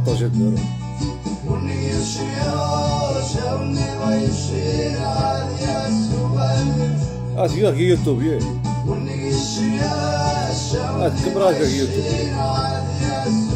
muhtaç etmiyorum. Għat jgħak YouTube, jgħi. Għat kim YouTube.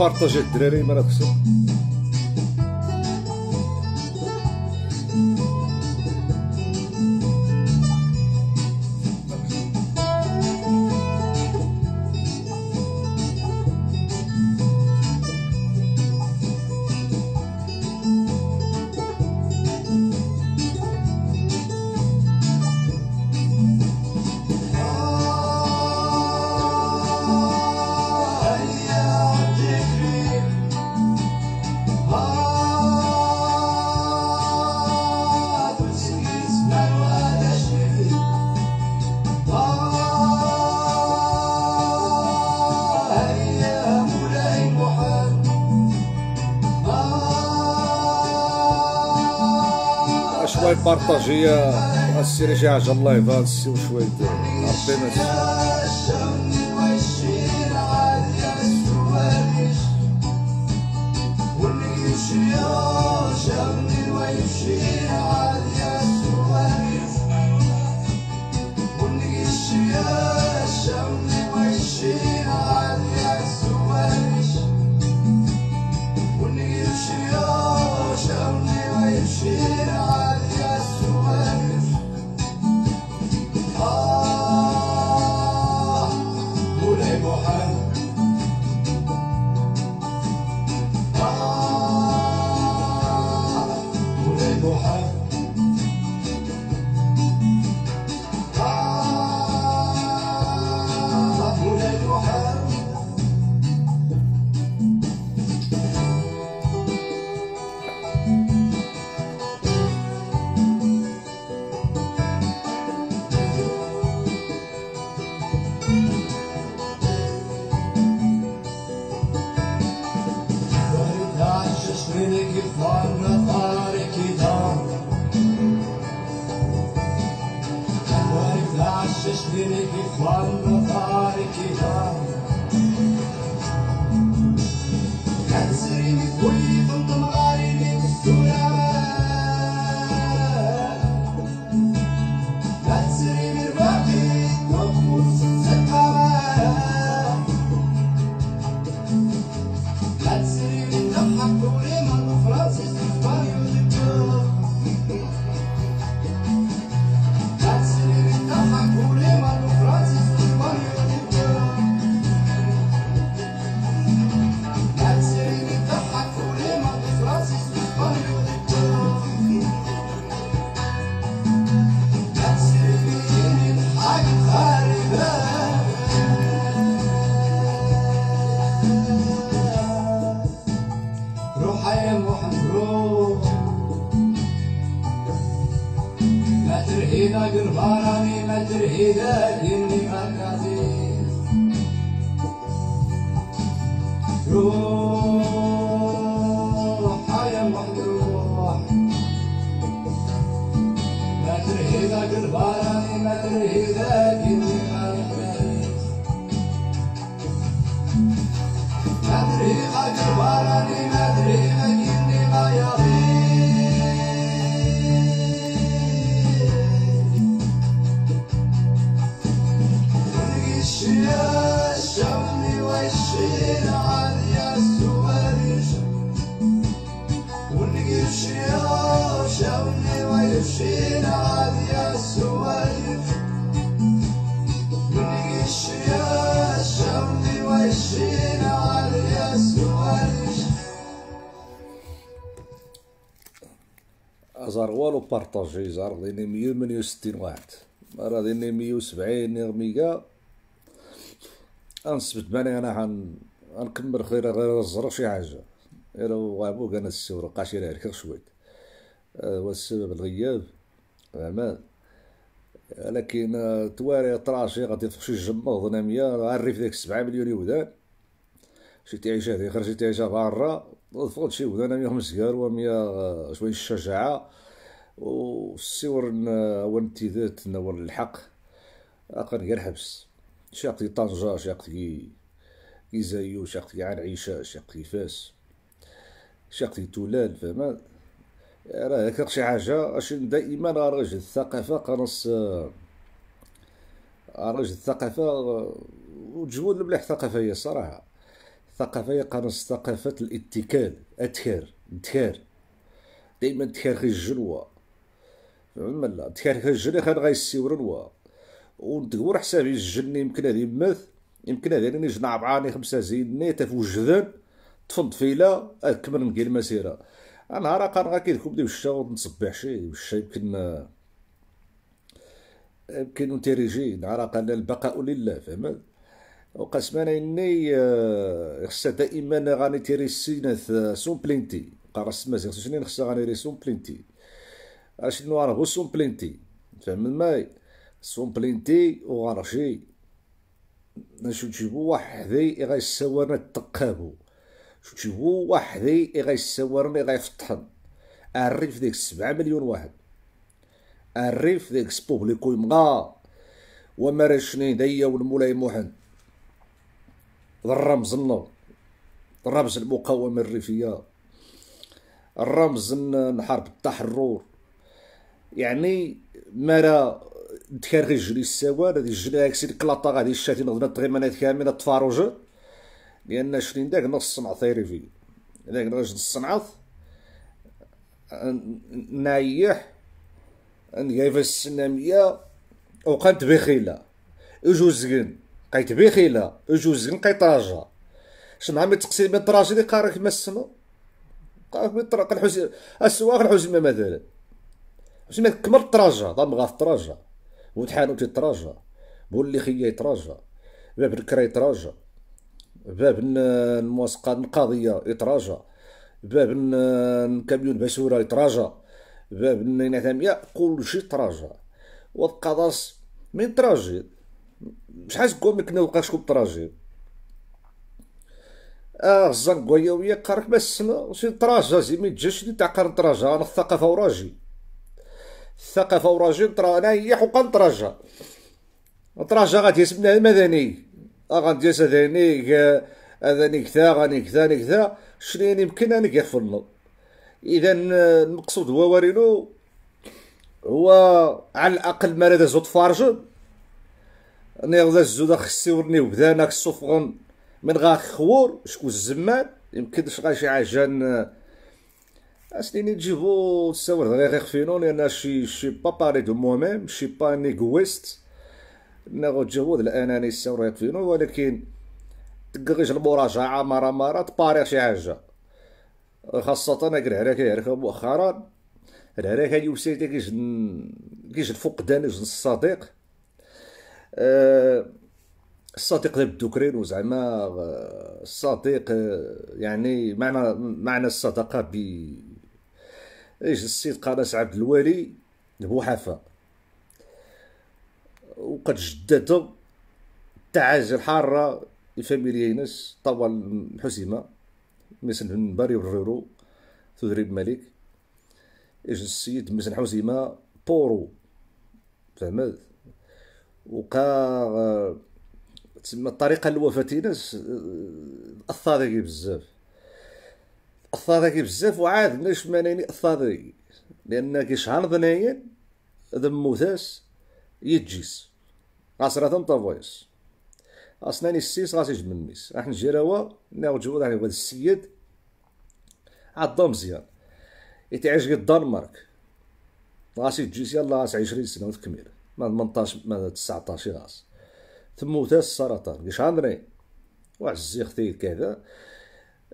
partaj ettir. Eleyim meraklısı. جايه السي رجع الله يبارك السي وشويه ربي ما واللي يمشي يا شامل 14 مية غاديني 168 واحد راه غاديني 170 ميغا غنثبت بالي انا غن غنكمل خير غير الزرق شي حاجه الا وابوك انا السورقه شي راه شويه أه، هو السبب الغياب زعما لكن أه، تواري طراشي غادي تخشي جمه ظناميه عارف ديك سبعة مليون يودان شي تعيش هذه خرجت عيشة برا تفوت شي ودان خمس كار و شويه الشجاعه والصور ونتي ذات نور الحق أقن حبس شاقتي طنجة شاقتي كيزايو شاقتي عن عيشة شاقتي فاس شاقتي تولال فما راه هكا شي حاجة اش دائما راجل الثقافة قرص آه، راجل الثقافة آه، وتجول مليح الثقافة هي الصراحة الثقافة هي قرص ثقافة الاتكال اتكار نتكار دائما نتكار غير الجلوة فهم لا تكارك الجن خان غيسيور و وندقور حسابي الجن يمكن هذه مث يمكن هذه راني جنع عبعاني خمسة زين نيتا في وجدان تفض فيلا آه، كمل نقي المسيرة نهار قرا كي دكم دي وشا ونصبح شي وشا يمكن يمكن نتيريجي نهار قان البقاء لله فهمت وقسمنا اني آه، خصها دائما غاني تيريسينا آه، سون بلينتي السما زين خصني نخصها غاني سون بلينتي اشنو هو سون بلينتي فهم الماي سون بلينتي وغنرجي شو تجيبو وحدي غيساورنا التقابو شو تجيبو وحدي اللي غيفتحن الريف ديك سبعة مليون واحد الريف ديك سبوبليكو يمغا وما راشني ديا والمولاي موحن الرمز النور رمز المقاومة الريفية الرمز نحارب التحرر يعني مرا دكار غير جري السوار هذه الجري هاكسي كلاطا غادي الشاتي نغدنا تغيمانات كاملة تفاروجا لأن شرين داك نص صنع ثيري في داك نغش صنع نايح نجايف كيف السنامية أو قانت بخيلة اجوزكن قايت بخيلة اجوزكن قايت راجا شنو عم تقسيم تراجي اللي قارك ما السما قارك بالطرق الحزن السواق الحزيمة مثلا باش ما تراجع الطراجه تراجع في الطراجه وتحانوت يتراجع بولي خيا يتراجع باب الكرا يتراجع باب المواسقة القاضية يتراجع باب الكاميون باسورة يتراجع باب النعتامية كلشي تراجع والقضاص من تراجي شحال كوم كنا وقاش كون تراجع اه الزنقوية ويا قارك بس السما وسي تراجع زي ما يتجاش تاع قرن تراجع انا الثقافة وراجي الثقافه وراجل ترى انا حقا نترجى نترجى غادي يسمنا المدني آه، غادي يسدني اذني آه، كذا غاني كثا شنو يعني يمكن انا كيف الله اذا آه، المقصود هو وارينو هو على الاقل ما لدى زود فارجن انا غادا زودا خصي ورني ناك الصفغن من غا خور شكون الزمان يمكنش غا شي عجان اسنيني تجيبو تستورد غير غير لان شي شي با باري دو مو ميم شي با نيغويست نغو تجيبو الاناني تستورد غير ولكن تقريج المراجعة مرة مرة تباري شي حاجة خاصة أنا كره راك يعرف مؤخرا راه راك هادي وسيلة كيش كيش الفقدان جن الصديق الصديق ديال الدوكرين وزعما الصديق يعني معنى معنى الصداقة ب ايش السيد قراش عبد الوالي حافة وقد جدته تعاج الحارة ينس طوال الحسيمة مثل باري بريرو تدريب الملك ايش السيد مثل حسيمة بورو فهمت وقا آه، تسمى الطريقة الوفاة ناس أثر آه، بزاف أثاثك بزاف وعاد مش مانيني أثاثي لأن كي شهر ذموثاس ذموتاس يتجيس عصرة طفايس أصناني السيس غاس يجبن ميس راح راهو ناو جو راه هذا السيد عضا مزيان يتعيش قد الدنمارك راسي تجيس يلا غاس عشرين سنة وتكمل ما منطاش ما تسعطاش غاس تموتاس السرطان كي شهر وعزي وعزيختي كذا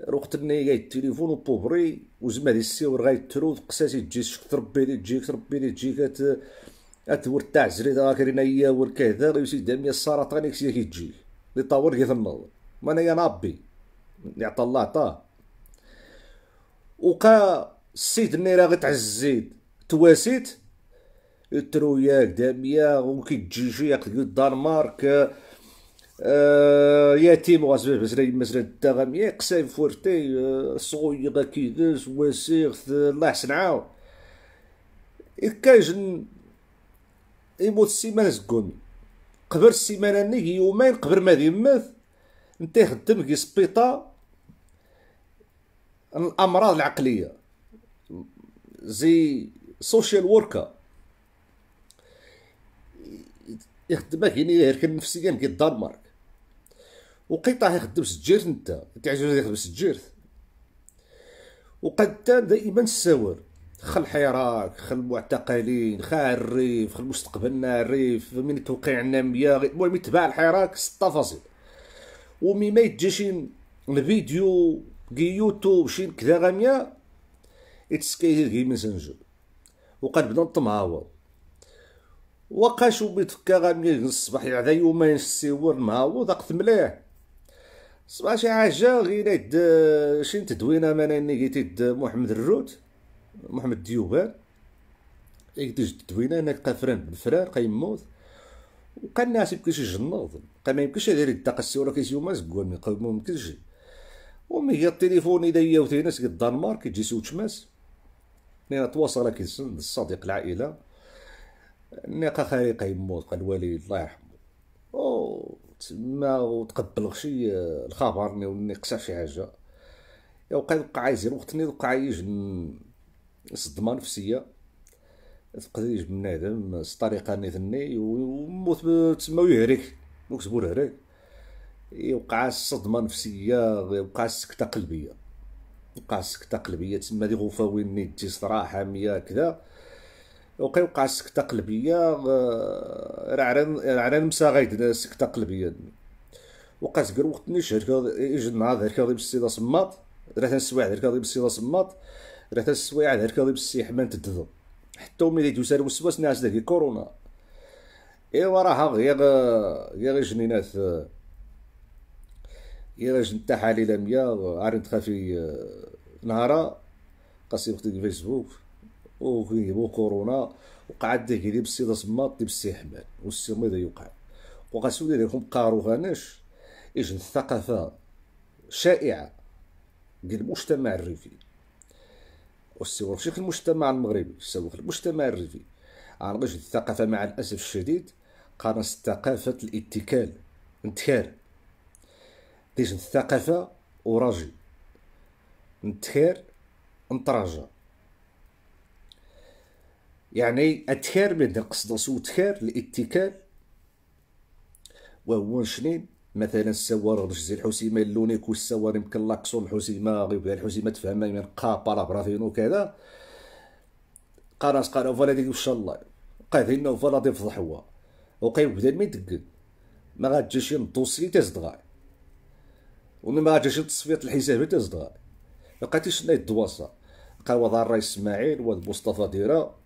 روقت وقتني جاي التليفون وبوبري وزما دي السيور غاي ترود قساسي تجي شك تربي لي تجيك تربي لي تجيك اتور تاع زريد غاكرين هي والكذا ويسي دامي السرطان كسي كيجي لي طور كي تنض ما انا يا نابي يعطى الله عطاه وقا السيد راه غي تعزيد تواسيت تروياك داميا تجي شي ياك الدنمارك آه، يا تيم غاس مثلا مثلا الدغم قسايم فورتي آه، صغوي غاكيدس وسيغث آه، الله سنعاو إيه كاجن يموت السيمانة زكومي قبر السيمانة ني يومين قبر ما يمات نتا يخدم كي سبيطا الامراض العقلية زي سوشيال وركا يخدمك يعني يركب نفسيا الدنمارك وقطع يخدم سجيرت نتا كتعجبني يخدم سجيرت وقدام دائما السور خل حراك خل المعتقلين خا الريف خل مستقبلنا الريف من توقيع النامية المهم يتباع الحراك ست تفاصيل ومي ما يتجا شي فيديو يوتيوب شي كذا غامية يتسكايه كي من سنجو وقد بدا نطمعاو وقاشو بيتفكا غامية الصباح يعدا يومين السيور معاو ضاقت مليح صباح شي حاجه غير يد شي تدوينه مانا نيجيتي محمد الروت محمد ديوبان يكتج تدوينه تلقى فران بالفران قا يموت وقا الناس يبكيش يجنوض قا ما يمكنش يدير الدقه السيوره كيس يوم من قبل يمكنش ومي هي التليفون اذا يوتي ناس الدنمارك يجي سوت شماس نينا تواصل كيسن الصديق العائله نيقا خريقه يموت قال الوالي الله يرحمه تما وتقبلغش آه، الخبر ني قصع شي حاجه وقع يبقى عايز الوقت ني بقى يجن صدمه نفسيه تقدر يجي بنادم الطريقه ني ثني وموت تما ويهريك مكتبور هريك يوقع الصدمة نفسيه يوقع سكته قلبيه وقع سكته قلبيه تما دي وين ني تجي صراحه ميا كذا وقع وقع سكته قلبيه راه مسا غايد سكته قلبيه وقعت كر وقتنيش هرك اجد مع هرك غير بالسيدا صماط راه تنسوي هرك غير بالسيدا صماط راه تنسوي هرك غير بالسي حمان تدذب حتى ملي دوزار وسواس ناس داك كورونا ايوا راه غير غير جنينات غير جن تحاليل ميا عرفت خافي آه، نهارا قاسي وقت الفيسبوك وفي كورونا طيب وقع التهديد بالسيده تما طيب والسي ميدا يوقع وغسول قارو غاناش اجن الثقافه شائعه ديال المجتمع الريفي والسوق في المجتمع المغربي في المجتمع الريفي غير الثقافه مع الاسف الشديد قرص ثقافه الاتكال نتكال ديجن الثقافه وراجل نتكار نتراجع يعني اتخير التخير قصد خير الاتكال وهو شنين مثلا السوار رجزي الحسيمه اللونيك والسوار يمكن لاكسون الحسيمه غير الحسيمه تفهمها من قابرا بارافرافين وكذا قراص قرا فوالا ديك وش الله قاعدين فوالا دي وقيم بدا ما يدقن ما غاتجيش الدوسي تزدغا صدغاي ومن ما غاتجيش تصفيه الحساب تزدغا صدغاي لقيتيش نايت الدواسه قال وضع الرئيس اسماعيل ومصطفى ديره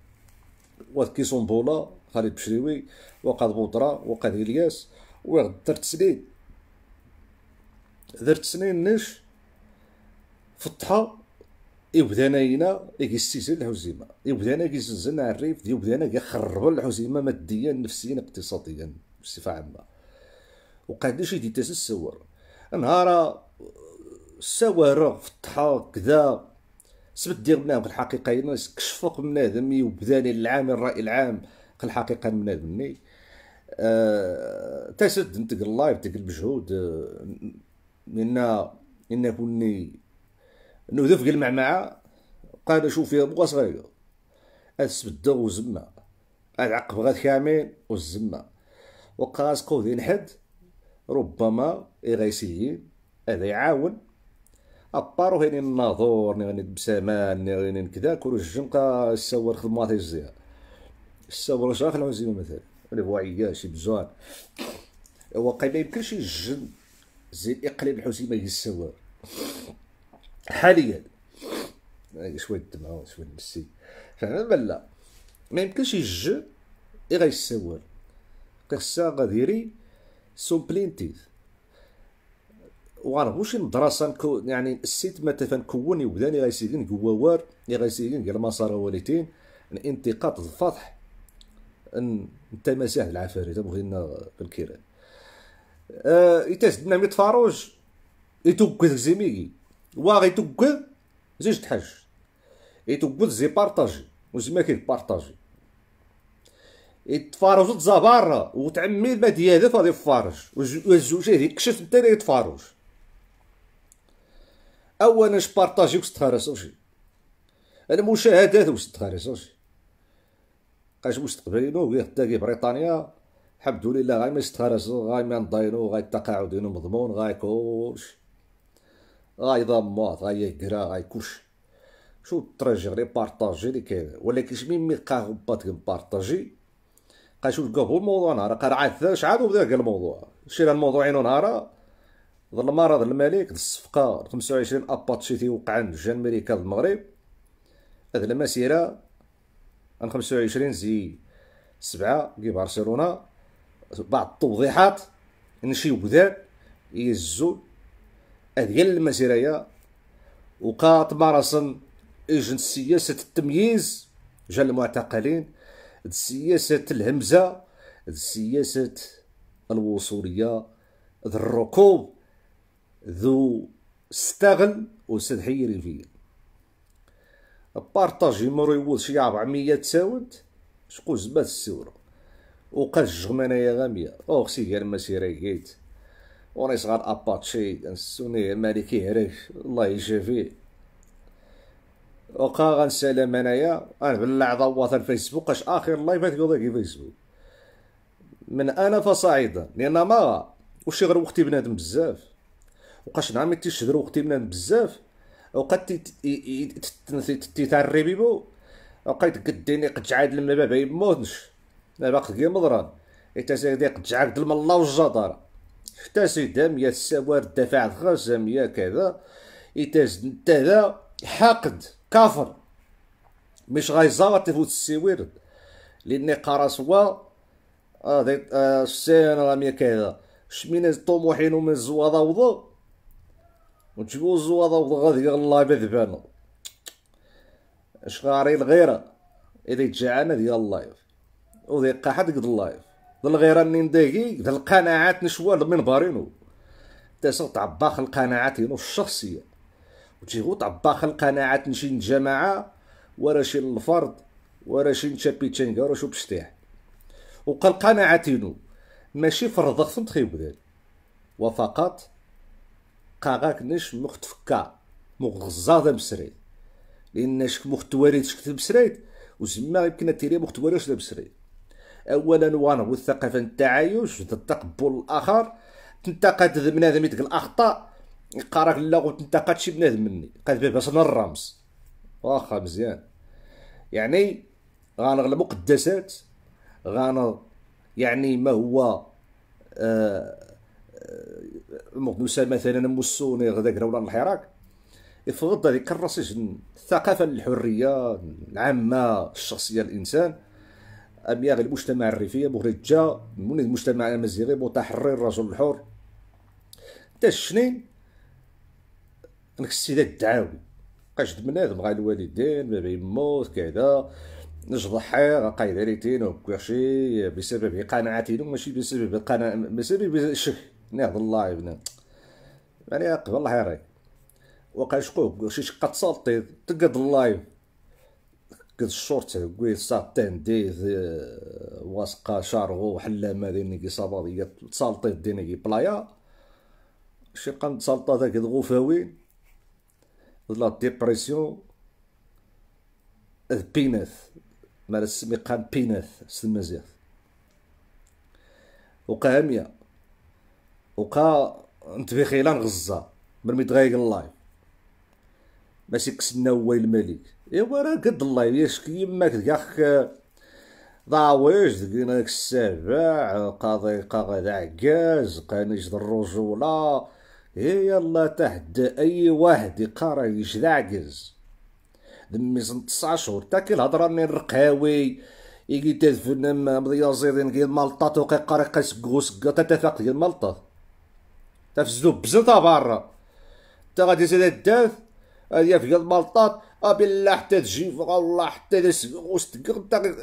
وذكي صنبوله خالد بشريوي وقاد بودرة وقاد الياس وغد درت سنين درت سنين نش فتحة يبدانا هنا يستسهل الحزيمه يبدانا كيزلزل على الريف يبدانا كيخرب الحزيمه ماديا نفسيا اقتصاديا بصفه عامه وقادش يدي تاس السوار نهار السوار فتحه كذا سبت دير في الحقيقه ينس كشفوق بنادم وبداني العام الراي العام في الحقيقه بنادمني أه تسد نتق اللايف تق المجهود لان آه، ان كوني نذف المعمعه قال شوف فيها بوا صغير اسبدو وزما العقب غاد كامل والزما وقاس قوذي نحد ربما غيسيين هذا يعاون ابارو هيني الناظور ني غني بسمان ني غني كدا كل الجنقة السور خدمة تاع الزيار السور خلعو زيو مثلا ولي هو عياشي بزوان هو قيمة يمكنش يجن زي الاقليم الحسيمة السوار حاليا شوية دمعة شوية النسي فهمت بلا ما يمكنش يجن غيساور كسا غاديري سومبلينتيز وانا واش المدرسه يعني السيت متى فنكون يبداني غيسيدين قواوار لي يسيدين قال مسار والدين الانتقاد الفضح ان انت مسيح العفاريت بغينا الكيران اه يتسدنا ميتفاروج يتوكل زيميكي واغ توكل زيج تحج يتوكل زي بارطاجي وزي ما بارطاجي كيبارطاجي يتفارج زابارا وتعمي الماديه ديالك فاضي فارج وزوجي هذيك كشفت انت اللي تفاروج اولا شبارطاجيو ستخارس وشي المشاهدات وستخارس وشي قاش مستقبلينو غير حتى بريطانيا الحمد لله غاي ما يستخرج غاي ما نضاينو غاي التقاعد ديالو مضمون غاي كلشي غير ضمات غاي يقرا غاي كلشي شو الترجع لي بارطاجي لي كاين ولكن شمين مي قاغو بات بارطاجي قاشو لقاو الموضوع نهار قرعات شعاد وبدا الموضوع شي الموضوعين نهار ظل المرض الملك د الصفقة 25 أباتشي عند جا أمريكا د المغرب هاد المسيرة عن 25 زي سبعة كي برشلونة بعض التوضيحات نشي وبدان يزول هادي المسيرة يا وقات اجن سياسة التمييز جا المعتقلين سياسة الهمزة سياسة الوصولية الركوب ذو و وسد حيري فيه بارطاجي مريول شي 400 تساوت، شكون زبات السورة وقاش جغم انايا غامية او خسي غير مسيري و وراني صغار اباتشي نسوني مالكي هريك الله يشافي وقا غنسلم انايا غنبلع ضوات الفيسبوك اش اخر لايف تقضي في فيسبوك من انا فصاعدا لان ما وشي غير وقتي بنادم بزاف وقاش نعم تيشدر وقتي منان بزاف وقد تيتعري بيبو وقيت قديني قد جعاد لما بابا يموتش باقي قد مضران إتا سيدي قد جعاد الله والجدر حتى سيدا ميا السوار الدفاع الخاصة ميا كذا يتاز انت حاقد كافر مش زاوات تفوت السوير لاني قرصوا سوا ديت آه السين آه، راه ميا كذا شمينا طموحين ومن الزواضه وضو وتجوزو هذا وضغ غادي الله بذبانو اش غاري الغيره اذا جعانا ديال اللايف وذي قاحد قد اللايف ذا الغيره اللي نداكي ذا القناعات نشوال من بارينو تاسن تعباخ القناعات ينو الشخصيه وتيغو تعباخ القناعات نشين جماعه ورا شي الفرد ورا شي نشابي تشينغا ورا بشتيح وقال قناعات ماشي فرضخ خصم تخيب وفقط قاغاك نش مختفكا تفكا مخ غزاضة مسريد لأن شك مخ شكت شك تبسريد وزما يمكن تيري مخ تواريش بسريد أولا وانا الثقافة التعايش ضد التقبل الآخر تنتقد بنادم يدك الأخطاء قراك لا وتنتقد شي بنادم مني قد باب الرمز واخا مزيان يعني غانغ المقدسات غنغ يعني ما هو آه موسى مثلا موسوني غداك ولا الحراك يفرض هذيك الرصيص الثقافه الحريه العامه الشخصيه الانسان امياغ المجتمع الريفي مغرجة من المجتمع الامازيغي متحرر الرجل الحر تا الشنين نكسي ذا الدعاوي بقاش دمناد بغا الوالدين بابا يموت كذا نجضحي غا قايد ريتين وكوشي بسبب قناعتي ماشي بسبب قناعة بسبب الشك نهض نعم، الله بنان يعني قبل الله يري وقع شقوق شي شقة تصالطي تقد اللايف قد الشورت قوي ساتين دي واسقا شارغو ما ديني كي صبابي تصالطي ديني كي بلايا شي قام تسلطا داك غوفاوين لا ديبرسيون بينث مارس ميقان بينث سلمزيغ وقاميه وكا خيلان غزة مرمي دغايق اللايف ماشي كسنا هو الملك ايوا راه قد اللايف ياش إيه يماك ياخ ضاويج دقينا داك السابع قاضي قاضي عكاز قانيش د الرجولة إيه يلا تحدى اي واحد يقرا يجدعكز دمي زن تسع شهور تا كي الهضرة راني الرقاوي يجي تدفن مضيا زيدين كي مالطا توقي قرقس كوس تتفاق ديال مالطات تفسدو بزنطة برا تا غادي زيد الداث هادي في ابي بالله حتى تجي والله حتى وسط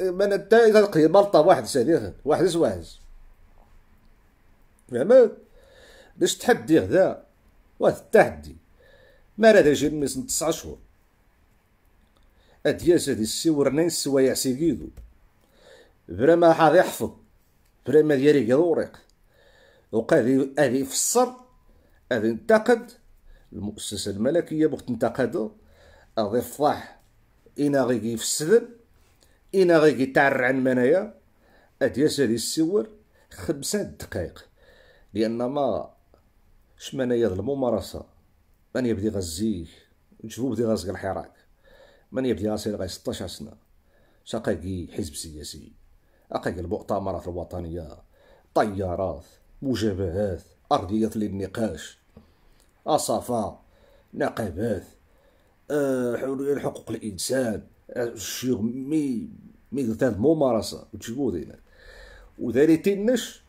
ما نتا اذا تلقي ملطة واحد سالي واحد واحد فهمت باش تحدي غدا واه التحدي ما راه يجي من تسع شهور ادياس هادي السيورنين السوايع سيكيدو بلا ما حاضي يحفظ بلا ما ديالي كالوريق وقال اري يفسر اري ينتقد المؤسسه الملكيه بغت تنتقدو اري يفضح انا غيكي يفسدن انا غيكي تعرعن منايا اد سالي السور خمسة دقائق لان ما شمنايا الممارسه من يبدي غزي نشوفو بدي غزي الحراك من يبدي غزي غاي 16 سنه شقاقي حزب سياسي أقاقي المؤتمرات الوطنيه طيارات مجابهات أرضية للنقاش أصفاء نقابات آه، حقوق الإنسان الشيوخ مي ميغتان ممارسة وتشبو دينا وذالي تنش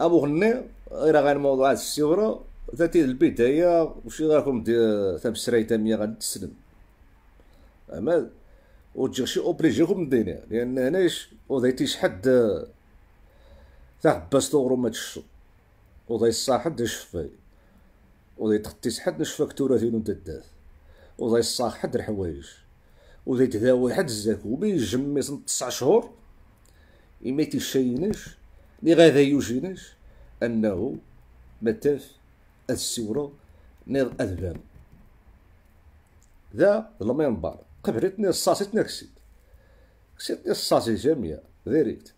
أبو غني غير غير موضوعات السيورة ذاتي البداية وشي غيركم دير تمسري تامية غنتسلم أما وتجي شي أوبليجيكم ديني لأن هناش وذاتيش حد تاع عباس ما تشو وضي الصاحد شفاي وضي تخطي حد نشفاك تراثي و دات وضي الصاح حد الحوايج وضي تداوي حد الزاكو جمي سن تسع شهور إما تيشايناش لي غادا يوجيناش أنه متاف السورة نير أذبان ذا ينبار قبرتني الصاصي تنكسيد كسيتني الصاصي جميع ذيريت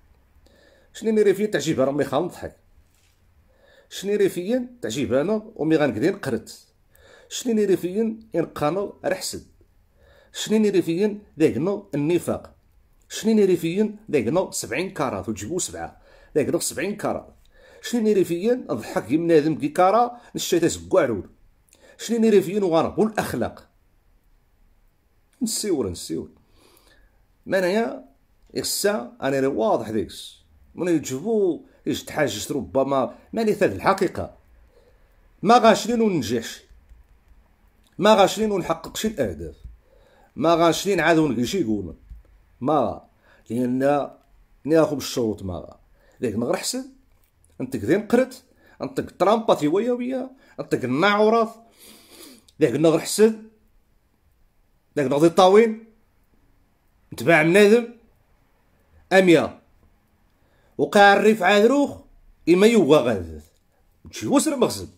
شنيريفيا تعجبها راه ميخا نضحك شني شنيريفيا تعجبانا ومي غنكدي نقرت شنيريفيا ينقانا رحسد شنيريفيا داكنا النفاق شني شنيريفيا داكنا سبعين كارات وتجيبو سبعة داكنا سبعين كارات شنيريفيا نضحك كي بنادم كي كارا نشتا تزكو شني شنيريفيا وغنغو الأخلاق نسيور نسيور مانايا إخسا أنا واضح ديكس من يجبو إيش حاجة ربما ثالث الحقيقة ما غاشلين وننجحش ما غاشلين ونحققش الأهداف ما غاشلين عاد ونقلش يقولون ما لأن ناخو بالشروط ما ليك نغر حسن انت ذين نقرت انت ترامبا في ويا كنا الناعوراث ليك نغر حسن ليك نغضي الطاوين نتباع نادم اميا وقع الريف عادروخ إما يوغا غاذ ماشي وسر مغزل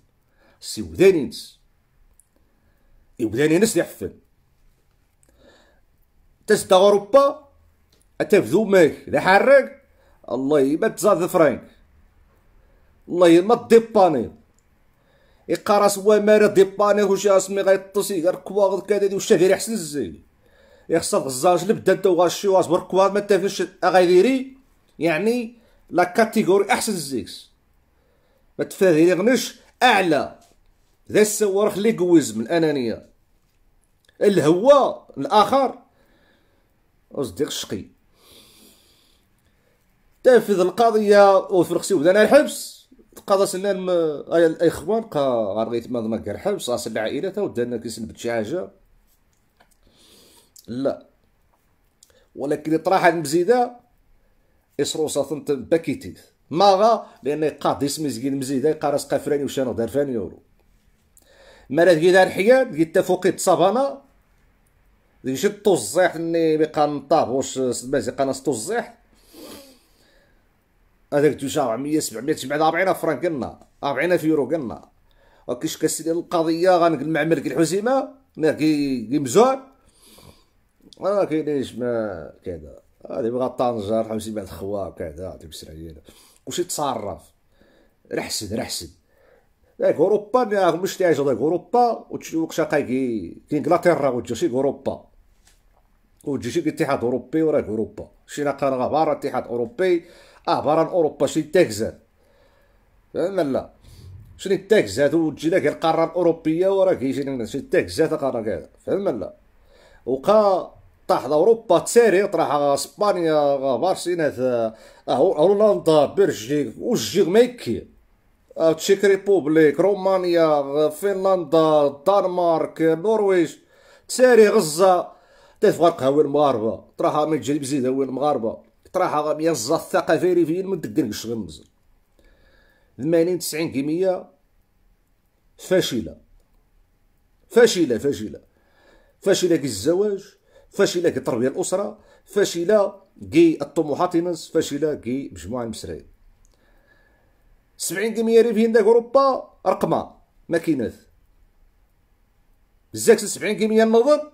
سي وداني نس وداني نس لي حفن أوروبا أتفذو ماك لا حرك الله ما تزاد فرانك الله ما ديباني يقراس ومارا ديباني وشي اسمي غيطسي غير كواغد كذا وشتا غير حسن الزين يخص الزاج لبدا انت وغاشي واصبر كواغد ما تافش اغيديري يعني لا كاتيجوري احسن زيكس ما تفاهمنيش اعلى ذا السوارخ ليغويزم الانانيه الهوى الاخر اصدق الشقي تنفذ القضيه وفرق سي ودانا الحبس قضى سنان م... اي الاخوان قا غرغيت ما ضمك الحبس راس العائله ودانا كيسنبت شي حاجه لا ولكن طراحه مزيده اسروس اثنت باكيتي ماغا لان قاد اسمي زكين مزيدا قرا سقفراني وشان دار فان يورو مالا تجي دار حياد تجي تا فوقي تصابانا تجي شد توزيح اني بقان طابوش قناص تو الزيح هذاك توجا مية سبعمية بعد ربعين فرانك قلنا ربعين يورو قلنا وكيش كاسي ديال القضية غنقل مع ملك الحزيمة كي مزور ما كاينينش ما كذا هذا بغات طنجر حوسي بعد خوا كذا يعطيك بسرعيه وشي تصرف رحسد رحسد داك اوروبا ما مش جو داك اوروبا وتشوف كي كي انجلترا وتجي شي اوروبا وتجي شي اتحاد اوروبي وراك اوروبا شي نقرا برا اتحاد اوروبي اه برا اوروبا شي تاكزات فاهم لا شنو التكزات تجي داك القاره الاوروبيه وراك يجي شي التكزات قاره كذا فاهم لا وقا طاح اوروبا تساري طرح اسبانيا بارسينا آه، هولندا بلجيك والجيك ميكي آه، تشيك ريبوبليك رومانيا فنلندا الدنمارك النرويج تساري غزه تفرقها والمغاربه طرحها من الجلب زيدها المغاربة طرحها بيزا الثقافه ريفيين من دقنك شغل ثمانين 80 90 فاشله فاشله فاشله فاشله كي الزواج فاشله التربيه الاسره فاشله كي الطموحات ناس فاشله كي مجموعه سبعين كمية ريف هنداك اوروبا رقمه ما كاينات بزاف كمية النظر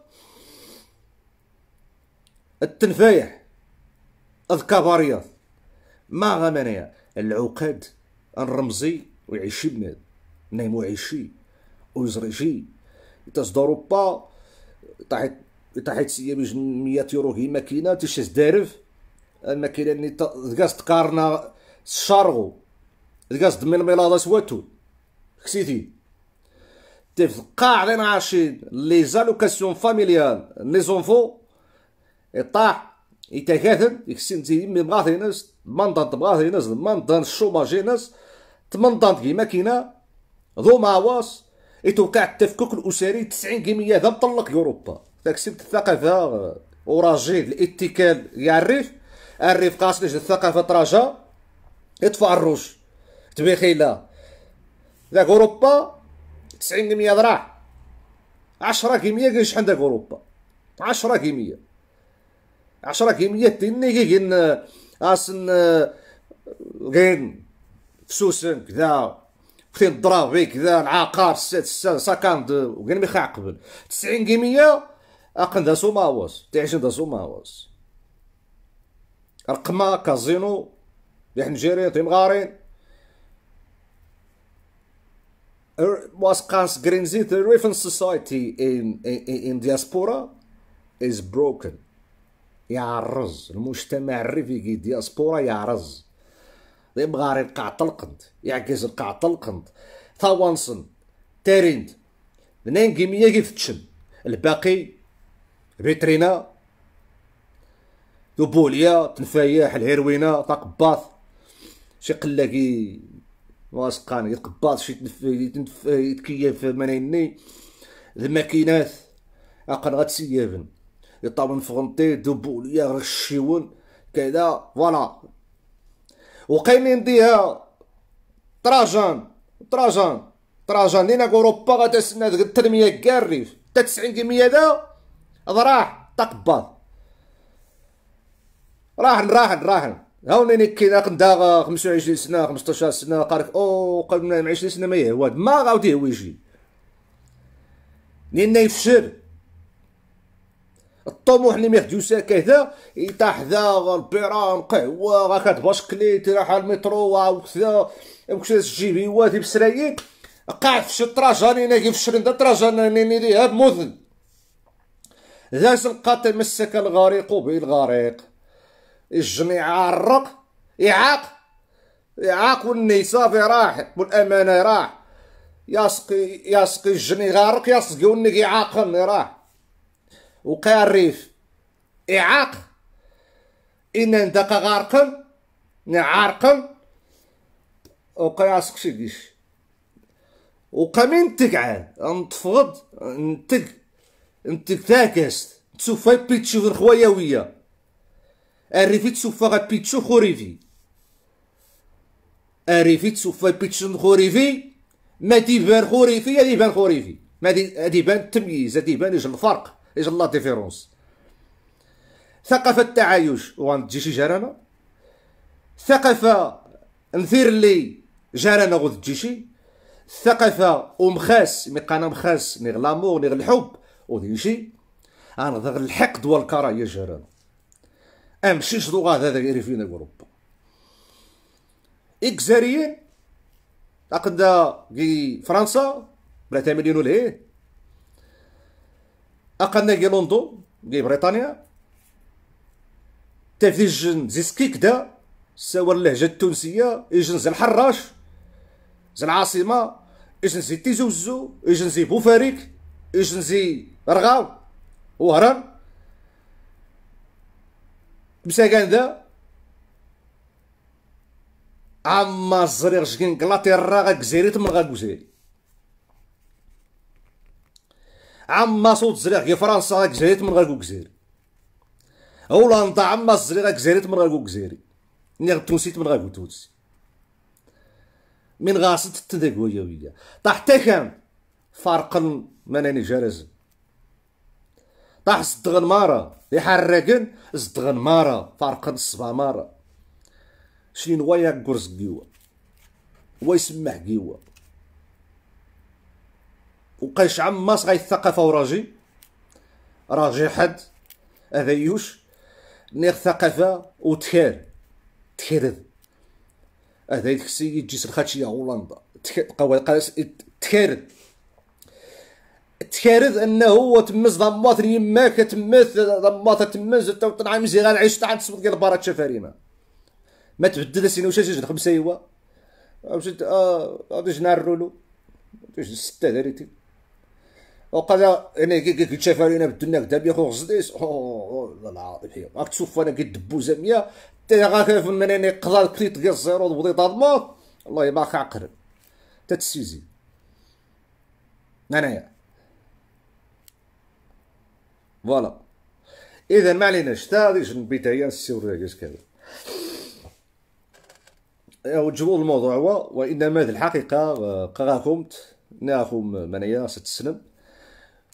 التنفايح الكباريات ما غمانيا العقاد الرمزي ويعيشي بناد نايم ويعيشي ويزريشي تصدر اوروبا طاحت تحت سي بج 100 يورو هي ماكينه تشز دارف الماكينه اللي تقاس تقارنا الشارغو تقاس من ميلاد سواتو كسيتي قاع غير عاشين لي زالوكاسيون فاميليال لي زونفو يطاح يتكاثر يكسين تي مي بغات ينس المنطنط بغات ينس المنطنط الشوماج ينس تمنطنط كيما كاينه ذو معواص يتوقع التفكك الاسري 90% ذا مطلق اوروبا داك الشيء الثقافه وراجيل الاتكال يا الريف الريف قاصلش الثقافه تراجع يطفى الروج تبيخيلا داك اوروبا 90 كمية دراع 10 كمية كاين شحال آه، داك اوروبا 10 كمية آه، 10 كمية تيني كاين اسن كاين فسوسن كذا فين ضرابي كذا العقار السات السان ساكاند وكاين ميخا قبل 90 كمية اقن دا واس تعيش دا واس رقما كازينو بحنجيري طيم غارين قاس considered ذا ريفن سوسايتي in, in, in دياسبورا is broken يعرز المجتمع الرفيقي دياسبورا يعرز يبغى غير قاع طلقند يعكس طلقند طلقنت وانسن تيريند منين كيميا كيفتشن الباقي فيترينا دوبوليا تنفايح الهيروينا تقباط شي قلاكي واسقان يتقباط شي يتنف يتكيف منيني الماكينات اقل غتسيفن يطاون فغنطي دوبوليا غشيون كذا فوالا وقايمين ديها تراجان تراجان تراجان لينا اوروبا غتسنى ديك التنميه كاع الريف حتى 90% راح تقبض راهن راهن راهن هاوني كي قندا 25 سنه 15 سنه قالك او قبل من 20 سنه ما يهواد ما غاودي هو يجي لان يفشل الطموح اللي ميخدوسا كذا يطاح ذا البيران قهوة غا كتبشكلي تروح على المترو وكذا وكذا تجيبي وادي بسرايين قاع في شي طراجان انا كيف شرن دا طراجان انا بمذن ذا القاتل تمسك الغريق بالغريق الجميع عرق يعاق والني صافي راح والأمانة راح يسقي يسقي الجني غارق يسقي ونقي عاقل راح وقع الريف إعاق إن دقا غارق نعارق وقع يسقي شديش وقا من تقعان انتفض انتق انت تاكس تسوفا بيتشو الخوايا ويا اريفي تسوفا غا بيتشو خوريفي اريفي تسوفا بيتشو خوريفي ما تيبان خوريفي هادي يبان خوريفي ما هادي يبان التمييز هادي يبان ايش الفرق ايش لا ديفيرونس ثقافة التعايش وغنتجي شي جرانا ثقافة نثير لي جرانا غو تجي شي الثقافة ومخاس مي قانا مخاس نيغ غلامور نيغ الحب وديشي انا ذا الحقد والكراهيه جرانا امشي شدو غاد هذا غير فينا اوروبا اكزاريين عقد في فرنسا بلا تاملينو لهيه اقلنا في لندن في بريطانيا تفديجن زيسكيك دا سوا اللهجة التونسية إجن زي الحراش زي العاصمة إجن زي تيزوزو إجن زي بوفاريك اجنزي رغاو وهران مساكان ذا عما الزرير شكين كلاطي الرا غاكزيري تما غاكوزيري عما صوت زرير كي فرنسا غاكزيري تما غاكوزيري هولندا عما الزرير غاكزيري تما غاكوزيري ني غتونسي من غاكو تونسي من غاصت تندق ويا ويا طاح حتى كان فارقن مناني جرز طاح صدغن مارا يحرقن صدغن مارا فارقا الصبا مارا شنين ويا قرص قيوة ويسمع قيوة وقيش ما غاي الثقافة وراجي راجي حد هذا يوش نيغ ثقافة وتكال تخير هذا يتكسي يجيس الخاتشية هولندا تخير تكارد انه تمز ضمات يما كتمز ضمات تمز انت وطنعم زي غنعيش تحت تسبط ديال بارات شفارينا ما تبدل سينو جد خمسة ايوا مشيت اه غادي نعرولو ستة داريتي وقال انا كي شافارينا بدلنا كدا بيا خو غزديس والله العظيم راك تشوف انا كي دبوزه 100 حتى غاك فمن انا قضا كريت ديال الزيرو ضبطي ضمات والله ما خاقر تسيزي انايا فوالا اذا ما عليناش تا هذه نبيت هي نسيو كذا وجهو الموضوع هو وانما ماذا الحقيقه قراكم منيا ست سنم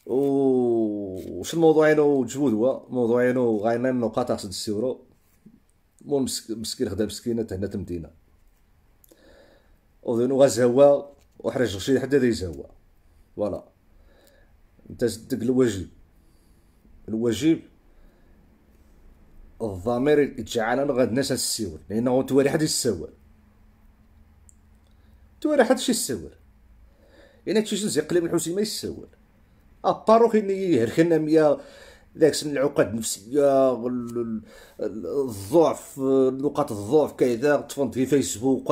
وش الموضوع هو جهود هو موضوع هو غاينا النقاط خص السيورو مو مسكين خدام مسكينة تهنا تمدينة وذن غزهوا وحرج رشيد حتى ذي فوالا انت صدق الوجه الواجب الضمير الاتجاعنا ما غادناش نسيور لانه توالي حد يسول توالي حد يسول يعني تشي زي قليل الحسين ما يسول الطاروخ اللي يركنا ميا ذاك سن العقد النفسيه الضعف نقاط الضعف كذا تفند في فيسبوك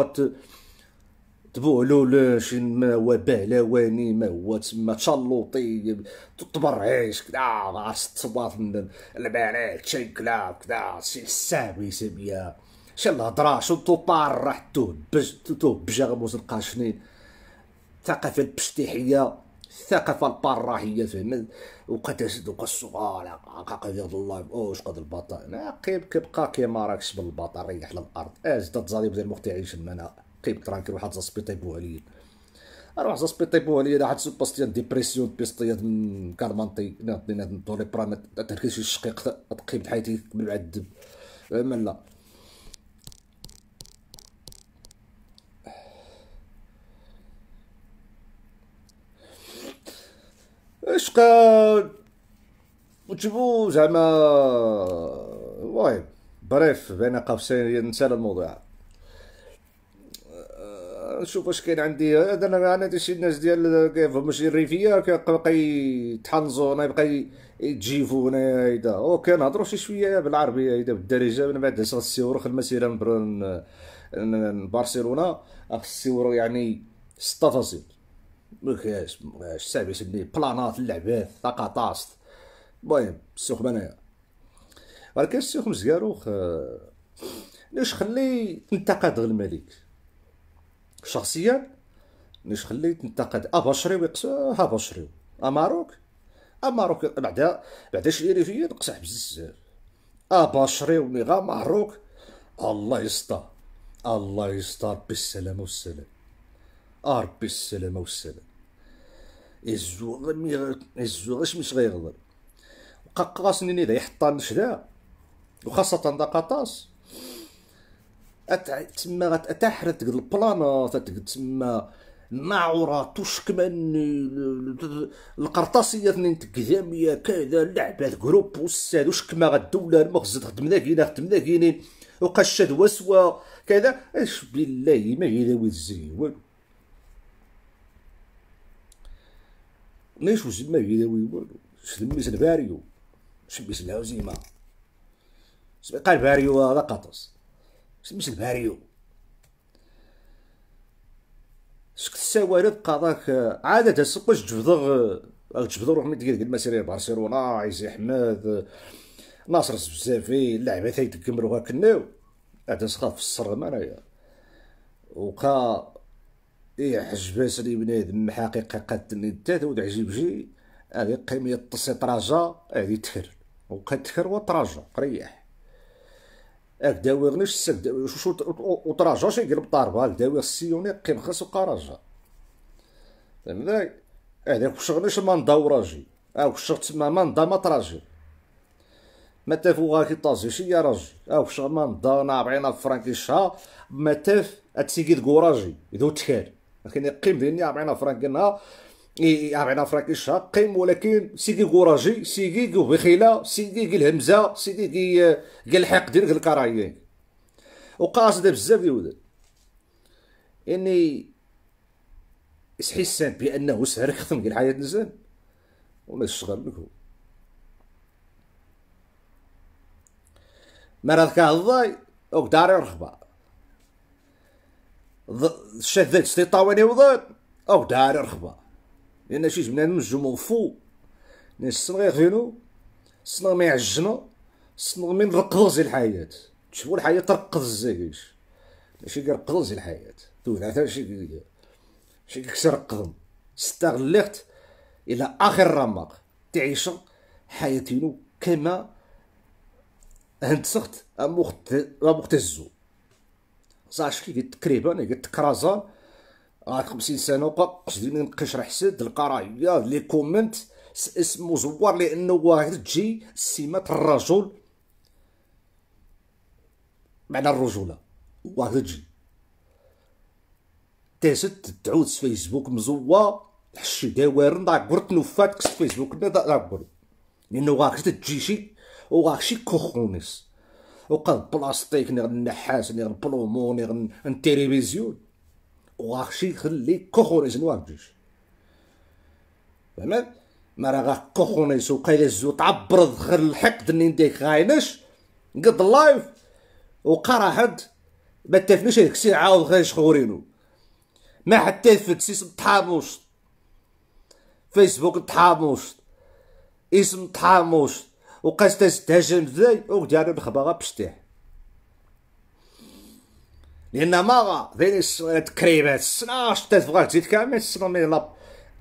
تبولو شي ما وباء لواني ما هو تما تشلوطي عيش كدا عرس تصباط من البنات شكلا كدا سامي سبيا شي الهضرة شو طوطار راح توبج توبج غموس القاشنين الثقافة البشتيحية الثقافة البراهية فهمت وقتاش دوك الصغار قد الله اوش قد البطل كيبقى كيما راكش بالبطل ريح للارض اجدد زالي بدل مختي عيش المناطق قيب ترانكيل واحد زاسبي طيبوه عليا اروح زاسبي طيبوه عليا واحد سوباس ديال ديبرسيون بيستياد من كارمانتي نعطينا دولي برام تركيز الشقيق تقيب حياتي بالعذب ما لا اش قال وتجيبو زعما المهم بريف بين قوسين نسال الموضوع نشوف واش كاين عندي هذا انا عندي شي ناس ديال ماشي الريفيه كيبقى انا يبقى هنا هيدا اوكي نهضروا شي شويه بالعربيه هيدا بالدارجه من بعد خاص السيورخ المسيره من برشلونه خاص السيورو يعني ست تفاصيل ما كاش ماكاش سابي سنين بلانات اللعبات طقطاس المهم السوق بنايا ولكن السوق وخ لاش خلي تنتقد الملك شخصيا مش خليت ننتقد ابشري ويقص ابشري اماروك اماروك بعدا بعدا شيري فيا نقصح بزاف ابشري وني غا ماروك الله يسطى الله يسطى ربي السلامه والسلام ربي السلامه والسلام الزوغ مي الزوغ اش مش غيغلب وقاقاسني ني دا يحطان شدا وخاصه دا قطاس تما غتحرث ديك البلانات ديك تما معورة تشكمن القرطاسية اثنين تكذامية كذا اللعبة جروب والساد وشكما غدولة المخزن خدمنا كينا خدمنا كينين وقشد وسوا كذا اش بالله ما يداوي الزين والو ليش وزين ما يداوي والو سلميس الفاريو سلميس الهزيمة قال فاريو هذا قطص مثل باريو سكت السوالف قضاك عادة سقوش جبدغ جبدغ روح ميت قد مسيري برشلونة عيسى حماد ناصر الزفزافي اللعبة ثاي تكمرو النو عاد سخاف في السر مانايا وقا يحجب سري بنادم حقيقة قدني تاث ود عجيب جي هذه قيمة التصيط راجا هذه تخر وقا تخر وطراجا ريح هاك داوي غنيش السك شو وتراجع شي قلب هاك داوي السيوني قمخس وقراجة فهم ذاك هذاك واش غنيش ما وراجي هاك واش تسمى ما ما تراجي ما تاف وغاكي طازي شي يا راجي هاك واش ما انا نابعينا فرانكي شا ما تاف اتسيكي راجي اذا تكال لكن يقيم ديني الف فرانك النهار اي يعبعنا فرانك الشاقيم ولكن سيدي غوراجي سيدي بخيله سيدي الهمزه سيدي قال آه، الحق ديال الكرايين وقاصد بزاف يودن اني حسان بانه سهر ختم ديال حياه نزال وما الشغل لك مرض كان الضاي اوك داري رخبه شدت ستي طاواني وضاد اوك داري رخبه لان شي بنادم الجمهور فو خصنا غيغفلو خصنا ما يعجنو خصنا ما نرقدو الحياه تشوفو الحياه ترقز الزاكيش ماشي غير زي الحياه دون هذا شي شي كسر قدم استغلقت الى اخر رمق تعيش حياتي كما هندسخت اموخت اموخت الزو صاحبي تقريبا قلت كرازا عاد 50 سنه وبا جدينا نقشر حسد القرايه لي كومنت اسم مزور لانه واحد تجي سمات الرجل معنى الرجوله واحد تجي تاسد تعود فيسبوك مزوا حشي داوار دا قرت نوفات كس فيسبوك دا قرت لانه شي تجيشي شي كوخونيس وقال بلاستيك نغ النحاس نغ البلومو نغ التلفزيون واخشي خلي كوخونيس نوار الجيش فهمت ما راه غا كوخونيس وقيل الزو تعبرض غير الحقد اللي نديك غاينش قد اللايف وقرا حد ما تفنيش هذيك السي عاود غير شغورينو ما حتى سي اسم تحاموش فيسبوك تحاموش اسم تحاموش وقاس تهجم زي وقدي انا بخبا بشتيح لان ما فينيس تكريبات 12 تتبغى تزيد كامل تسمى لاب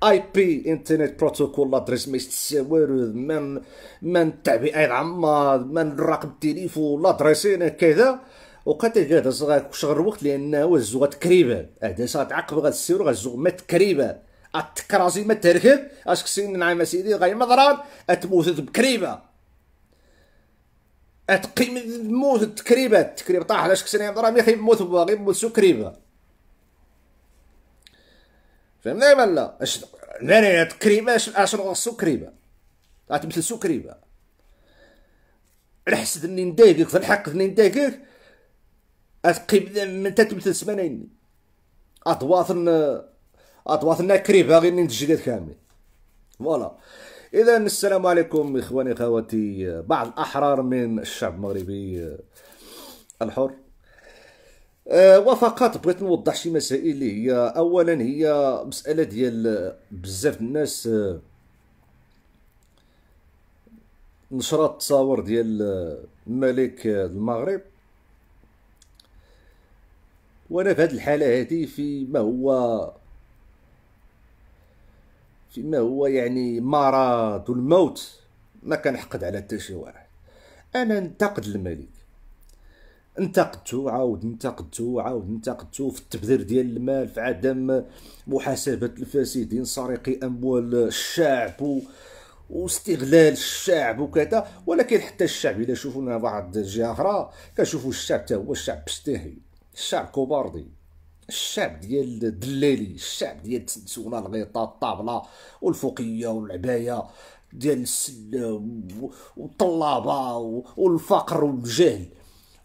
اي بي انترنت بروتوكول لادريس ما يستساوى من من تعبئه العمار من الرقم التليفون لادريسين كذا وقد قاد صغير كشغل الوقت لانه هو الزوغ هذا صاد عقب غتسيرو غتزوغ ما تكريبا اتكرازي ما تركب اش كسين نعم سيدي غير مضران اتموت بكريبه تقيم موت التكريبات التكريب طاح على شكل سنين الرحمن خي موت باغي موت سكريبه فهمنا ولا اش لا تكريبه اش اش سكريبه غتمثل سكريبه الحسد اللي نداكك في الحق اللي نداكك اتقيم من تتمثل سمانين اضواثن اضواثنا كريبه غير نتجدد كامل فوالا اذا السلام عليكم اخواني اخواتي بعض الاحرار من الشعب المغربي آه، الحر آه، وفقط بغيت نوضح شي مسائل اللي هي اولا هي مساله ديال بزاف الناس آه، نشرات التصاور ديال ملك المغرب وانا في هذه الحاله هذه في ما هو فيما هو يعني مرض والموت ما حقد على حتى شي واحد انا ننتقد الملك انتقدته عاود انتقدته عاود انتقدته في التبذير ديال المال في عدم محاسبه الفاسدين سارقي اموال الشعب واستغلال الشعب وكذا ولكن حتى الشعب الا شوفونا بعض الجهه اخرى كنشوفوا الشعب حتى هو الشعب مستهي الشعب كوباردي الشعب ديال الدلالي الشعب ديال التنسونه الغيطه الطابله والفوقيه والعبايه ديال السلم والطلابه والفقر والجهل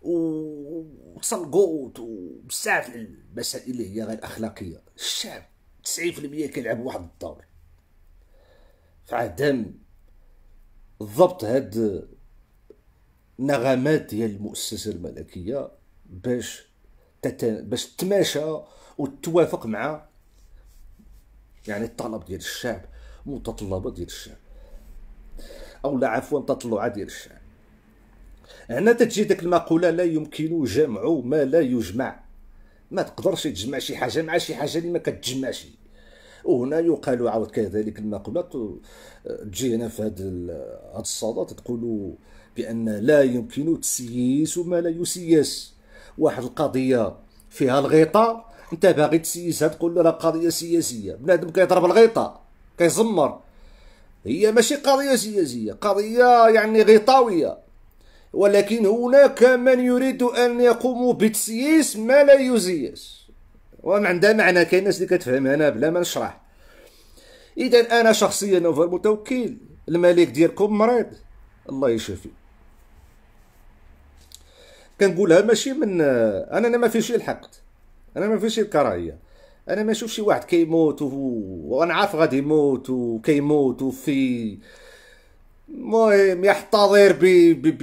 وتسلقوط وبزاف المسائل اللي هي غير اخلاقيه الشعب 90% كيلعب واحد الدور فعدم ضبط هاد نغمات ديال المؤسسه الملكيه باش باش تتماشى وتوافق مع يعني الطلب ديال الشعب متطلبات ديال الشعب او لا عفوا تطلعات ديال الشعب هنا تتجي ديك المقوله لا يمكن جمع ما لا يجمع ما تقدرش تجمع شي حاجه مع شي حاجه اللي ما كتجمعش وهنا يقال عاود كذلك المقوله تجي هنا في هذا الصدى تقول بان لا يمكن تسييس ما لا يسياس واحد القضيه فيها الغيطه انت باغي تسيسها تقول له راه قضيه سياسيه بنادم كيضرب الغيطه كيزمر هي ماشي قضيه سياسيه قضيه يعني غيطاويه ولكن هناك من يريد ان يقوم بتسييس ما لا يزيس وما عندها معنى كاين الناس اللي كتفهم هنا بلا ما نشرح اذا انا شخصيا نوفا متوكل الملك ديالكم مريض الله يشفيه كنقولها ماشي من انا انا ما فيش الحقد انا ما فيش الكراهيه انا ما نشوف شي واحد كيموت و... وانا عارف غادي يموت وكيموت وفي المهم يحتضر ب ب ب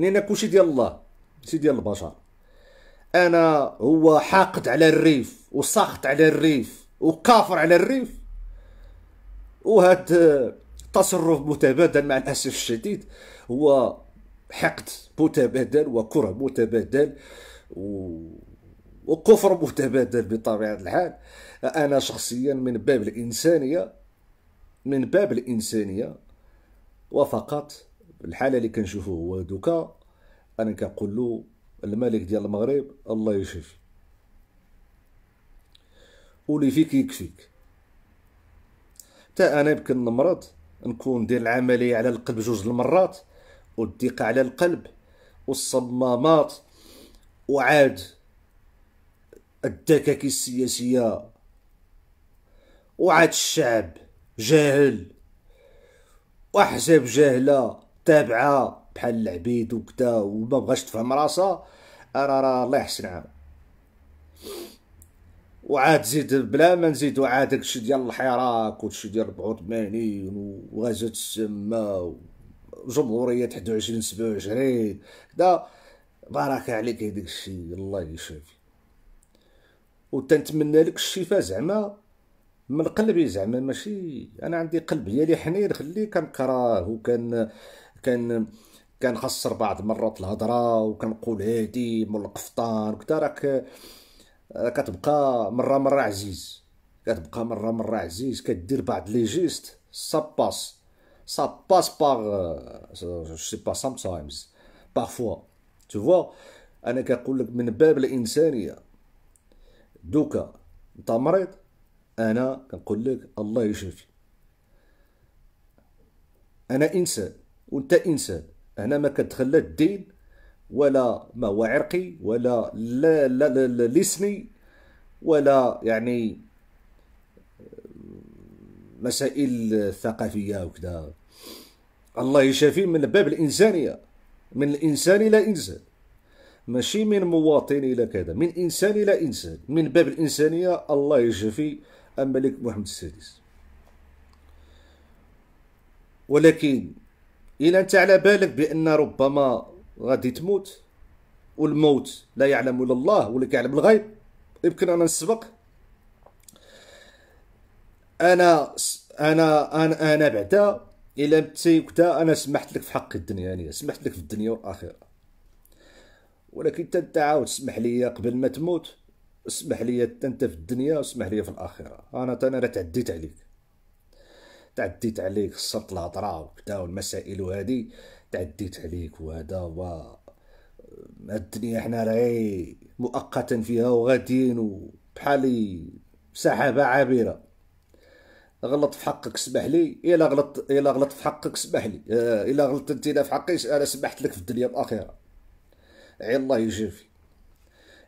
لان كلشي ديال الله شي ديال البشر انا هو حاقد على الريف وساخط على الريف وكافر على الريف وهذا التصرف متبادل مع الاسف الشديد هو حقد متبادل وكره متبادل و... وكفر متبادل بطبيعه الحال انا شخصيا من باب الانسانيه من باب الانسانيه وفقط الحاله اللي كنشوفوه هو دوكا انا كنقول له الملك ديال المغرب الله يشفي ولي فيك يكفيك تا انا يمكن نمرض نكون ندير العمليه على القلب جوج المرات والضيق على القلب والصمامات وعاد الدكاكي السياسية وعاد الشعب جاهل وأحزاب جاهلة تابعة بحال العبيد وكدا وما بغاش تفهم راسها أرى راه الله يحسن عام وعاد زيد بلا ما نزيدو عاد داكشي ديال الحراك ودشي ديال 84 وغازات السما جمهوريه 21 27 كدا باركة عليك هداك الشيء الله يشافي وتنتمنى لك الشفاء زعما من قلبي زعما ماشي انا عندي قلب ديالي حنين خليه كنكراه وكان كان كان خسر بعض مرات الهضره كنقول هادي من القفطان وكذا راك كتبقى مره مره عزيز كتبقى مره مره عزيز كدير بعض لي جيست صباص ça passe par, euh, je sais pas, sometimes, parfois. Tu vois, انا كنقول لك من باب الانسانيه دوكا انت مريض انا كنقول لك الله يشفي انا انسان وانت انسان هنا ما كتدخل لا الدين ولا ما هو عرقي ولا لا لا, لا, لا لسني ولا يعني آه، مسائل ثقافيه وكذا الله يشافيه من باب الإنسانية من الإنسان إلى إنسان ماشي من مواطن إلى كذا من إنسان إلى إنسان من باب الإنسانية الله يشافي الملك محمد السادس ولكن إلا أنت على بالك بأن ربما غادي تموت والموت لا يعلم إلا الله ولا يعلم الغيب يمكن أنا نسبق أنا أنا أنا, أنا بعدا الا وكتا انا سمحت لك في حق الدنيا يعني سمحت لك في الدنيا والاخره ولكن انت تعاود تسمح لي قبل ما تموت اسمح لي انت في الدنيا واسمح لي في الاخره انا انا راه تعديت عليك تعديت عليك الصمت الهضره وكذا والمسائل وهذه تعديت عليك وهذا و الدنيا حنا راهي إيه، مؤقتا فيها وغاديين وبحالي سحابه عابره غلط في حقك سمح لي الا غلط الا غلط في حقك سمح لي آه، الا غلطت انت في حقي انا سمحت لك في الدنيا الاخره عي الله يجافي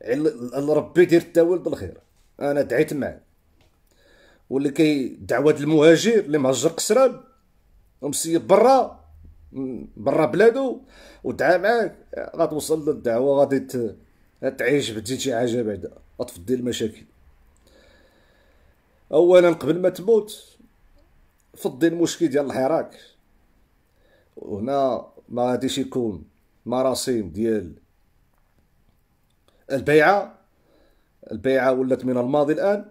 عي ربي يدير التاول بالخير انا دعيت معاه واللي كي دعوة المهاجر اللي مهجر قسران ومسيب برا برا بلادو ودعا معاك غتوصل للدعوة غادي تعيش بتجي شي حاجة بعدا غتفضي المشاكل اولا قبل ما تموت فضي المشكل ديال الحراك وهنا ما غاديش يكون مراسيم ديال البيعه البيعه ولات من الماضي الان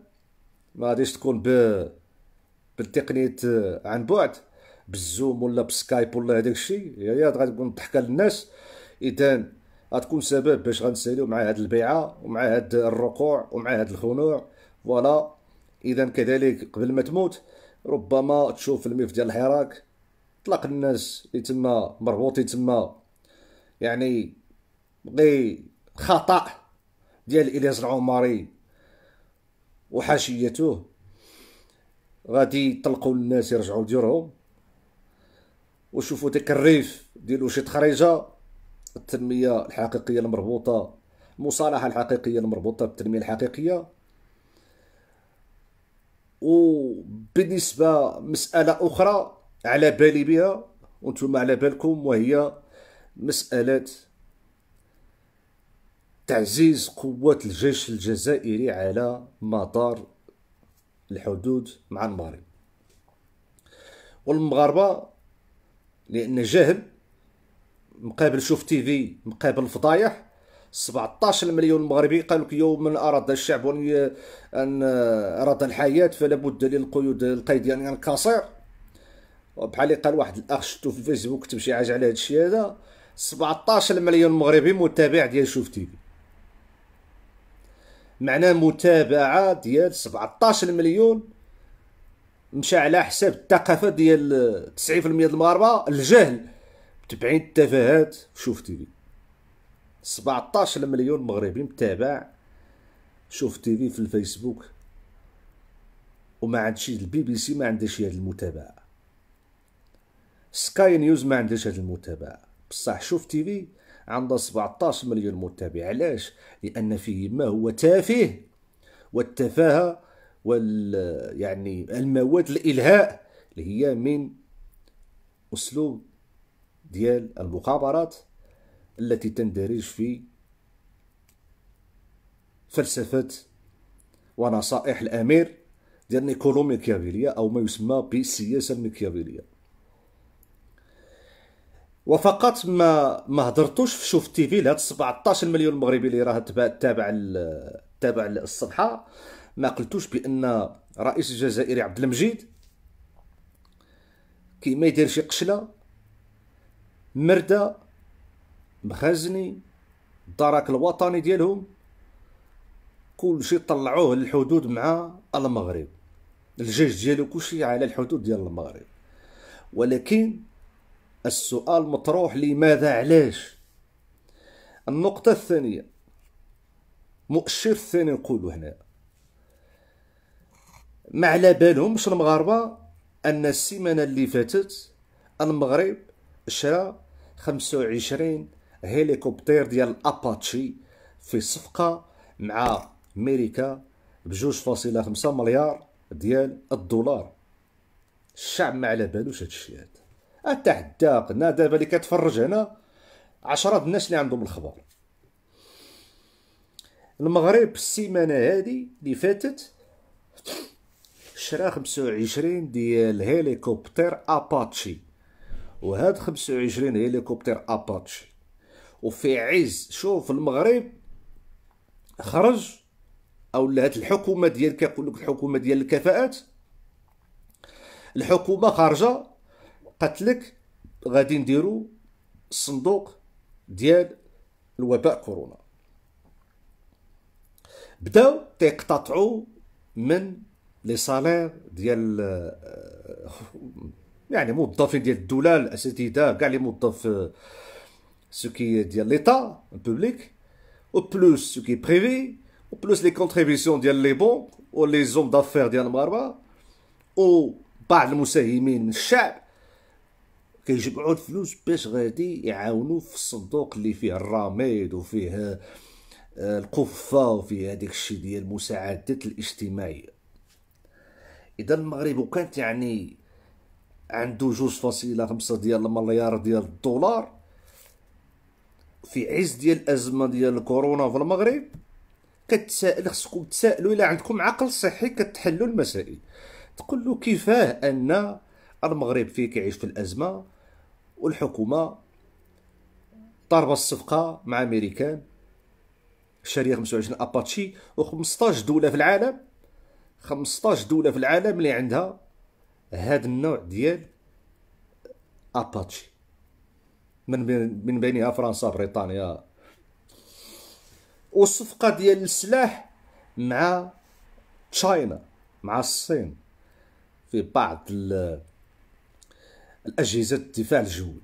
ما غاديش تكون ب بالتقنيه آه، عن بعد بالزوم ولا بسكايب ولا هذاك الشيء هي غتكون ضحكه للناس اذا غتكون سبب باش غنساليو مع هاد البيعه ومع هاد الركوع ومع هاد الخنوع فوالا اذا كذلك قبل ما تموت ربما تشوف الميف ديال الحراك طلق الناس اللي تما مربوطين تما يعني بغي خطا ديال الياس العمري وحاشيته غادي يطلقوا الناس يرجعوا لديرهم وشوفوا ديك الريف ديالو شي تخريجه التنميه الحقيقيه المربوطه المصالحه الحقيقيه المربوطه بالتنميه الحقيقيه وبالنسبه مساله اخرى على بالي بها وانتم على بالكم وهي مساله تعزيز قوات الجيش الجزائري على مدار الحدود مع المغرب والمغاربه لان جهل مقابل شوف تيفي مقابل الفضايح 17 مليون مغربي قالوا لك يوم من اراد الشعب ان اراد الحياه فلا بد للقيود القيد يعني القصير بحال اللي قال واحد الاخ شفتو في فيسبوك كتب شي حاجه على هذا الشيء هذا 17 مليون مغربي متابع ديال شوف تيفي معناه متابعه ديال 17 مليون مشى على حساب الثقافه ديال 90% المغاربه الجهل متبعين التفاهات شوف تيفي 17 مليون مغربي متابع شوف تي في الفيسبوك وما عندش البي بي سي ما عندهاش هاد المتابعه سكاي نيوز ما عندهاش هاد المتابعه بصح شوف تيفي عندها 17 مليون متابع علاش لان فيه ما هو تافه والتفاهه وال يعني المواد الالهاء اللي هي من اسلوب ديال المخابرات التي تندرج في فلسفة ونصائح الأمير ديال نيكولو ميكيافيليا أو ما يسمى بالسياسة الميكيافيلية وفقط ما ما هضرتوش في شوف تي في لهاد 17 مليون مغربي اللي راه تابع تابع الصفحه ما قلتوش بان رئيس الجزائري عبد المجيد كيما يدير شي قشله مرده مخزني الدرك الوطني ديالهم كلشي طلعوه للحدود مع المغرب الجيش ديالو كلشي على الحدود ديال المغرب ولكن السؤال مطروح لماذا علاش النقطة الثانية مؤشر الثاني نقولو هنا ما على بالهمش المغاربة أن السيمانة اللي فاتت المغرب شرا خمسة وعشرين هيليكوبتير ديال اباتشي في صفقه مع امريكا بجوج فاصلة خمسة مليار ديال الدولار الشعب ما على بالوش هادشي هذا اتا حداق دابا اللي كتفرج هنا عشرة الناس اللي عندهم الخبر المغرب السيمانه هادي اللي فاتت شرا 25 ديال هيليكوبتر اباتشي وهاد 25 هيليكوبتر اباتشي وفي عز شوف المغرب خرج او هاد الحكومه ديال كنقول لك الحكومه ديال الكفاءات الحكومه خارجه قالت لك غادي نديرو الصندوق ديال الوباء كورونا بداو تيقتطعوا من لي سالير ديال آه، يعني موظفين ديال الدوله الاساتذه كاع لي موظف آه، ce qui est de l'État, le public, ou plus ce qui est privé, ou plus les contributions de les banques, ou les hommes d'affaires de المغاربة, ou بعض المساهمين من الشعب كيجمعوا الفلوس باش غادي يعاونوا في الصندوق اللي فيه الرميد وفيه القفة وفيه هذاك الشيء ديال المساعدات الاجتماعية إذا المغرب وكانت يعني عنده جوج فاصلة خمسة ديال المليار ديال الدولار في عز ديال الازمه ديال الكورونا في المغرب كتسائل خصكم تسائلوا الا عندكم عقل صحي كتحلوا المسائل تقول له كيفاه ان المغرب فيه كيعيش في الازمه والحكومه ضاربه الصفقه مع امريكان شاريه 25 اباتشي و15 دوله في العالم 15 دوله في العالم اللي عندها هذا النوع ديال اباتشي من بين من بينها فرنسا بريطانيا والصفقه ديال السلاح مع تشاينا مع الصين في بعض الاجهزه الدفاع الجوي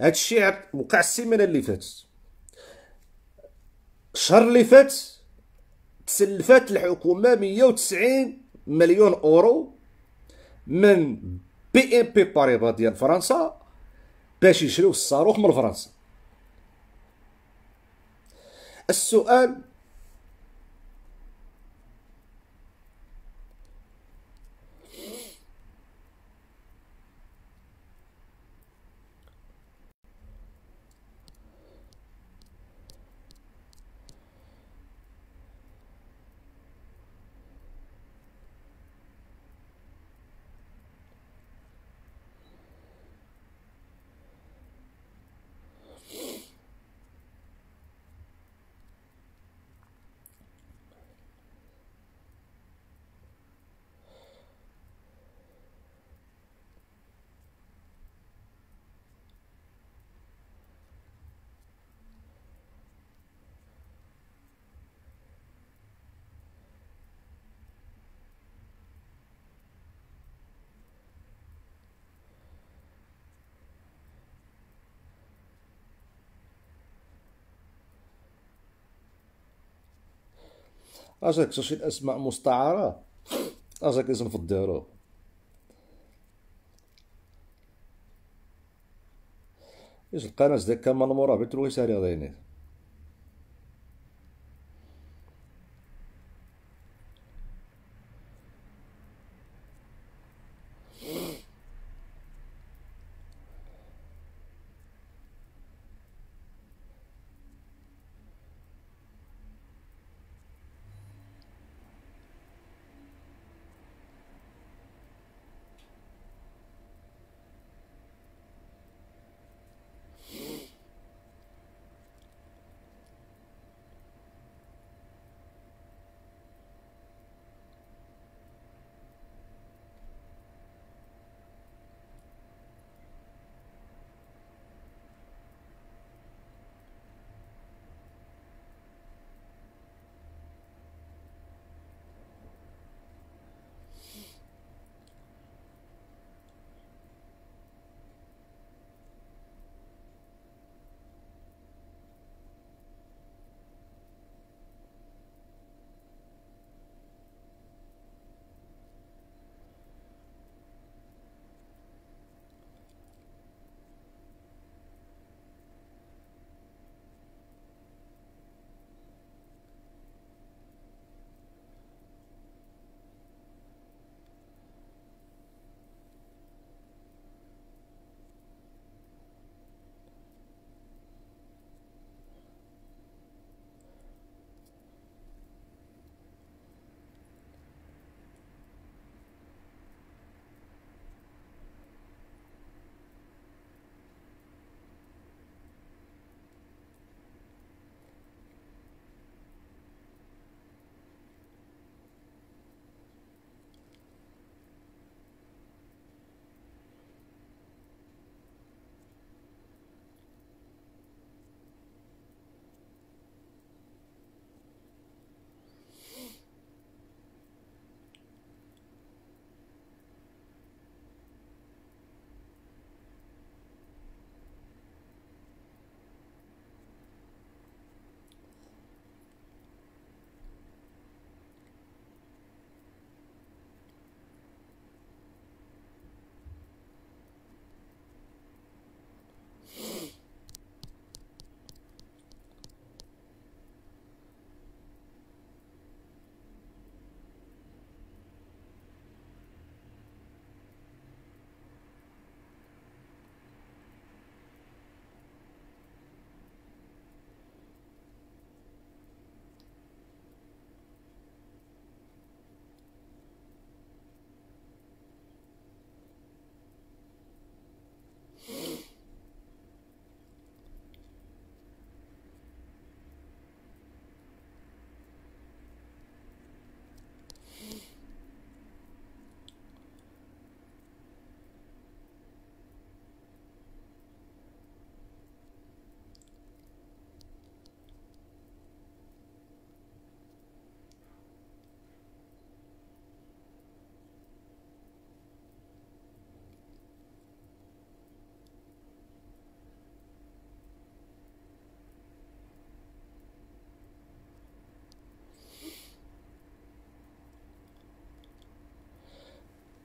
هذا الشيء وقع السيمانه اللي فاتت الشهر اللي فات تسلفت الحكومه 190 مليون اورو من بي ام بي باريبا ديال فرنسا باش يشريو الصاروخ من فرنسا السؤال اجاك شي الاسماء مستعاره اجاك راك اسم في الديرو اش القناه ذاك كان منموره بتروي ساري غينيه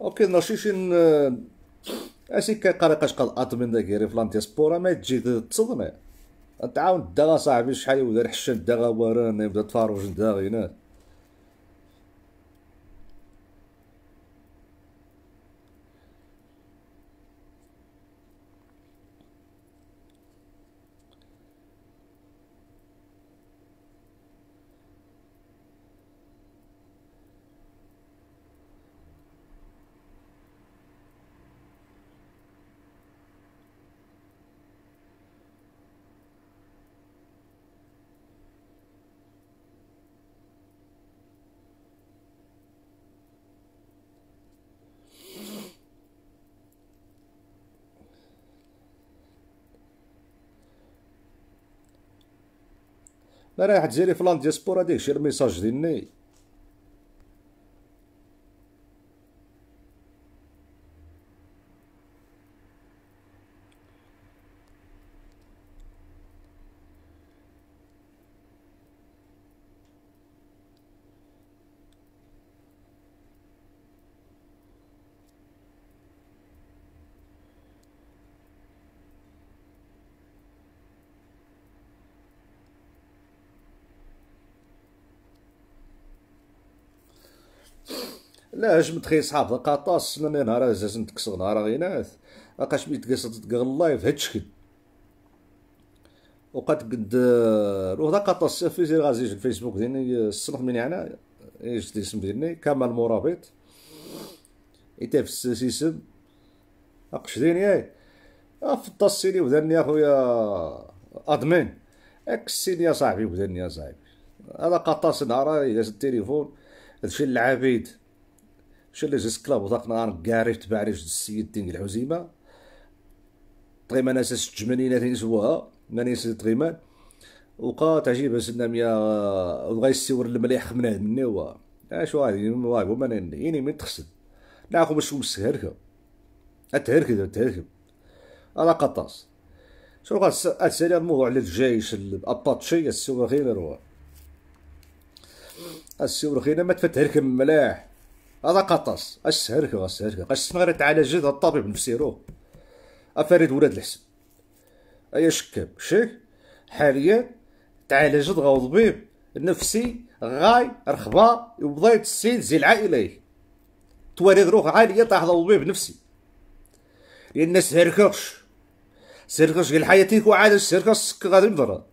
اوكي ناشيشين آه، اشي كيقرا كتبقى الادمين داكيري في لانتيسبورا ما تجي تصدمي تعاون داغا صاحبي شحال ولا حشان داغا وراني بدا تفاروج داغينات رايح تجري في لا ديسبورا ديك شير ميساج ديني ناش متخي صحاب قطاس من نهار زازن نتكسر نهار غيناث اقاش بيت قصد تقر اللايف الشكل وقد قد روح آه، ذاك قطاس في زير غازي الفيسبوك ديني الصنخ آه، من يعني ايش آه، دي اسم ديني كامل إيه. مرابط يتاف السيسم اقش ديني اي اف التصيني وذني اخويا ادمين اكسيني يا صاحبي وذني يا صاحبي هذا قطاس نهار يا التليفون هادشي العبيد مشى لي جيس كلاب وثاقنا غنكاري تبع لي جد السيد دين الحزيمه طيب، تقريبا انا ساس سواها ناني سيد تقريبا وقا تعجيب سنا ميا وبغا يسيور المليح منه مني هو اش واي واي وما يني من تخسد لا خو مش مسهرك اتهرك اتهرك انا قطاس شو غا اتسالي الموضوع على الجيش الاباتشي السوبر خينر هو السوبر خينر ما تفتهرك ملاح هذا قطاس اش سهرك غا سهرك اش سنغير تعالج هذا الطبيب نفسيرو افريد ولاد الحسن ايا شكب شيخ حاليا تعالجت غا طبيب نفسي غاي رخبة وبضيت السيد زي العائلة تواريد روح عالية تحت طبيب نفسي لأن سهركش سيركش قال حياتيك وعاد السيركش غادي يضرب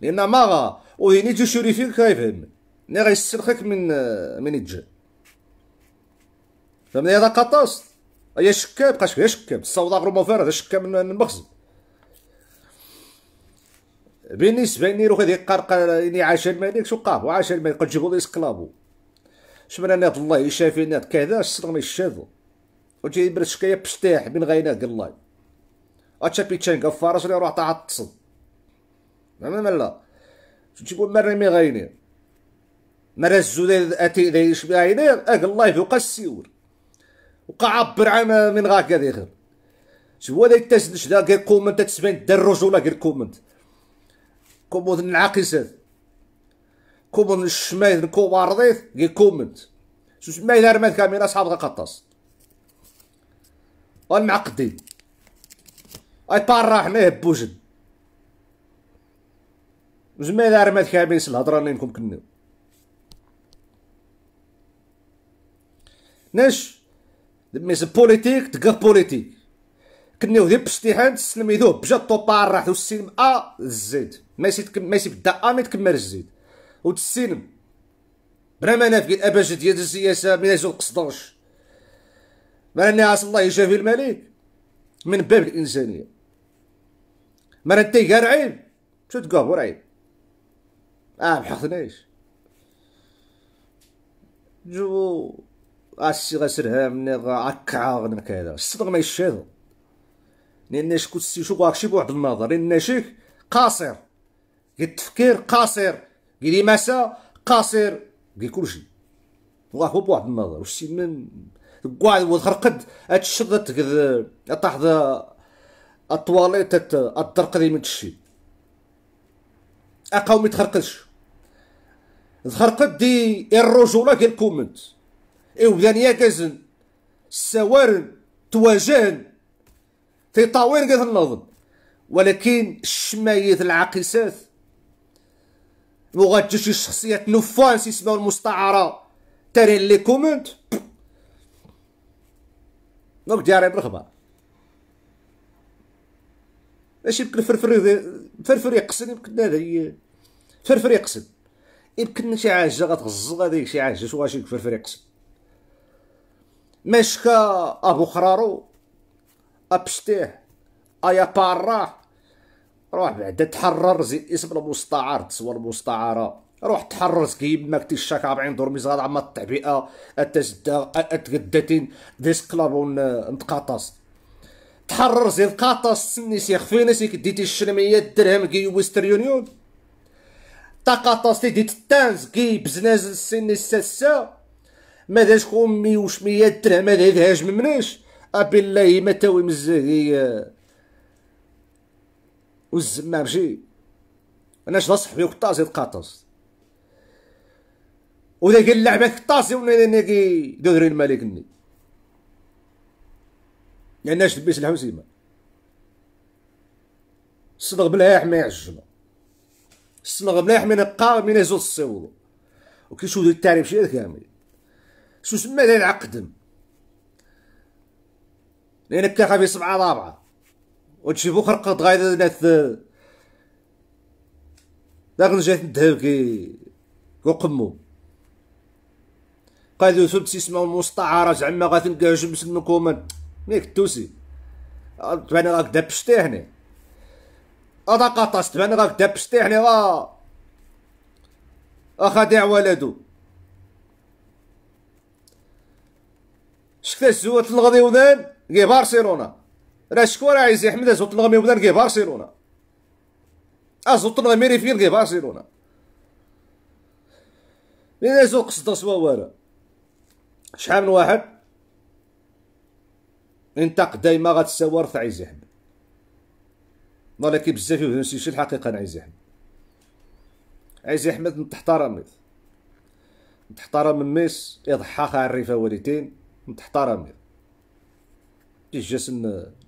لأن ما غا وهيني تشوري فيك كيفهم ني غيسلخك من من يتجه فمن هذا قطاس هي شكا بقاش فيها شكا الصودا غروب موفر هذا شكا من المخزن بالنسبه لي روحي هذيك قرقا إني عاش الملك شو قابو وعاش الملك قد جيبو شمن انا نات الله يشافينا كذا الصدق ما يشافو وجي شكاية بشتاح بين غينا الله اتشابي تشانكا فارس ولا روح تاع التصد ما لا تجيبو مرمي غيني مرا الزولال اتي ذا يشبع عينير اق الله يفوق السيور وقع عبر عام من غاك هذا شو هذا التسدش ذا غير كومنت تسمين دار الرجوله غير كومنت كومنت العاقسة كومنت الشمايد كوم عرضيث غير كومنت شو شمايد هرمات كامل اصحاب قطاس المعقدين اي طراح راح ميه زميل هرمات كامل الهضره اللي نكون كنو ناش ميز بوليتيك تقا بوليتيك كنيو دير باستيحان تسلم يدوه بجا طوبار راح السينم ا آه، الزيد ما يسيب ما يسيب دا ا مي تكمل الزيد وتسلم بلا ما نافقين اباجا ديال السياسه من يزول قصدوش ما نعس الله يجافي الملك من باب الانسانيه ما راني كار عيب شو تقول ورعيب اه بحقناش جو غاسي غاسرها من غاكعا غدن كذا الصدق ما يشادو لان كنت شوف هاكشي بواحد النظر لان شيك قاصر كي التفكير قاصر كي لمسا قاصر كي كلشي وهو بواحد النظر وشتي من كواعد وتخرقد اتشدت كذا اتحظ الطواليت الطرق ديما تشي اقاومي تخرقدش تخرقد دي الرجوله ديال الكومنت إوذان إيه، يكزن السوارن تواجهن طاوين قد النظم ولكن الشمايث العاقسات وغاتجي الشخصيات نفانس يسمعوا المستعارة تاري لي كومنت دونك جاري برخبة ماشي يمكن فرفر فرفري يقصد يمكن هذا فرفر يقصد يمكن شي حاجة غتغزغ هذيك شي حاجة شو غاشي فرفر يقصد مشكا ابو خرارو ابشتيه ايا بارا روح بعدا تحرر زي اسم المستعار تسوى المستعاره روح تحرر كي يماك الشاك عبعين دور ميزغاد عما التعبئه التجدة اتقدتين ديس كلابون آه، نتقاطاس تحرر زي القاطس سني سي خفينا سي ديتي الشلميه الدرهم كي ويستر يونيون تقاطس تي ديت التانز كي بزناز السن الساسه ماذاش امي وشمية درهم ماذا يدهاج ممناش الله ما تاوي مزاهي والزما مشي انا اش نصحبي وكطاسي تقاطص قال اللعبه كطاسي وانا ناقي دغري الملك ني يعني اش لبيس الحوسيمه صدق بلا ما يعجبنا صدق بلا من قا من زوز الصور وكي شو التعريف شي كامل شو سمى داير العقد لان كاخا في سبعه رابعه وتشي بوخر قد غايد ناث داك جات ندهب كي وقمو قالو ثلث سيسمى المستعارة زعما غاتنكاج مسلم كومن ميك توسي تبان راك دبشتي هنا هذا قطاس تبان راك دبشتي هنا راه اخا دع ولدو شكتا الزوات تلغضي ودان كي بارسيلونا راه شكون راه عايز يحمد زوت تلغمي ودان كي برشلونة ازوت تلغمي ريفيل كي بارسيلونا لينا زو قصد سوا والو شحال من واحد ينتقد دايما غتساوى في عايز يحمد ولكن بزاف يفهمش شي الحقيقة انا عايز يحمد عايز يحمد تحترم من ميس خا الريفة والدين نتحترم كيش جاسن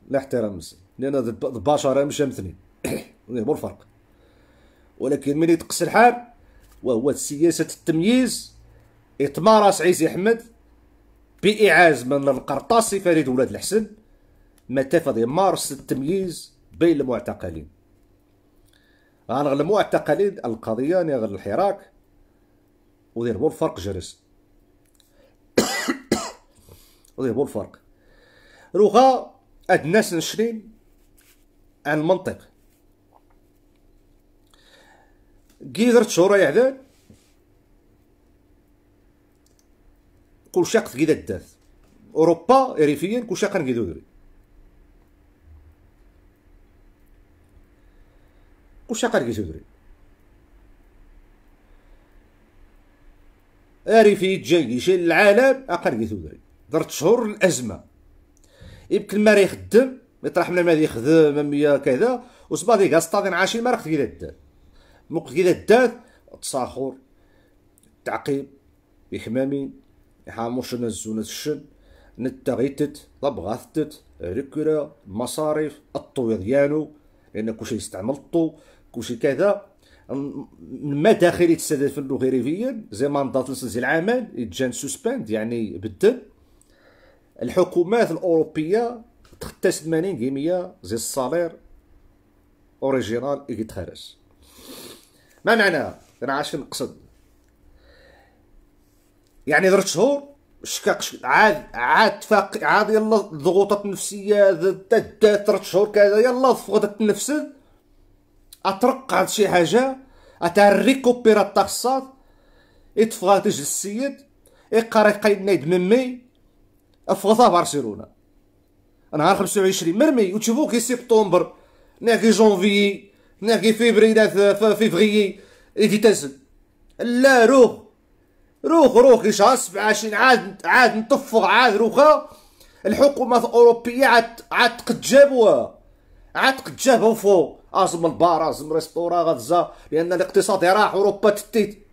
لا احترام لان البشر مش مثلين هو الفرق ولكن من يتقص الحال وهو سياسه التمييز يتمارس عيسى احمد بإعاز من القرطاسي فريد ولاد الحسن متى يمارس التمييز بين المعتقلين غنغ المعتقلين القضيه غير الحراك ودير الفرق جرس هو الفرق روغا هاد الناس نشرين عن المنطق كي درت شهور يعذان كل شاق كي دات اوروبا ريفيا كل شاق كي دري كل شاق كي دري ريفي جاي العالم اقل كي دري درت شهور الازمه يمكن ما يخدم يطرح من ما يخدم كذا وصبا ديك سطادين عاشين ما راه كذا دات موقف كذا دات التصاخر التعقيب يحمامين يحاموشن الزونة الشن نتغيتت ضبغاثتت ركرة المصاريف الطو ديالو لان كلشي يستعمل الطو كلشي كذا المداخل يتسدد في اللغه زي ما نضات لسنسي العمل يتجان سوسبند يعني بدل الحكومات الاوروبيه تختاس 80 كيمياء زي الصالير اوريجينال يتخرج ما معنى انا عارف نقصد يعني درت شهور شكاقش عاد عاد فاق عاد يلا الضغوطات النفسيه ثلاث شهور كذا يلا فقدت النفس اترقع شي حاجه اتريكوبيرا التخصصات يتفغى تجلس السيد يقرا يقيد نايد ممي افغطاه برشلونه نهار 25 مرمي وتشوفو كي سبتمبر هنا جونفيي جونفي هنا كي فيفري فيفغي يتسل لا روح روح روح كي شهر 27 عاد عاد نطفغ عاد روخا الحكومات الاوروبيه عاد عاد جابوها عاد جابوها فو ازم البار ازم ريستورا غزه لان الاقتصاد راح اوروبا تتيت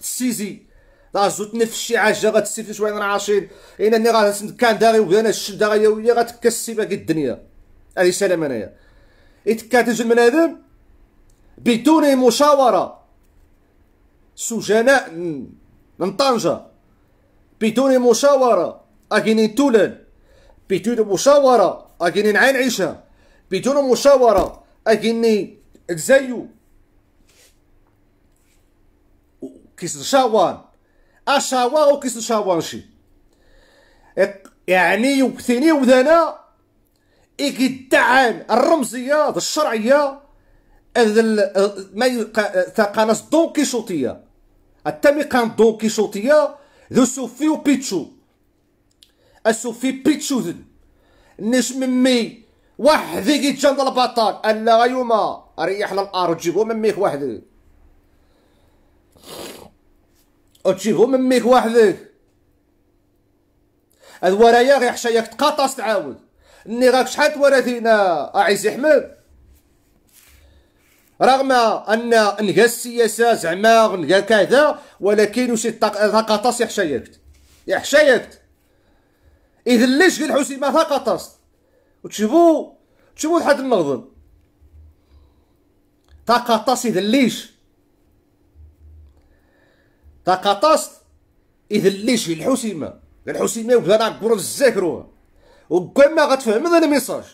السيزي زوت نفس الشيء عاجه غتسيب في شويه راشد اين اني غنسند كان داغي وانا انا الشد داغي وهي غتكسي باقي الدنيا هذه سلام انايا يتكاتج المنادم بدون مشاوره سجناء من طنجه بدون مشاوره اكيني تولن بدون مشاوره اكيني عين عيشه بدون مشاوره اكيني تزيو كيس شاوان اشاوا شاوانشي يعني يوكثيني وذانا يقدعان الرمزيه الشرعيه ما تقانس دونكيشوطيه التمي كان دونكيشوطيه ذو سوفي وبيتشو السوفي بيتشو ذن نش ممي واحد يجي جاند البطال الا يوما ريح للارض جيبو مميك واحد او وتجيبهم ميك وحدك هاد ورايا غير حشاياك تقاطعس تعاود ني راك شحال توراثينا اعزي احمد رغم ان انهى السياسه زعما انهى كذا ولكن يا حشاياك يا حشاياك اذا ليش قال حسين ما ثقطس وتشوفوا تشوفوا لحد المغضب ثقطس اذا ليش تقاطست إذا ليش الحسيمة الحسيمة وبدانا بزاف روها وكما غتفهم هذا الميساج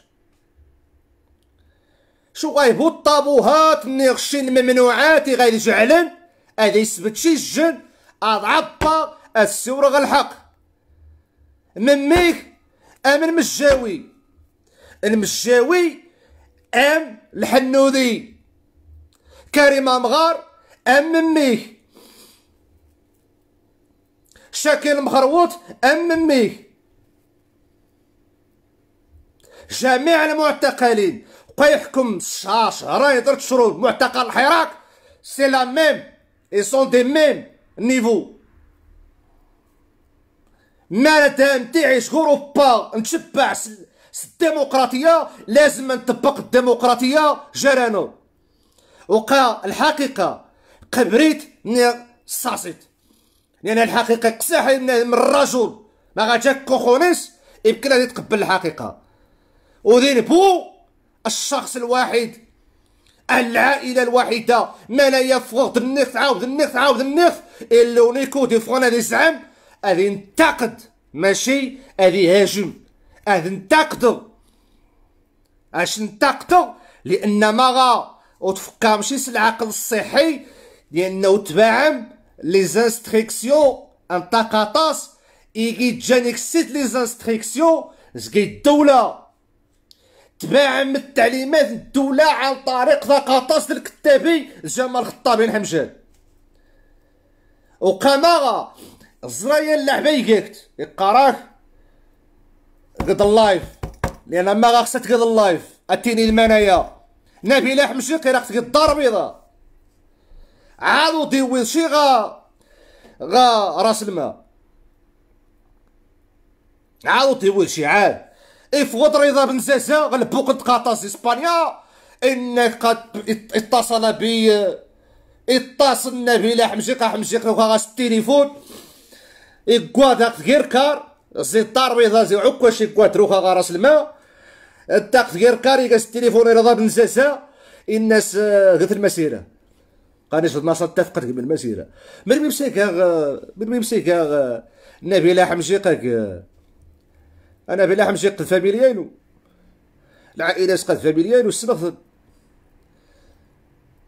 شو غايبو الطابوهات النيغشين الممنوعات غادي جعلن هذا يثبت شي الجن اضعطا السورة من ميك ام المشاوي المشاوي ام الحنودي كريم امغار ام من ميك شاكل مخروط أم ميه جميع المعتقلين قيحكم يحكم شهرين درت شروط معتقل الحراك سي لا ميم اي سون دي ميم نيفو معناتها تعيش في اوروبا نتشبع الديمقراطيه لازم نطبق الديمقراطيه جرانو وقا الحقيقه قبريت من ساسيت لان الحقيقه قساح من الرجل ما كوخونيس يمكن غادي يتقبل الحقيقه ودين بو الشخص الواحد العائله الواحده ما لا يفرغ النف عاود النف عاود النف اللي نيكو دي فرون هذه زعم هذا ينتقد ماشي هذا يهاجم هذا ننتقدو اش ننتقدو لان ما غا وتفكر ماشي العقل الصحي لانه تباعم لي انستريكسيون نتاع قطاس يجي تجانيك سيت لي انستريكسيون زكي الدولة تباعم التعليمات الدولة عن طريق ذا الكتابي جمال خطابين حمجان وقماغا الزرايا اللعبة يقاكت يقراك قد اللايف لأن ما غاخصها تقد اللايف أتيني المنايا نبيلة حمشي قراك تقد الدار بيضاء عاودوا ديوين شي غا غا راس الماء عاودوا ديوين شي عاد اف رضا بن زازا غلبوك تقاطاس اسبانيا انك قد اتصل بي اتصلنا بلا حمشيق حمشيق وغاش التليفون يقواد غير كار زي الدار بيضا زي عكوش يقواد غا راس الماء التاق غير كار يقاس التليفون رضا بن زازا الناس قتل المسيره قاني صد ناصر تفقد من المسيره من بيمسك من بيمسك نبيلا حمشي قاك انا بلا حمشي قد فابيليانو العائله سقد فاميليانو السنخ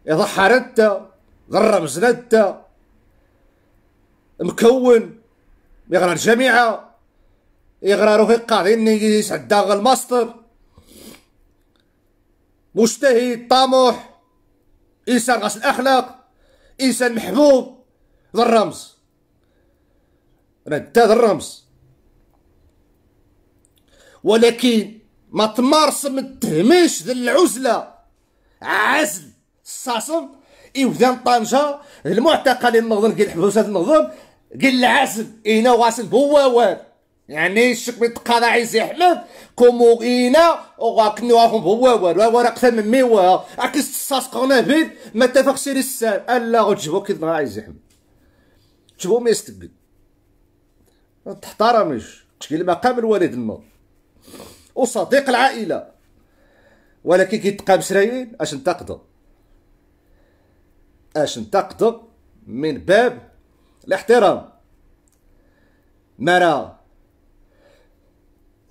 يضحى رتا غرم انت مكون يغرى الجامعه يغرى روحي قاضي يسعد الماستر مجتهد طموح انسان غاس الاخلاق انسان محبوب ذا الرمز راه انت ذا الرمز ولكن ما تمارس ما تهمش ذا العزله عزل الصاصم يودان طنجه المعتقل النظم كي حبوسات النظم قال العزل هنا واصل هو يعني من تقاضى عيسى احمد كومو اينا وغاكنو غاهم هو والو ورا اكثر من مي وها اكيس تصاص قنابيل ما اتفقش سيري الا غتجبو كي تنغى عيسى احمد جبو ما يستقبل ما تحترمش تشكيل مقام الوالد الما وصديق العائله ولكن كي تقام بسرايين اش نتقدر اش نتقدر من باب الاحترام مرا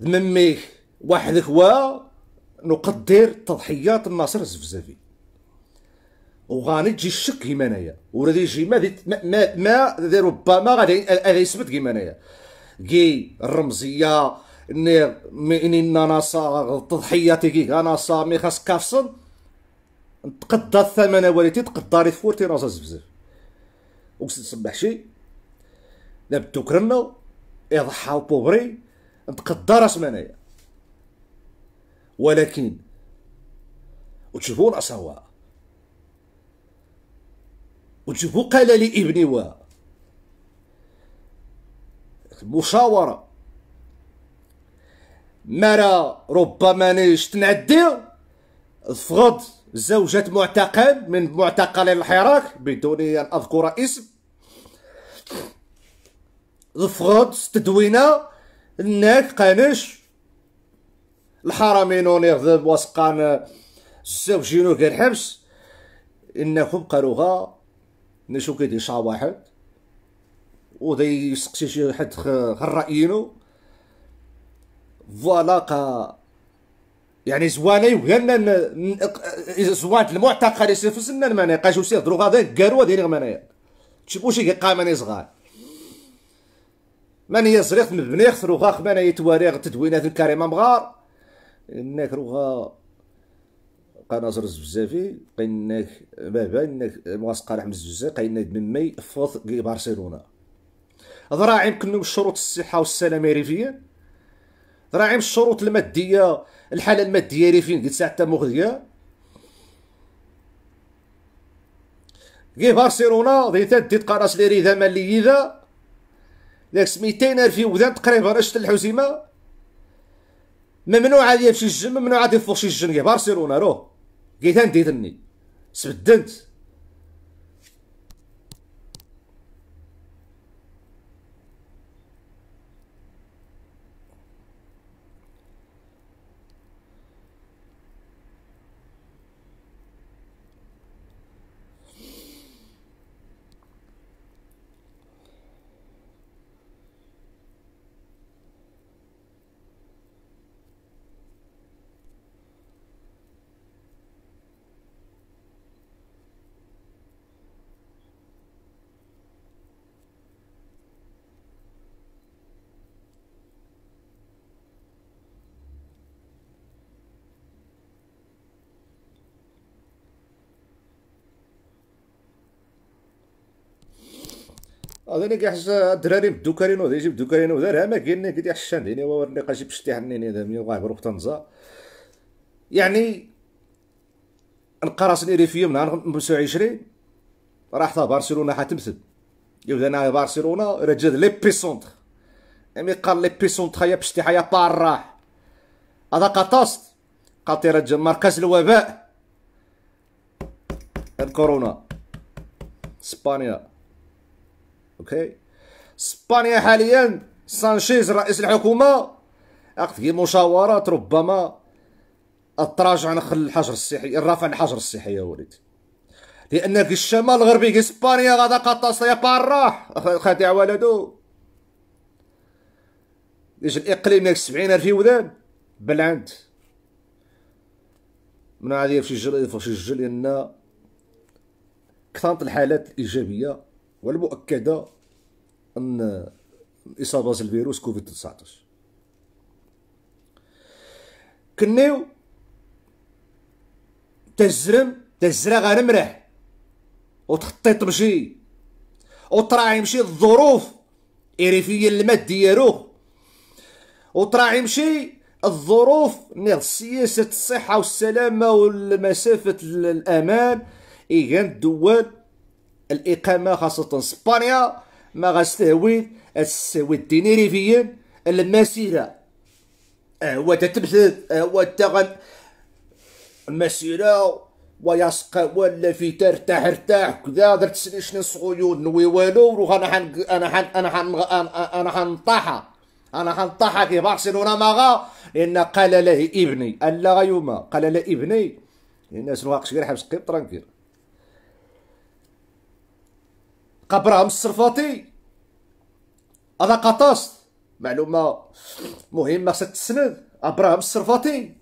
مميه واحد هو نقدر تضحيات الناصر الزفزافي وغاني تجي الشك كيما انايا ولا يجي ما ما ما ربما غادي غادي يثبت كيما انايا كي الرمزيه نير مينين ناصا تضحياتي كي ناصا مي خاص كافصن تقدر الثمن وليتي لي فورتي راسا زفزاف وكس تصبح شي لا بدو كرنا يضحاو بوبري نتقدر اش انايا ولكن وتشوفوا راسها وتشوفوا قال لي ابني و مشاوره مرا ربما نيش تنعديو فرض زوجة معتقل من معتقل الحراك بدون أن أذكر اسم فرض تدوينة الناك قانش الحرمين ونغذب وسقان آه، ساو جينو كان حبس انكم قالوها نشو كيدي شا واحد وذي يسقسي شي حد غرائينو فوالا قا يعني زواني وغانا زوانت المعتقل يسير في السنان مانايا قاش يسير دروغ هذا كاروا دايرين مانايا تشبوشي كيقام مانايا صغار من هي يزريغ مبنيغ ثروغا خمانا يتواريغ تدوينات الكريمة مغار انك روغا قناصر بزافي قيناك بابا انك مواسقة رحم الزوزة قيناك فوث قي برشلونة ذراعي مكنو شروط الصحة والسلامة ريفيا ذراعي الشروط المادية الحالة المادية ريفين قد ساعة مغذية كي برشلونة ذي تدي تقراص لي ريذا مالي إذا داك 200000 يودان تقريبا شت الحزيمه ممنوع هذه يمشي الجن ممنوع هذه يفوش شي الجن كي بارسيرونا روح قيتان ديتني سبدنت اظن كيحش الدراري بالدكارين وهذا يجيب الدكارين ها ما كاين كي يحشان ديني ورني قاجي بشتي حنيني هذا مي واه بروك طنزا يعني القراص في من نهار 25 راح تا برشلونه حتمثل يبدا انا برشلونه رجد لي بي سونتر امي قال لي بي سونتر يا بشتي حيا بارا هذا قطاست قاطي رجل مركز الوباء الكورونا اسبانيا اوكي اسبانيا حاليا سانشيز رئيس الحكومه عقد مشاورات ربما التراجع عن خل الحجر الصحي الرفع عن الحجر الصحي يا وليدي لان في الشمال الغربي اسبانيا غادا قطاس يا راح خادع ولدو ليش الاقليم 70 الف ودان بلعند من غادي في شي جل في شي جل لان كثرت الحالات الايجابيه والمؤكدة أن إصابة الفيروس كوفيد 19 كنيو تزرم تزرع غير مرح وتخطي تمشي وتراعي يمشي الظروف إريفية المادية ديالو وتراعي يمشي الظروف نيغ سياسة الصحة والسلامة والمسافة الأمان إيغان الدول الاقامه خاصه اسبانيا ما غاستهوي السوي التنيريفيين المسيره آه، هو تتمثل آه، هو تغن المسيره ويسقى ولا في ترتاح ارتاح كذا درت سني شنو صغيون نوي والو انا حن انا حن انا حن انا حنطاحها انا حنطاحها في برشلونه غا لان قال له ابني الا غيوما قال له ابني الناس رواق غير حبس قيب ترانكيل قبرهم الصرفاتي هذا قطاس معلومه مهمه ست تسند ابراهام الصرفاتي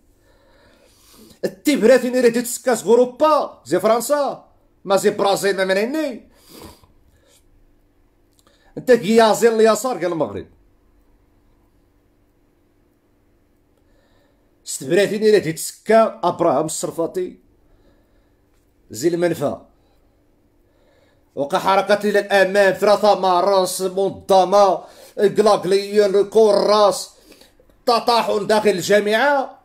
التبراتين اللي جات تسكاس غوروبا زي فرنسا ما زي برازيل ما منيني انت كيازي اليسار قال المغرب استبراتين اللي جات تسكا ابراهام الصرفاتي زي المنفى حركات إلى الأمام فرثة مارس منظمة كلاكليون كراس تطاحن داخل الجامعة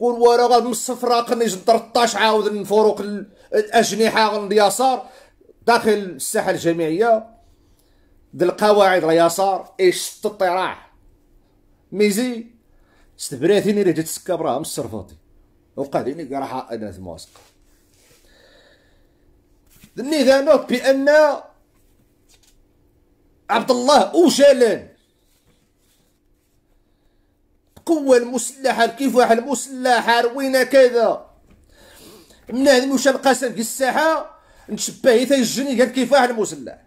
كل ورا غنصفرا قنيج 13 عاود من فروق الأجنحة اليسار داخل الساحة الجامعية ديال القواعد اليسار يسار إيش الطراح ميزي ستبراتيني براتيني جات السكه براها من الصرفاطي وقاعدين راه انا مواسق نظامك بأن عبد الله أوجلا القوة المسلحة واحد المسلحة روينا كذا من هذا مشى القاسم في الساحة حتى تيجني قال واحد المسلح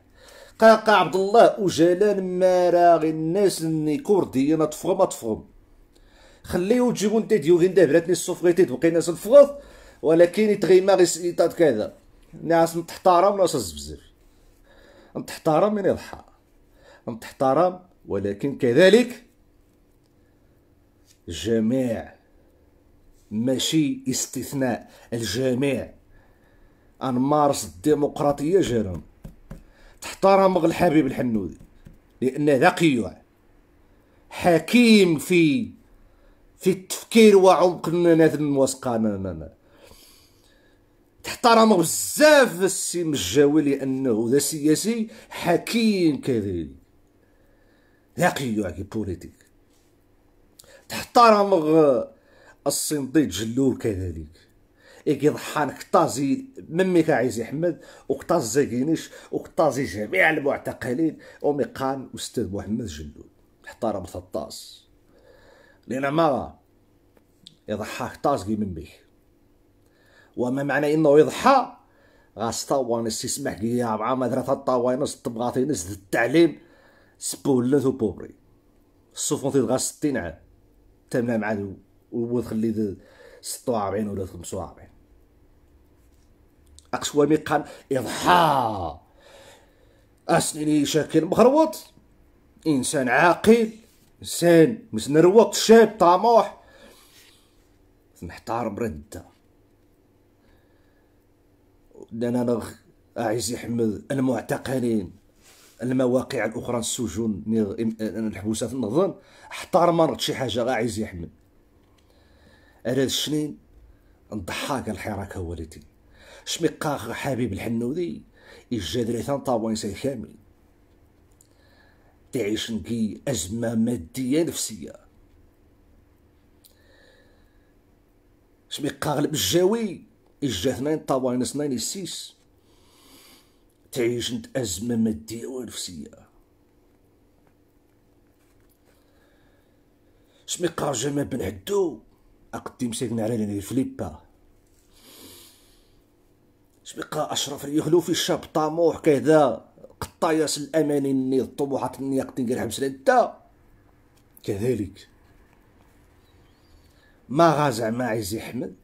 قاقا عبد الله أوجلان ما راغي الناس اللي كرديين تفهم ما تفهم خليو تجيبو نتا ديوغين دابراتني الصوف غير تبقي ناس الفغض ولكن يتغيما غير كذا ناس نتحترم ناس بزاف نتحترم من يضحى نتحترم ولكن كذلك جميع ماشي استثناء الجميع انمارس الديمقراطيه جرم تحترم الحبيب الحنودي لان ذا حكيم في في التفكير وعمق الناس الموسقه تحترم بزاف السي مجاوي لانه ذا سياسي حكيم كذلك ذكي يعني بوليتيك تحترم الصندي جلور كذلك إيكي ضحان كتازي ممي كعيزي حمد وكتاز زاكينيش وكتازي جميع المعتقلين وميقان أستاذ محمد جلور احترم 13 لأن ما يضحاك طازقي ممي وما معنى انه يضحى غاسطاوان سمح ليا مع مدرسه الطوانس طبغاتينس التعليم سبولات وبوبري سوفونتي دغا ستين عام تمنا مع وخلي 46 ولا 45 اقسوامي قال اضحى اسنيني شاكل مخروط انسان عاقل انسان مسنروق شاب طموح محتار برده ننغ أعز يحمل المعتقلين المواقع الأخرى السجون الحبوسة في النظام احترم شي حاجة يحمل على أنا الشنين نضحاك الحركة والدي شمقاخ حبيب الحنودي الجدري طاوين سي كامل تعيش نكي أزمة مادية نفسية شمقاغ البجاوي إجا هنا طوالنا تعيش تعيشنت أزمة مادية ونفسية شمي قار جمال بن عدو أقدم سيدنا على لنا فليبا شمي قار أشرف يخلو في الشاب طموح كذا قطايس الأماني ني الطموحات ني قد حبس بسلانتا كذلك ما غازع ما عزي حمد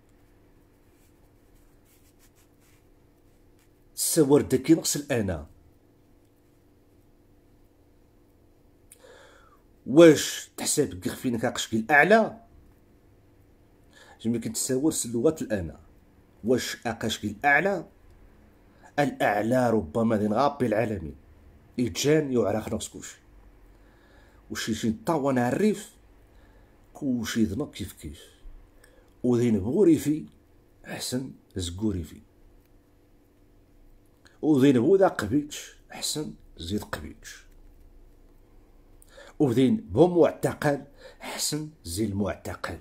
السوارد كينقص الأنا واش تحسب كغفينك كي الأعلى كنت تساور لغة الأنا واش كي الأعلى الأعلى ربما ذي ربي العالمين إجان نقص نفسكوش وشي شي طوان على الريف كلشي ذنب كيف كيف وذين بغوري في أحسن زقوري في هو ذا قبيتش حسن زيد قبيتش بو معتقل حسن زيد المعتقل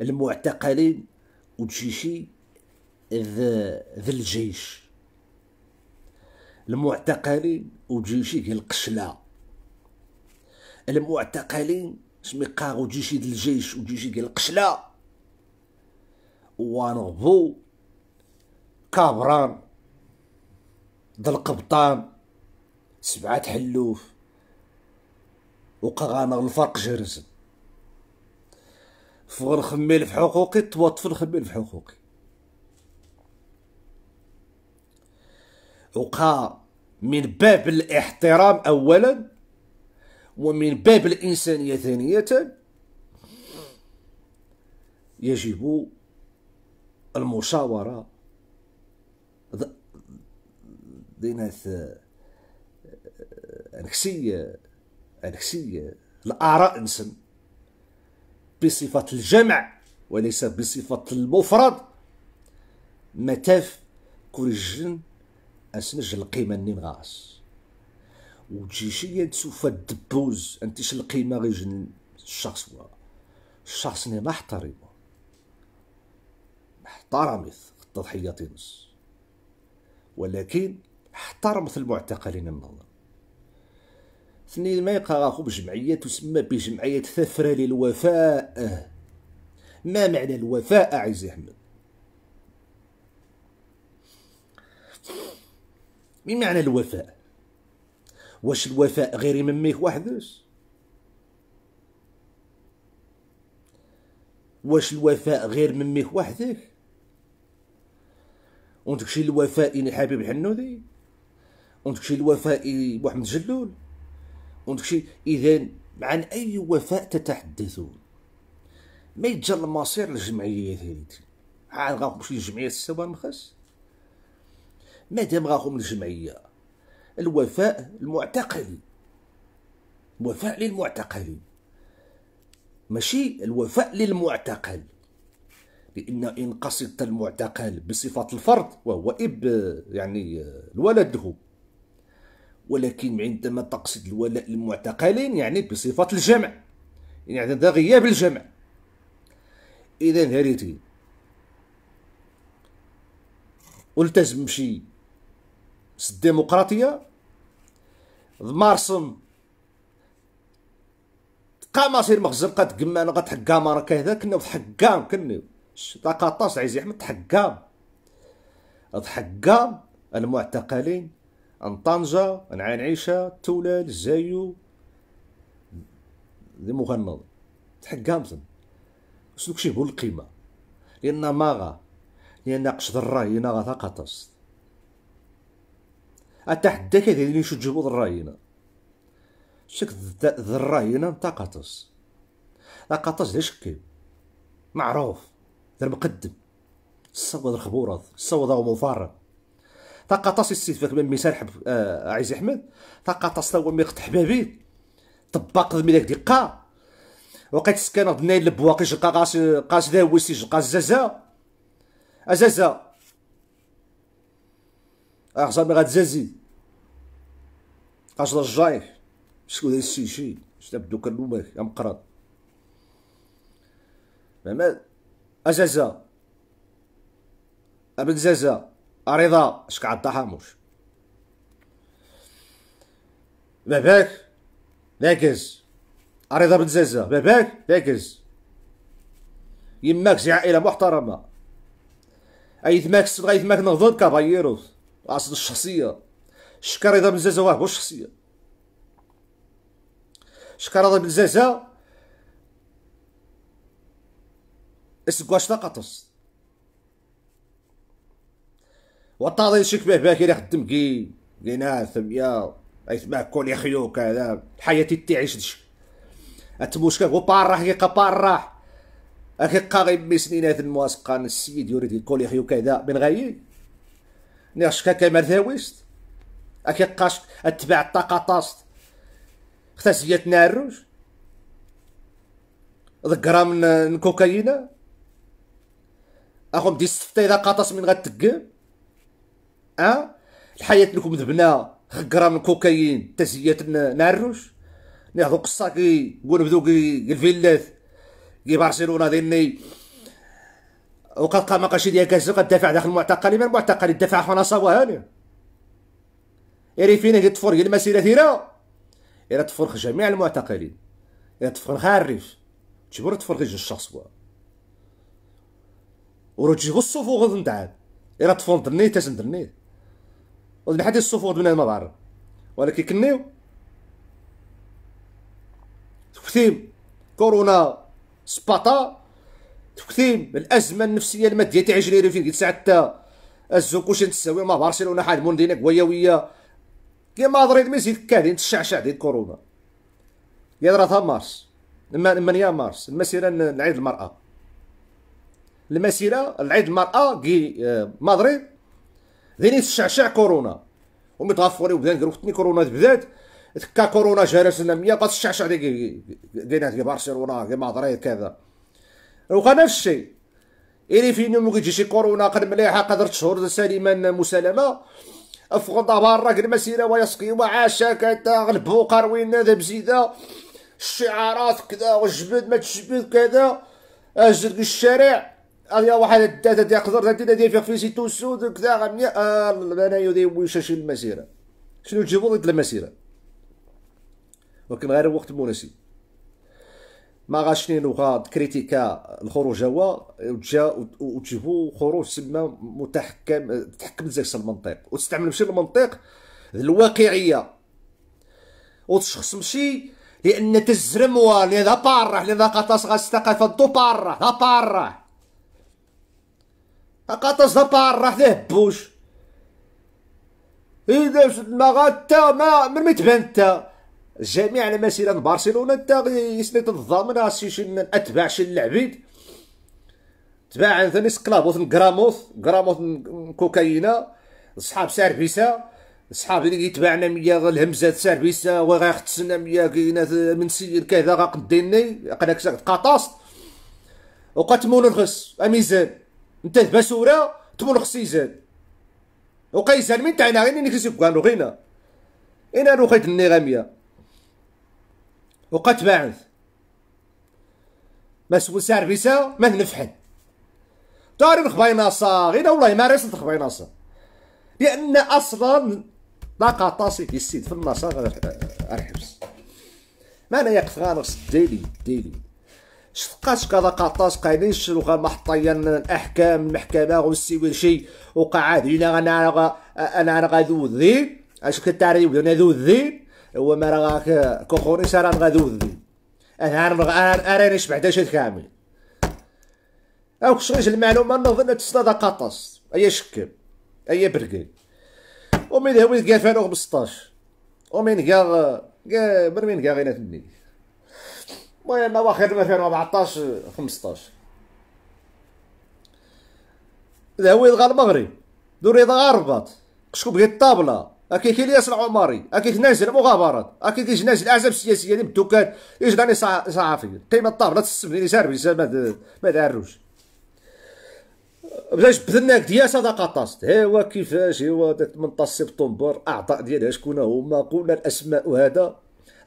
المعتقلين وتشيشي ذا ذا الجيش المعتقلين وجيشي ديال القشلة المعتقلين سمي قاغ جيشي ديال الجيش وجيشي ديال القشلة وانغبو كابران ذا القبطان سبعة حلوف وقغانا الفرق جرزن فغر خميل في حقوقي توطف الخميل في حقوقي وقا من باب الاحترام اولا ومن باب الانسانيه ثانيه يجب المشاوره ديناث آه، آه، انكسي انكسي الاراء نسن بصفه الجمع وليس بصفه المفرد متاف كورجن اسنج القيمه اللي غاس وتجي شي تسوف الدبوز انتش القيمه غير جن الشخص هو الشخص اللي محترمه محترمث التضحيه تنس ولكن احترمت المعتقلين النظر ثنين ما يقاغاخو بجمعية تسمى بجمعية ثفرة للوفاء ما معنى الوفاء عزيزي أحمد مين معنى الوفاء واش الوفاء غير يمميك وحدس واش الوفاء غير مميك وحدك وانت الوفاء يا حبيب الحنودي وداكشي الوفائي محمد جلول وداكشي اذا عن اي وفاء تتحدثون ما يتجا المصير للجمعيه ثالثي عاد شي جمعيه السوا نخس مادام غاخو الجمعيه الوفاء المعتقلي وفاء للمعتقل ماشي الوفاء للمعتقل لان ان قصدت المعتقل بصفه الفرد وهو اب يعني الولد هو ولكن عندما تقصد الولاء للمعتقلين يعني بصفة الجمع يعني هذا غياب الجمع إذا هريتي والتزم شي الديمقراطية ضمارسم مصير مخزن قد قمان حقام راه كذا كنا وتحكام كنا تقاطاس عزيز احمد تحكام تحكام المعتقلين عن طنجة عن عين عيشة تولال زايو ذي مغنض قامزن شنو كشي هو القيمة لأن ماغا لأن قشد الراينا غا ثقطس أتحدى كذي لي شو تجيبو الراينا شك ذا الراينا تقطس تقطس ذا شكي معروف ذا المقدم تصوض الخبورة تصوض مفارق السيد فاك من مسارح آه عايز احمد تا هو ميقت حبابي طباق ملاك دقه وقيت سكان ضناي البواقي جلقا قاس قاس سي جلقا زازا ازازا اخ زعما غتزازي قاش رجايح شكون شي شتا بدو كلو ماك يا مقراط فهمت ازازا ابن زازا أريضا شكع الطحاموش باباك ذاكز أريضا بن زازا باباك ذاكز يماك زي عائلة محترمة ايثماك الصدق ايثماك نغضون كابايروس أصل الشخصية شكر رضا بن زازا واه بوش شخصية شكر رضا بن زازا اسكواش تقطص وطاضي شك به باكر يخدم كي لينا سميا يسمع كل يخيو كذا الحياة تعيش دش اتموشكا هو كي قبار بارح اخي قاغي سنينات المواسقة السيد يريد يا خيوك هذا من غير نيشكا كما ثاويست اخي قاش اتبع الطاقة طاست اختاسيات ناروش ذكرى من الكوكايينا اخو مدي ستة اذا قاطس من غتقام اه الحياه لكم ذبنا خقره من الكوكايين تسيات نعروش ناخذ قصاكي ونبدو كي الفيلات كي برشلونه ديني وقد قام قشي ديال كاس قد دافع داخل المعتقل من المعتقل دافع فرنسا وهاني يري فينا كي تفرق المسيره ثيرا يرى تفرق جميع المعتقلين يرى تفرق الخارج تجبر تفرق شخص بوا ورجي غصو فوق غض نتاعك يرى تفرق درنيت تسن درنيت وذبحت دون ما المظهر ولكن كنيو تكتيم كورونا سباطا تكتيم الازمه النفسيه الماديه تاع جنيري فين قلت ساعه الزوكوشن تساوي مع برشلونه حال موندينا قويويه كيما مدريد مزيد كادين تشعشع ديال كورونا يا دراتها مارس لما من يا مارس المسيره لعيد المراه المسيره لعيد المراه كي آه، مدريد غير يتشعشع كورونا ومتغفوري وبدا نقول وقت كورونا بدات تكا كورونا جالس لنا 100 بقات تشعشع ديك كاينة ديك برشلونه كي مدريد كذا وقا نفس الشيء إلي فين يوم كتجي شي كورونا قد مليحه قدر تشهر سليما مسالمه افغض برا سيرة ويسقي وعاشاك كتا غلبو قروين هذا بزيده الشعارات كذا والجبد ما تجبد كذا اجد الشارع هذه واحد الداتا ديال قدر انت ديال في سيتو توسو كذا غني آه، انا يدي ويشاش المسيره شنو تجيبو ضد المسيره ولكن غير وقت مناسب ما غاش نوغا كريتيكا الخروج هو وجا وتجيبو خروج سما متحكم تحكم زيكس المنطق وتستعمل ماشي المنطق الواقعيه وتشخص ماشي لان تزرم لان بارح لان قطاس غاستقف الدو باره بارح قطص دبار راح فيه بوش اذا ما غاتا ما من متبان انت جميع المسيرة برشلونة انت يسند الضامن راسي شن اتباع شن العبيد تباع ثاني سكلابوث كراموث كراموث كوكاينا صحاب سارفيسا صحاب اللي يتبعنا ميا الهمزات ساربيسا وغا ختسنا ميا كاينة من سير كذا غا قديني قناك قطاس وقتمون الغس اميزان انت بسورة تمون خسيزان وقيسان من تاعنا غير نكسي بقانو غينا إنا روخيت النغامية وقت باعث ما سوى سار بيسا ما نفحن طاري الخبايناصة غينا والله ما رسلت الخبايناصة لأن أصلا لا طاسي في السيد في غير الحبس ما انا يقف غانغ ديلي ديلي شفقاش قايدين شنو غير محطيا الاحكام المحكمه غوسي شي وقع عادي انا انا غادو الذين اش كتعري انا ذو الذين هو ما راه كوخوني سارا غادو الذين انا انا راني شبعت كامل او شغيش المعلومه نظن ذا قطاس اي شكل اي برقي ومن هويت كاع 2015 ومن كاع كاع من وين كاع غينا تني المهم هو خدمة 2014 15 الهويد غا المغرب دوريد غا الرباط قشكوب بغيت الطابلة اكيد الياس العماري اكيد نازل المغامرات اكيد نازل الاحزاب السياسيه اللي بالدكان يجي صحافي قيمه الطابله لي ساربي ما ما داروش بلاش بذناك ديال صدقه طاست هو كيفاش هو داك من طاسي بطنبر ديالها شكون هما قلنا الاسماء وهذا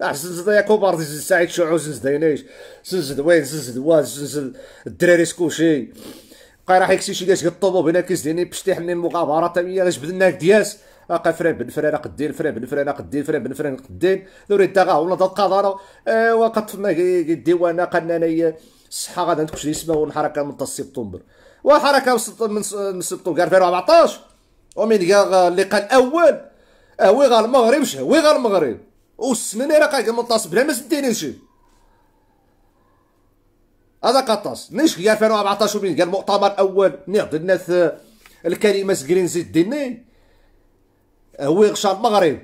احسن سنزد يا زد سعيد شعو زدينيش زد سنزد وين سنزد واز سنزد الدراري سكوشي بقى راح يكسي شي داش الطوموب هنا كيزديني باش من المغامره تا هي باش بدلنا دياس اقا فران بن فران قدين فران بن فران قدين فران بن فران قدين دوري داغا ولا ضد قضاره ايوا فما الديوانه قالنا انايا الصحه غادا تكون يسمى الحركه من سبتمبر وحركه من سبتمبر 2014 ومن اللقاء الأول اول هو غا المغرب شهوي غا المغرب والسنن راه قايد المنتصب بلا ما سديني شي هذا قطاس نيش في 2014 وبين قال المؤتمر الاول نعطي الناس الكلمه زيد ديني هو يغشى المغرب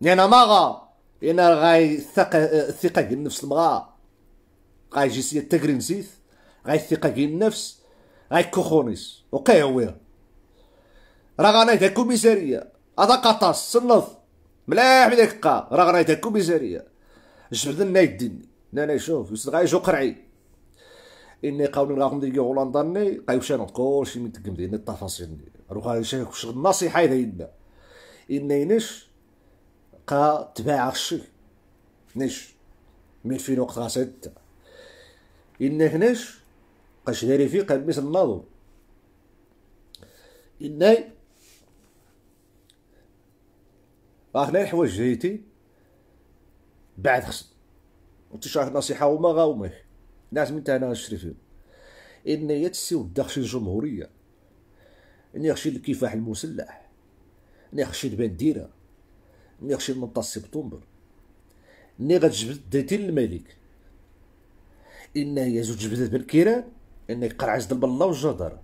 لان ماغا لان غاي الثقه ديال النفس المغا غاي جنسيه زيد غاي الثقه ديال النفس غاي كوخونيس وقيوير راه غانا دا كوميساريه هذا قطاس سنظ ملاح بداك القا راه غنايتها بيزاريه جبد نايد ديني لا لا شوف يوسف غايجو قرعي اني قاولين راهم ديال هولندا ني قايو قايوشان كلشي من تكم ديال التفاصيل روخا شايف شغل النصيحه اذا يدنا نش قا تباع الشي نش من فين وقت غاسد ان هناش قاش داري في قلبي النظر اني هنا الحوايج جيتي بعد خص وتشرح نصيحه وما غاومه الناس من انا نشري فيهم ان يتسيو الدخش الجمهوريه ان يخشي الكفاح المسلح ان يخشي البنديره ان يخشي المنطقه سبتمبر ني غتجبد ديتي الملك ان هي زوج جبدات بالكيران انك قرعه ظلم الله ان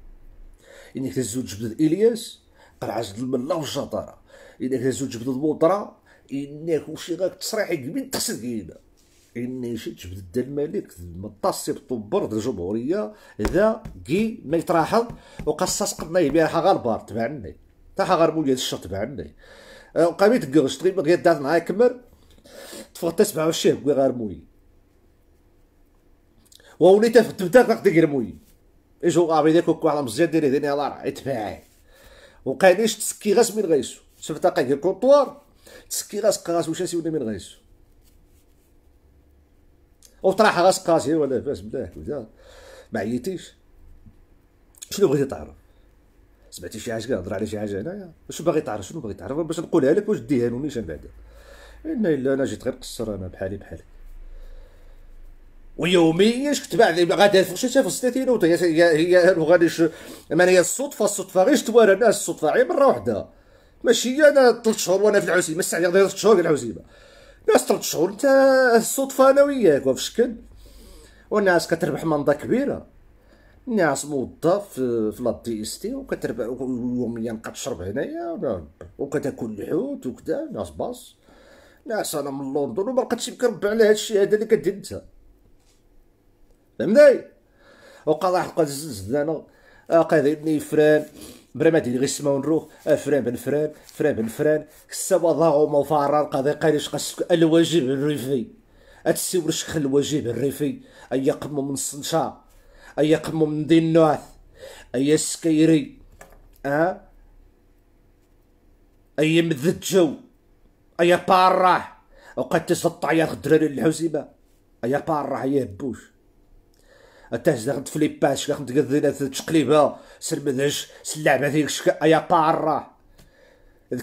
انك تزوج جبدات الياس قرعه ظلم الله والجداره انك زوج جبد البودرة انك وشي غاك تصريحي قبل تخسر كاينه ان شي جبد الدا الملك متصب طبر د الجمهوريه ذا كي ما يتراحل وقصص قضنا يبيع حغار بار تبعني تا حغار مولي هاد الشهر تبعني أه، وقامي تقرش تقريبا غير دات نهار كمل تفوت تسمع وشيه كوي غير موي ووليت في الدبدات نقد ديال موي اجو غابي ديك على مزيان ديري ديني الله يتباعي وقانيش تسكي غاس من غيسو شوف تلقاه ديال الكونطوار تسكي غاسق راسو شاسي ولا من غيسو وطرح غاسق راسي ولا باس بلاه كذا ما عييتيش شنو بغيتي تعرف سمعتي شي حاجه كنهضر على شي حاجه هنايا واش باغي تعرف شنو باغي تعرف باش نقولها لك واش ديها له نيشان بعدا ان الا انا جيت غير قصر انا بحالي بحالك ويوميا كتبع غادا الفرشه في الستينوت هي هي غادي ما هي الصدفه الصدفه غير شتوارى الناس الصدفه غير مره وحده ماشي انا ثلاث شهور وانا في العسيمه ما استعجل ثلاث شهور في العسيمه ناس ثلاث شهور انت الصدفه انا وياك وفي شكل والناس كتربح منضه كبيره ناس موظف في لاتي اس تي وكتربح يوميا كتشرب هنايا وكتاكل الحوت وكذا ناس باص ناس انا من لندن وما بقيتش مكربع على هاد الشيء هذا اللي كدير انت فهمتي وقال واحد قال زلزلانه قال يفران بلا ما دير غير السما ونروح آه، فران بن فران فران بن فران السما ضاغو مفارر قضي قريش قسك الواجب الريفي اتسور شخ الواجب الريفي ايا قمو من صنشا ايا قمو من دين النعث ايا السكيري اه ايا مذ اي ايا راح وقد تسطع يا الدراري الحوسيبه ايا بارح يا بوش انت خدمت في لي باش خدمت قدينا تقليبه سلعبه ذيك شكا يا بارا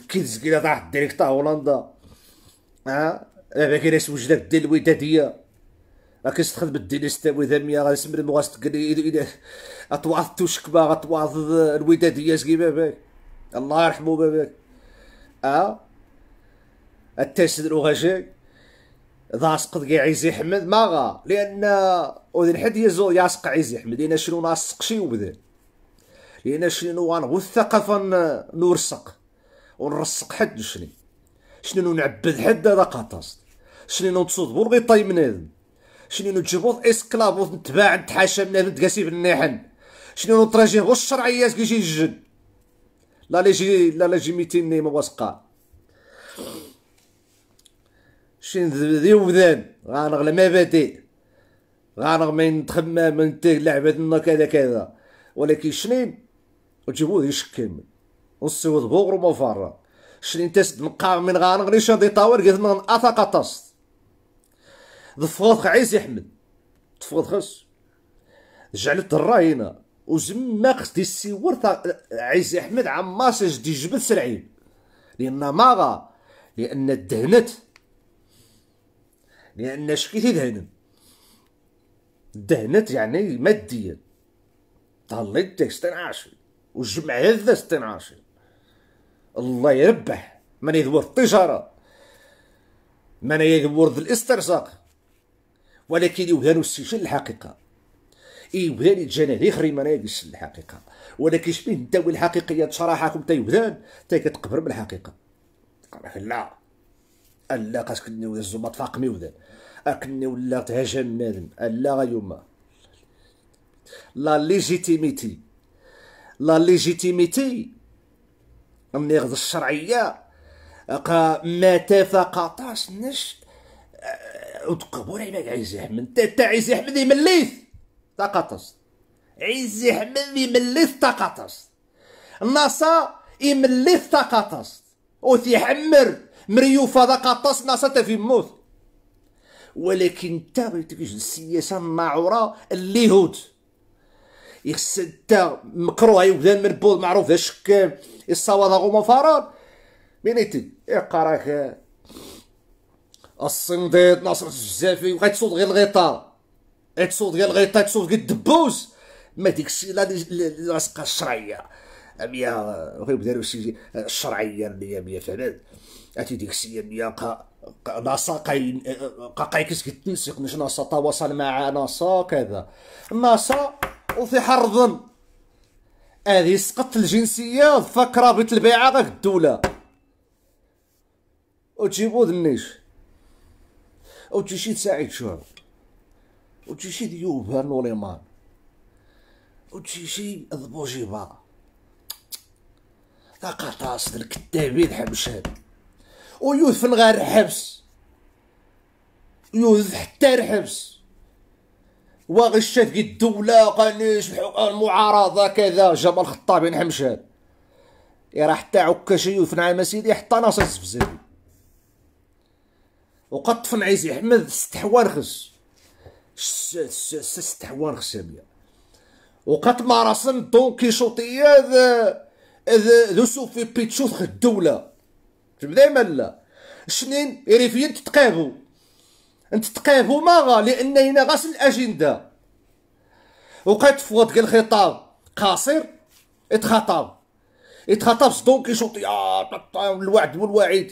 كي تزكينا طاح ديريكتا هولندا ها دابا كاين اش وجدك دير الوداديه راك تخدم الدينيستا وذمية غنسمر المغاس تقلي غتواظ التوشكبة غتواظ الودادية سكي باباك الله يرحمو باباك اه التاسد الوغاشاك ضاسق كاع عيزي حمد ما غا لان وذن حد يزو ياسق عيزي حمد لان شنو ناسق شي وبذن لان شنو غنغو الثقافه نورسق ونرسق حد شني شنو نعبد حد هذا قطص شنو نتصود بور طي من منادم شنو نجيبوض اسكلاب ونتباع نتحاشى منادم تقاسي بالنيحن شنو نطراجيه غو الشرعيات كيجي الجن لا لي جي لا لا جي ميتيني ما شين ذي وذان غانغ لما باتي غانغ ما نتخمم من لعبتنا كذا كذا ولكن شنين وتجيبو ذي شكم ونسيو ضبوغ وما شنين تسد قام من غانغ ليش غادي طاور قد من أثا طست ضفوض عيس يحمد تفوض خص جعلت الراينا وزم ما قصدي السيور عيس احمد عماش دي جبد سرعين لان ماغا لان دهنت لان شكي دهنم دهنت يعني ماديا طليت ديك الجمعة والجمع هذا عاشر الله يربح من يدور التجاره من يدور الاسترزاق ولكن يوهانو السجل الحقيقه يوهان يتجانا لي خري ما الحقيقه ولكن شبيه الدواء الحقيقيه تشرحكم تا يوهان تا كتقبر بالحقيقه لا لا ألا كنوذا الزوما تفاقمي ميوذان اكني ولا تهجم مالم لا غيوما لا ليجيتيميتي لا ليجيتيميتي أه، من غد الشرعيه قا ما تفقطاش نش وتقبور عباد عيزي احمد تا عيزي احمد يمليث تقطص عيزي احمد يمليث تقطص ناصا يمليث تقاطس وتيحمر مريوفا تقطص ناصا تا في موت ولكن انت بغيتي كيجد السياسه المعوره اليهود يخص انت مكروه يبدا من بول معروف شك الصواد غوما فرار مينيتي يقراك الصنديد ناصر الجزافي وغادي تصوت غير الغيطا تصوت غير الغيطا تصوت غير الدبوس ما ديك الشيء لا لاصقه الشرعيه أمي غير بداروا شي الشرعيه اللي هي ميا فهمت اتي ديك الشيء ميا ناسا قاي قاي كسكتنس يقنش ناسا تواصل مع ناسا كذا ناسا وفي حرض هذه سقط الجنسيه فكره رابط البيعه ذاك الدوله وتجيبو ذنيش وتجيشي سعيد شعب وتجيشي ديوب هانوليمان وتجيشي ذبوجيبا لا قطاس الكتابين حبشان ويوثن غير الحبس يوث حتى الحبس واغي شاف الدولة قانيش المعارضة كذا جمال الخطابي حمشان يا راه حتى عكاشي يوثن عام سيدي حتى ناصر الزفزالي وقد طفن عيسى احمد ست حوارخس ست حوارخس ساميه وقد مارسن دون شوطيه ذا ذا ذو سوفي بيتشوت الدوله في البدايه ما لا شنين ريفيين تتقابو انت تقابو ما لان هنا غاس الاجنده وقعت فوت قال خطاب قاصر اتخطب اتخطب صدوم كيشوط الوعد والوعيد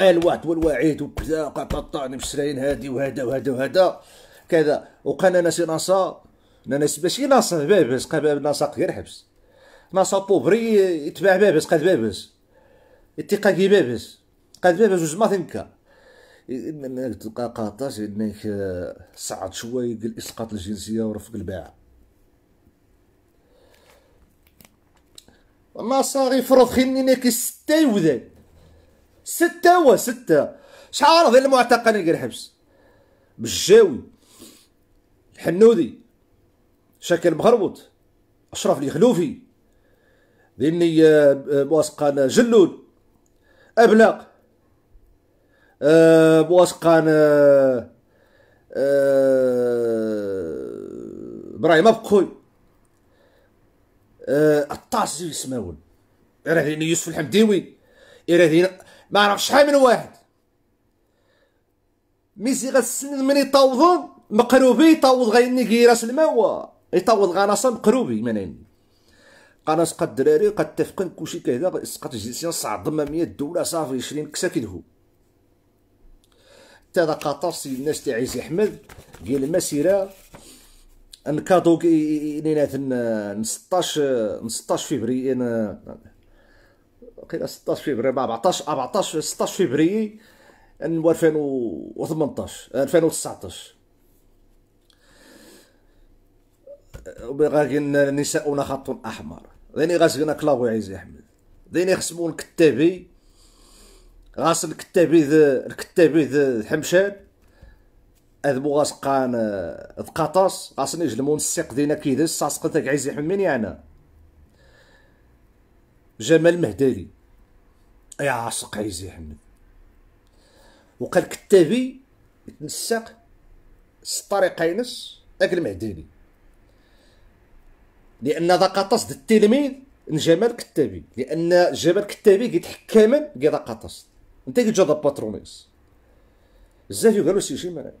الوعد والوعيد وكذا قططا انا هادي وهذا وهذا وهذا كذا وقال انا سي ناصا انا باش ناصا بابس قباب ناصا غير حبس نصابو بري يتباع بابس قاد بابس يتيقا كي بابس قاد بابس وزما تنكا تلقى قاطاس انك آه، صعد شويه اسقاط الجنسيه ورفق الباعه ما صاغي فرض خيني ناك ستة يوذا ستة و ستة شحال ذي المعتقل اللي الحبس بالجاوي الحنودي شكل مغربط اشرف الخلوفي ذني آه، آه، بواسقان جلول أبلاق آه، بواسقان إبراهيم أبقوي الطاس زي سماون إرهين يوسف الحمديوي إرهين ما عرف شحال من واحد ميسي غتسند من يطوضون مقروبي يطوض غيني كيراس راس الماوى يطوض غير مقروبي منين قناه سقط الدراري قد تفقن كلشي كيهدا سقات جنسيا صعدم 100 دوله صافي 20 كسا كيدهو حتى هذا قطر سي الناس تاع عيسى احمد ديال المسيره ان نكادو ليناتن 16 16 فبراير قيل 16 فبراير 14 14 16 فبراير 2018 2019 غادي نساؤنا خط احمر ديني غاسقنا كلاوي عايز احمد ديني خصمو كتابي غاس الكتابي ذا الكتابي ذا حمشان اذ مو غاس قان قطاس غاس نجلمون السيق دينا كيدس ساسقن عيزي عايز مين يعنى جمال مهدالي يا عاصق عايز يحمد وقال كتابي يتنسق الطريقه قينس اكل مهدالي لان ذا قطص التلميذ جمال كتابي لان جمال كتابي قد كي قد قطص انت كي جا باترونيس بزاف يقولوا سي جمال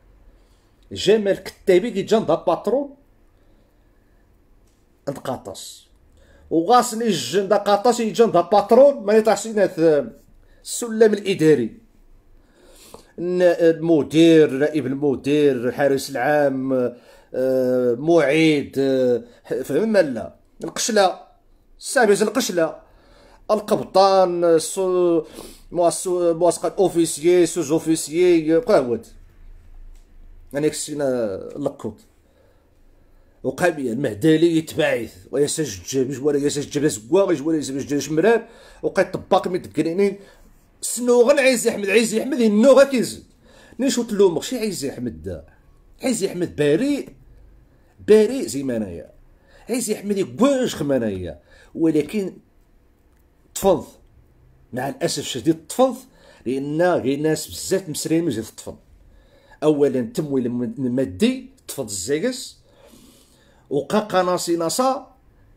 جمال كتابي كي جا باترون نتقاطص وغاسني الجن دا قاطاش يجن دا باترون ما يطيحش السلم الاداري المدير نائب المدير الحارس العام آه، معيد آه، فهم لا القشله سامز القشله القبطان سو مواسق الاوفيسيي سوز اوفيسيي قهوت انا كسينا لقوت وقابيا المهدالي يتباعث ويساج جابش ولا يساج جابس كواغيش ولا يساج جابش مراب وقيت طباق مي سنو سنوغن عيزي احمد عيزي احمد ينوغا كيزي نشوت لومغ شي عيزي احمد ده. عايز احمد بريء بريء زي ما انايا عايز احمد يكواش انايا ولكن تفض مع الاسف الشديد تفض لان غير ناس بزاف مسرين جهه تفض اولا التمويل المادي تفض الزيكس وقا قناصي نصا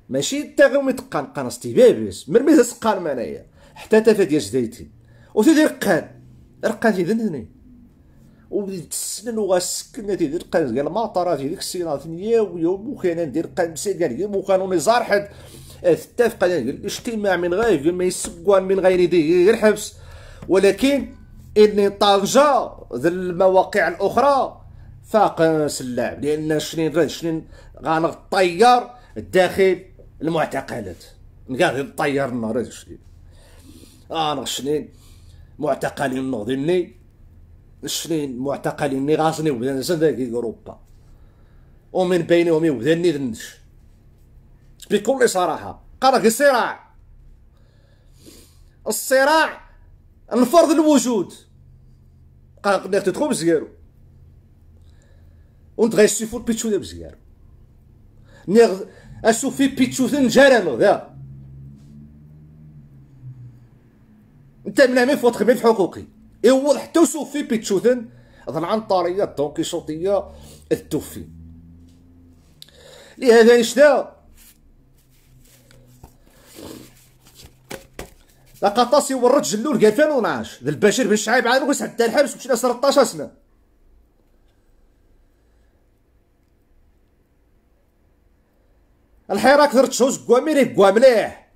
ماشي تا غير متقان قناص تيبابس مرمي تسقان انايا حتى تفاد يا زدايتي وتدير قان رقان في ذنهني السنن وغاسكن تيدير قان قال المطر في ديك السينا ثنيا ويوم وكان ندير قان مسيد قال يوم وكانوا نزار حد اتفق آه، الاجتماع من غير ما يسقوان من غير دي غير حبس ولكن اني طنجه ذي المواقع الاخرى فاق سلاب لان شنين شنين غنطير داخل المعتقلات نقعد نطير النار شنين انا آه، شنين معتقلين نوضيني الشلين معتقلين ني غاصني وبدا نسن ذاك اوروبا ومن بينهم يبدا ندنش بكل صراحه قالك الصراع الصراع الفرض الوجود قال ناخذ تدخل بزيارو وانت غير سيفو بيتشو دا بزيارو نيغ في بيتشو تنجرانو ذا انت من عمي فوتخ حقوقي اول حتى وسوفي بيتشوثن العنطريه الدونكيشوطيه التوفي لهذا نشتا لقطاس يورط جلول 2012 البشير بن شعيب عاد وقس حتى الحبس مشينا 13 سنه الحراك درت شوز كوا ميري كوا مليح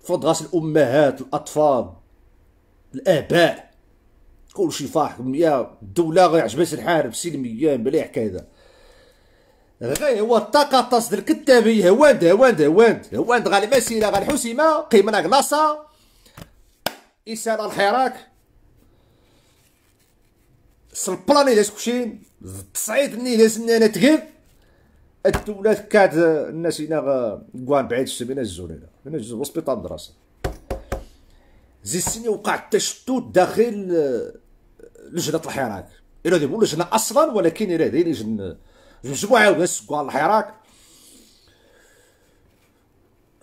فوض غاس الامهات الاطفال الاباء كلشي فاح يا الدوله غيعجبهاش الحارب سلمية مليح كذا غير هو التقاطس ديال الكتابي واند واند هواند هواند غا المسيره غا الحسيمه قيمنا كلاصه إسالة الحراك سلبلاني داز كلشي تصعيد ني داز انا تقل الدولة كاد الناس هنا كوان بعيد الشبينه الزول هنا هنا وسبيطال دراسه زي السنين وقع التشتت داخل آه، لجنه الحراك إلا دابا لجنه اصلا ولكن إلا دي لجنه مجموعه بس كوال الحراك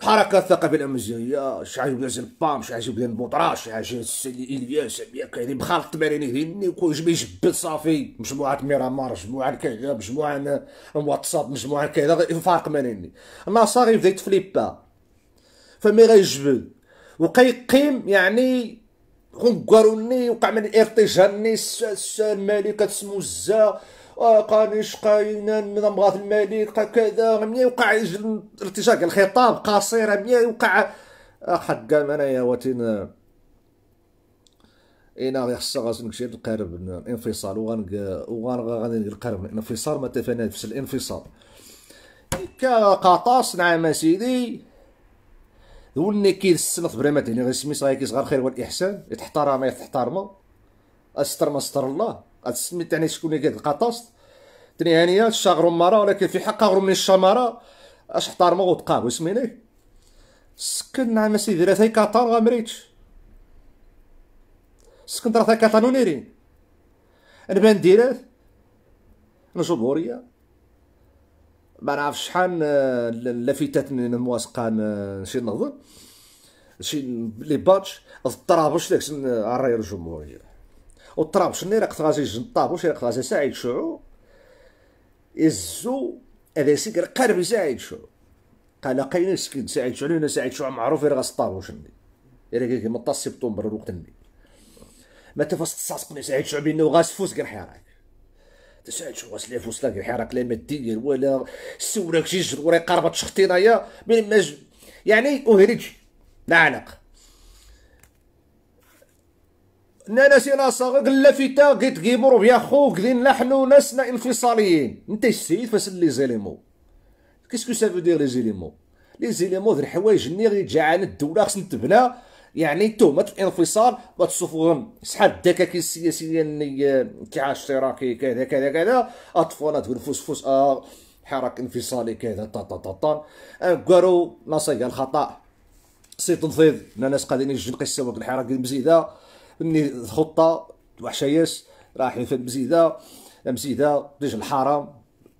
الحركه الثقافيه الامازيغيه شي حاجه بدات بام شي حاجه بدات بوطراش شي حاجه السيدي الياس كاين مخالط تمارين هني جمع يجبد صافي مجموعه ميرامار مجموعه كذا مجموعه آه، واتساب مجموعه كذا فارق مانيني الناصاري بدا يتفليبا فمي غيجبد وكيقيم يعني غنكروني وقع من الارتجاني الملك الزا آه، قانيش قاينا من مغاث الملك كذا مية وقع الارتجال الخطاب قصيره مية وقع آه، حقا انايا واتين اينا غير خصها غنمشي نقارب الانفصال وغن وغن غادي نقارب الانفصال ما تفنى نفس الانفصال كقطاس نعم سيدي هو اللي كيسلط بلا ما تهني غير سميت غير كيصغر خير والاحسان يتحترم يتحترم استر ما استر الله تسمي تاني شكون اللي طاست تني هانيه الشاغر مرا ولكن في حق غرو من الشمره اش احترم وتقاب وسميني سكن نعم سيدي راه تاي كاتار غامريتش سكن راه تاي كاتانونيرين انا بان ديرات انا جمهوريه ما نعرف شحال آه، لافتاتني مواسقه آه، شي نهضر شي لي باتش الطرابش داك آه، الراي الجمهوريه والطرابش اللي راك غادي يجي الطابوش راك غادي سعيد شعو يزو هذا سيك قرب سعيد شعو قال قاين سكين سعيد شعو لان سعيد شعو معروف غير الطابوش اللي الا كيما طاس سبتمبر الوقت اللي ما تفاس 9 سعيد شعو بانه غاس كرحي راك تسعة شهور سلاف فوسلاك الحراك لا ماديا ولا سوراك شي جروري قربت شختينايا من مج... يعني اهرج نعنق نانا سينا صاغك لا فيتا قيت كيبرو بيا خوك دين نحن لسنا انفصاليين انت السيد فاس لي زيليمو كيسكو سافو دير لي زيليمو لي زيليمو ذي الحوايج اللي غير الدوله خصنا تبنى يعني تهمه الانفصال وتصفهم شحال الدكاكين السياسيين اللي كيعاني آه، اشتراكي كذا كذا كذا اطفال فوس آه حراك انفصالي كذا طا طا طا طا آه، قالوا نصيحه الخطا سي تنفيض الناس قاعدين يجي القصه الحراك المزيده مني الخطه وحشايس راح في المزيده المزيده ديجا الحرام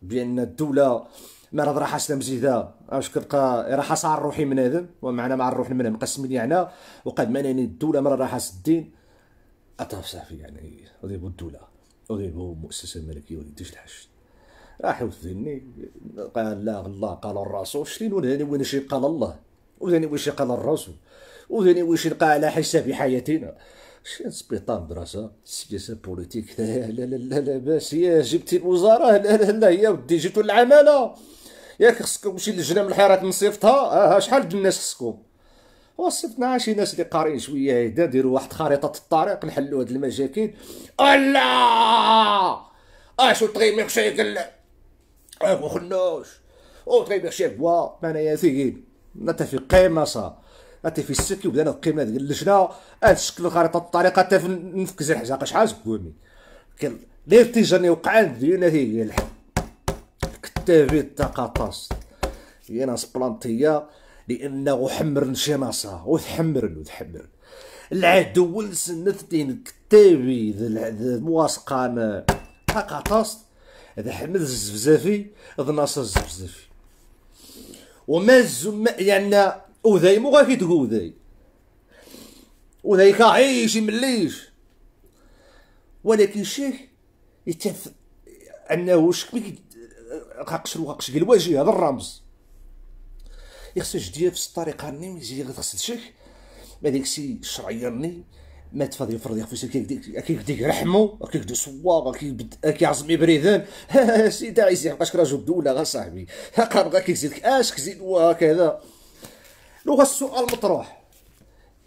بان الدوله ما راه راح اسلم زيدا اش كتبقى راح صار روحي هذا ومعنا مع الروح من مقسمين يعني وقد مناني الدوله مره راح الدين اطاف صافي يعني اضيبوا الدوله اضيبوا المؤسسه الملكيه وديش الحش راح يوثني قال لا الله قال الرسول شلين وداني وين شي قال الله وداني واش قال الرسول وداني واش لقى على حساب حياتنا شي سبيطال دراسة سياسة بوليتيك لا لا لا لا باس يا جبتي الوزارة لا لا لا يا ودي جبتو العمالة ياك خصكم تمشي للجنه من الحيرات من صيفطها ها آه، شحال د الناس خصكم وصفتنا شي ناس اللي قارئين شويه هدا ديروا واحد خريطه الطريق نحلوا هاد المشاكل الا اشو آه، خشي قال اخو آه، خنوش او خشي بوا معنا يا ثقيل انت في قيمه صا انت في السكي وبدانا القيمه ديال اللجنه الشكل خريطه الطريق حتى نفكز الحجاقه شحال زكومي ليه تيجاني وقعان عندي انا هي الحق تافي التقاطاس هي ناس بلانتيا لانه حمرن شي ناصا وتحمرن وتحمرن العدو لسنت دين كتابي ذا مواثقان تقاطاس هذا حمد الزفزافي ذا ناصر الزفزافي وما الزم يعني وذاي مو غاكي تقول وذاي وذاي كعيش مليش ولكن شيه يتف انه شكمي غاقش الواقش ديال الواجهه هذا الرمز خصو جديه في الطريقه ني يجي غتغسل شك ما داكشي الشرعيه ني ما تفضي يفرض يخفو كيك ديك رحمو كيك دو سواغ كيك عزمي بريدان سي تاع يزيح بقاش كراجو الدوله غا صاحبي هاكا بغا كيزيدك اش آه، كزيد وهكذا غا السؤال مطروح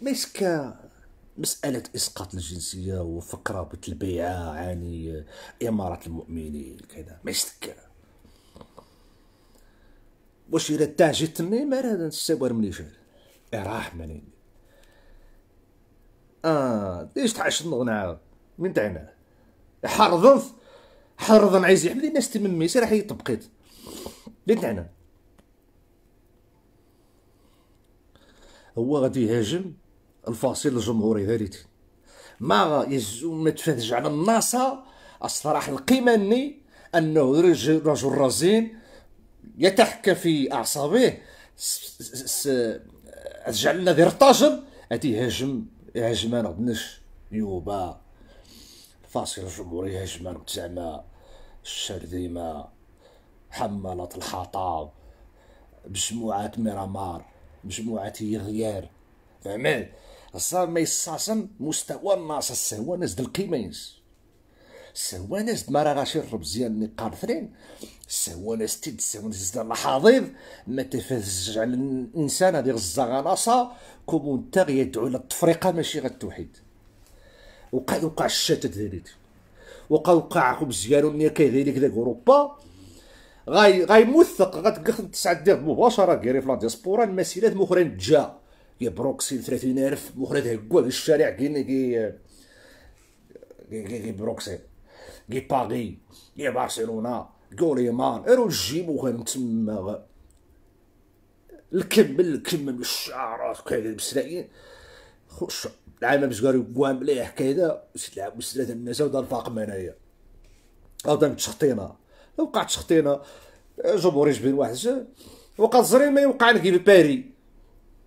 ماشي ك مسألة إسقاط الجنسية وفكرة بتلبيعة عن يعني إمارة المؤمنين كذا ماشي واش الا تعجت مني ما هذا السوار مني شهر إيه، راح مني اه ليش تعشت نغنى من تعنا حرضن حرضن عايز يحمل الناس تممي سي راح يطبقيت من تعنا هو غادي يهاجم الفصيل الجمهوري ذريتي ما يزو ما على الناصا الصراحه القيمه اني انه رجل رجل رزين يتحكم في اعصابه جعلنا ذي رطاجم اتي هجم يهاجم انا بنش يوبا الفاصل الجمهوري يهاجم انا زعما الشهر ديما حمالة الحطام مجموعة ميرامار مجموعة يغيار فهمت صار ما يستعصم مستوى الناس السهوة نزل القيمة سواناس دمارا غاشير ربزيان ني قارثرين سواناس تيد سواناس زدان الحضيض ما تفزج على الانسان هذه غزا غناصة كومونتاغ يدعو للتفرقة ماشي التوحيد وقع وقع الشتت ذلك وقع وقع ديالو ني كيدير كذا اوروبا غاي غيموثق غتقخذ تسعة ديال مباشرة كيري في لا ديسبورا المسيرات مخرين جا يبروكسي الف مخرين هكوا في الشارع كيني كي كي بروكسي لي باغي لي برشلونه غوليمان ايرو جيبو غير تما الكم الكمل الشعرات كاين المسلاين خوش العام بزغاري بوان مليح كايدا تلعب مسلات الناس ودار طاقم انايا هادا تشخطينا لو وقعت تشخطينا جمهوري بين واحد وقع زري ما يوقع لك باري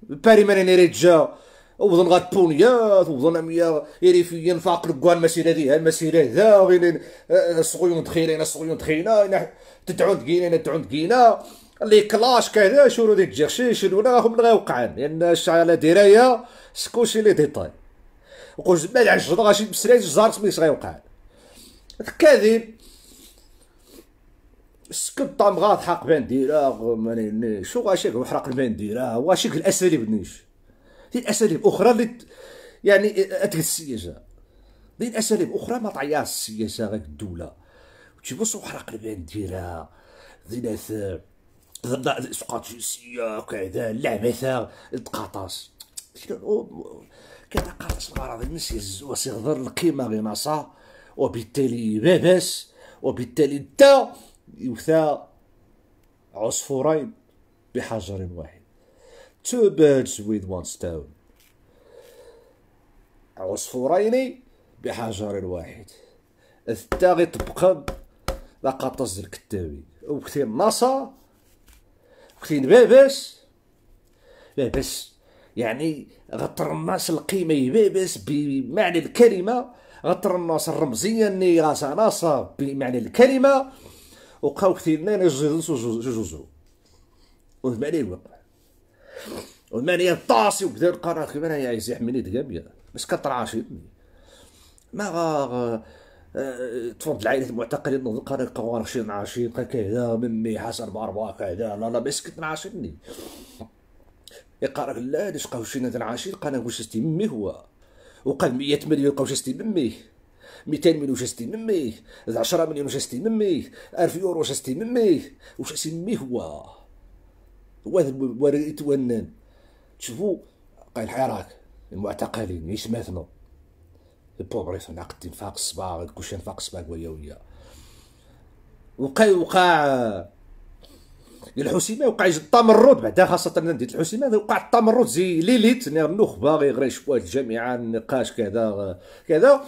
باري ماني ريت جا وبظن غاتبونيات وظن اميا يريفيين فاق لكوا المسيره ذي المسيره ذا غير الصغيون آه، آه، دخيلين الصغيون دخينا تدعون دقينا تدعون دقينا لي كلاش كذا شنو ديك الجرشيش ولا راهم اللي غيوقعان لان على درايه سكوشي لي ديطاي وقلت بعد على الجدر غاشي بسلايس زهر سميس غيوقعان كاذب سكت طام غاض حق بين ديرا شو غاشيك وحرق البان ديرا واشيك الاساليب نيش دي اساليب اخرى اللي يعني آه، اتقد السياسه دي اساليب اخرى ما طعياش السياسه غير الدوله وتجيبو صوحرة قلبها نديرها ديناث سقاط جنسيه وكذا لعبثه تقاطاس كذا قاطاس الغرض الناس وصغر القيمه غير ناصا وبالتالي باباس وبالتالي انت يوثى عصفورين بحجر واحد two birds with one stone عصفورين بحجر واحد التاغي طبقب لقطز الكتاوي وكثير نصا وكثير بابس بابس يعني الناس القيمة بابس بمعنى الكلمة الناس الرمزية اني غاسا ناصا بمعنى الكلمة وقاو كثير نين جوج جوج جوج وهذا معنى الوقت وماني طاسي وكذا القرار كيما انا يعيز زيح دقابيا باش بس كطراشي ما غا تفرض العائلة المعتقلين نوض قال شي نعاشي قال كذا مي حسن باربا كذا لا لا بس كنت نعاشرني يقارك لا ليش قاو شينا قال قانا واش استي مي هو وقال 100 مليون قاو استي مي 200 مليون واش مي 10 مليون واش مي 1000 يورو واش مي واش استي مي هو ورئيت تشوفوا قاع الحراك المعتقلين يتماثلوا البوبريسون عقد الدين الصباغ كلشي فاق الصباغ ويا ويا وقع وقع الحسيمه وقع التمرد بعدا خاصه ديت الحسيمه وقع التمرد زي ليليت النخبه غير غير شويه الجامعه النقاش كذا كذا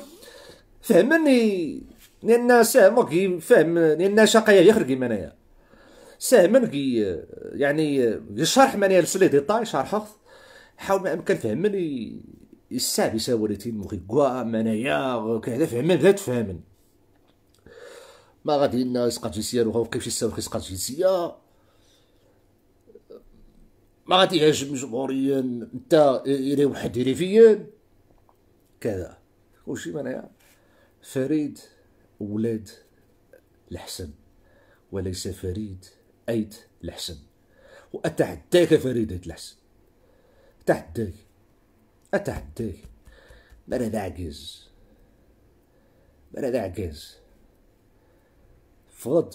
فهمني لان سامك فهم لان شقيه يخرج من انايا كي يعني يشرح مانيا لسلي ديطاي شرحه حاول ما امكن فهمن الساعة بيساوريتين مخي كوا منايا كذا فهمن بدا تفهمن ما غادي لنا سقاطيسيا وهو كيفاش يساور في سقاطيسيا ما غادي يعجب جمهوريا انت يري واحد يري فيا كذا وشي منايا فريد ولاد الحسن وليس فريد أيت الحسن وأتحداك فريدة الحسن أتحداك أتحداك مرة دعجز مرة دعجز فض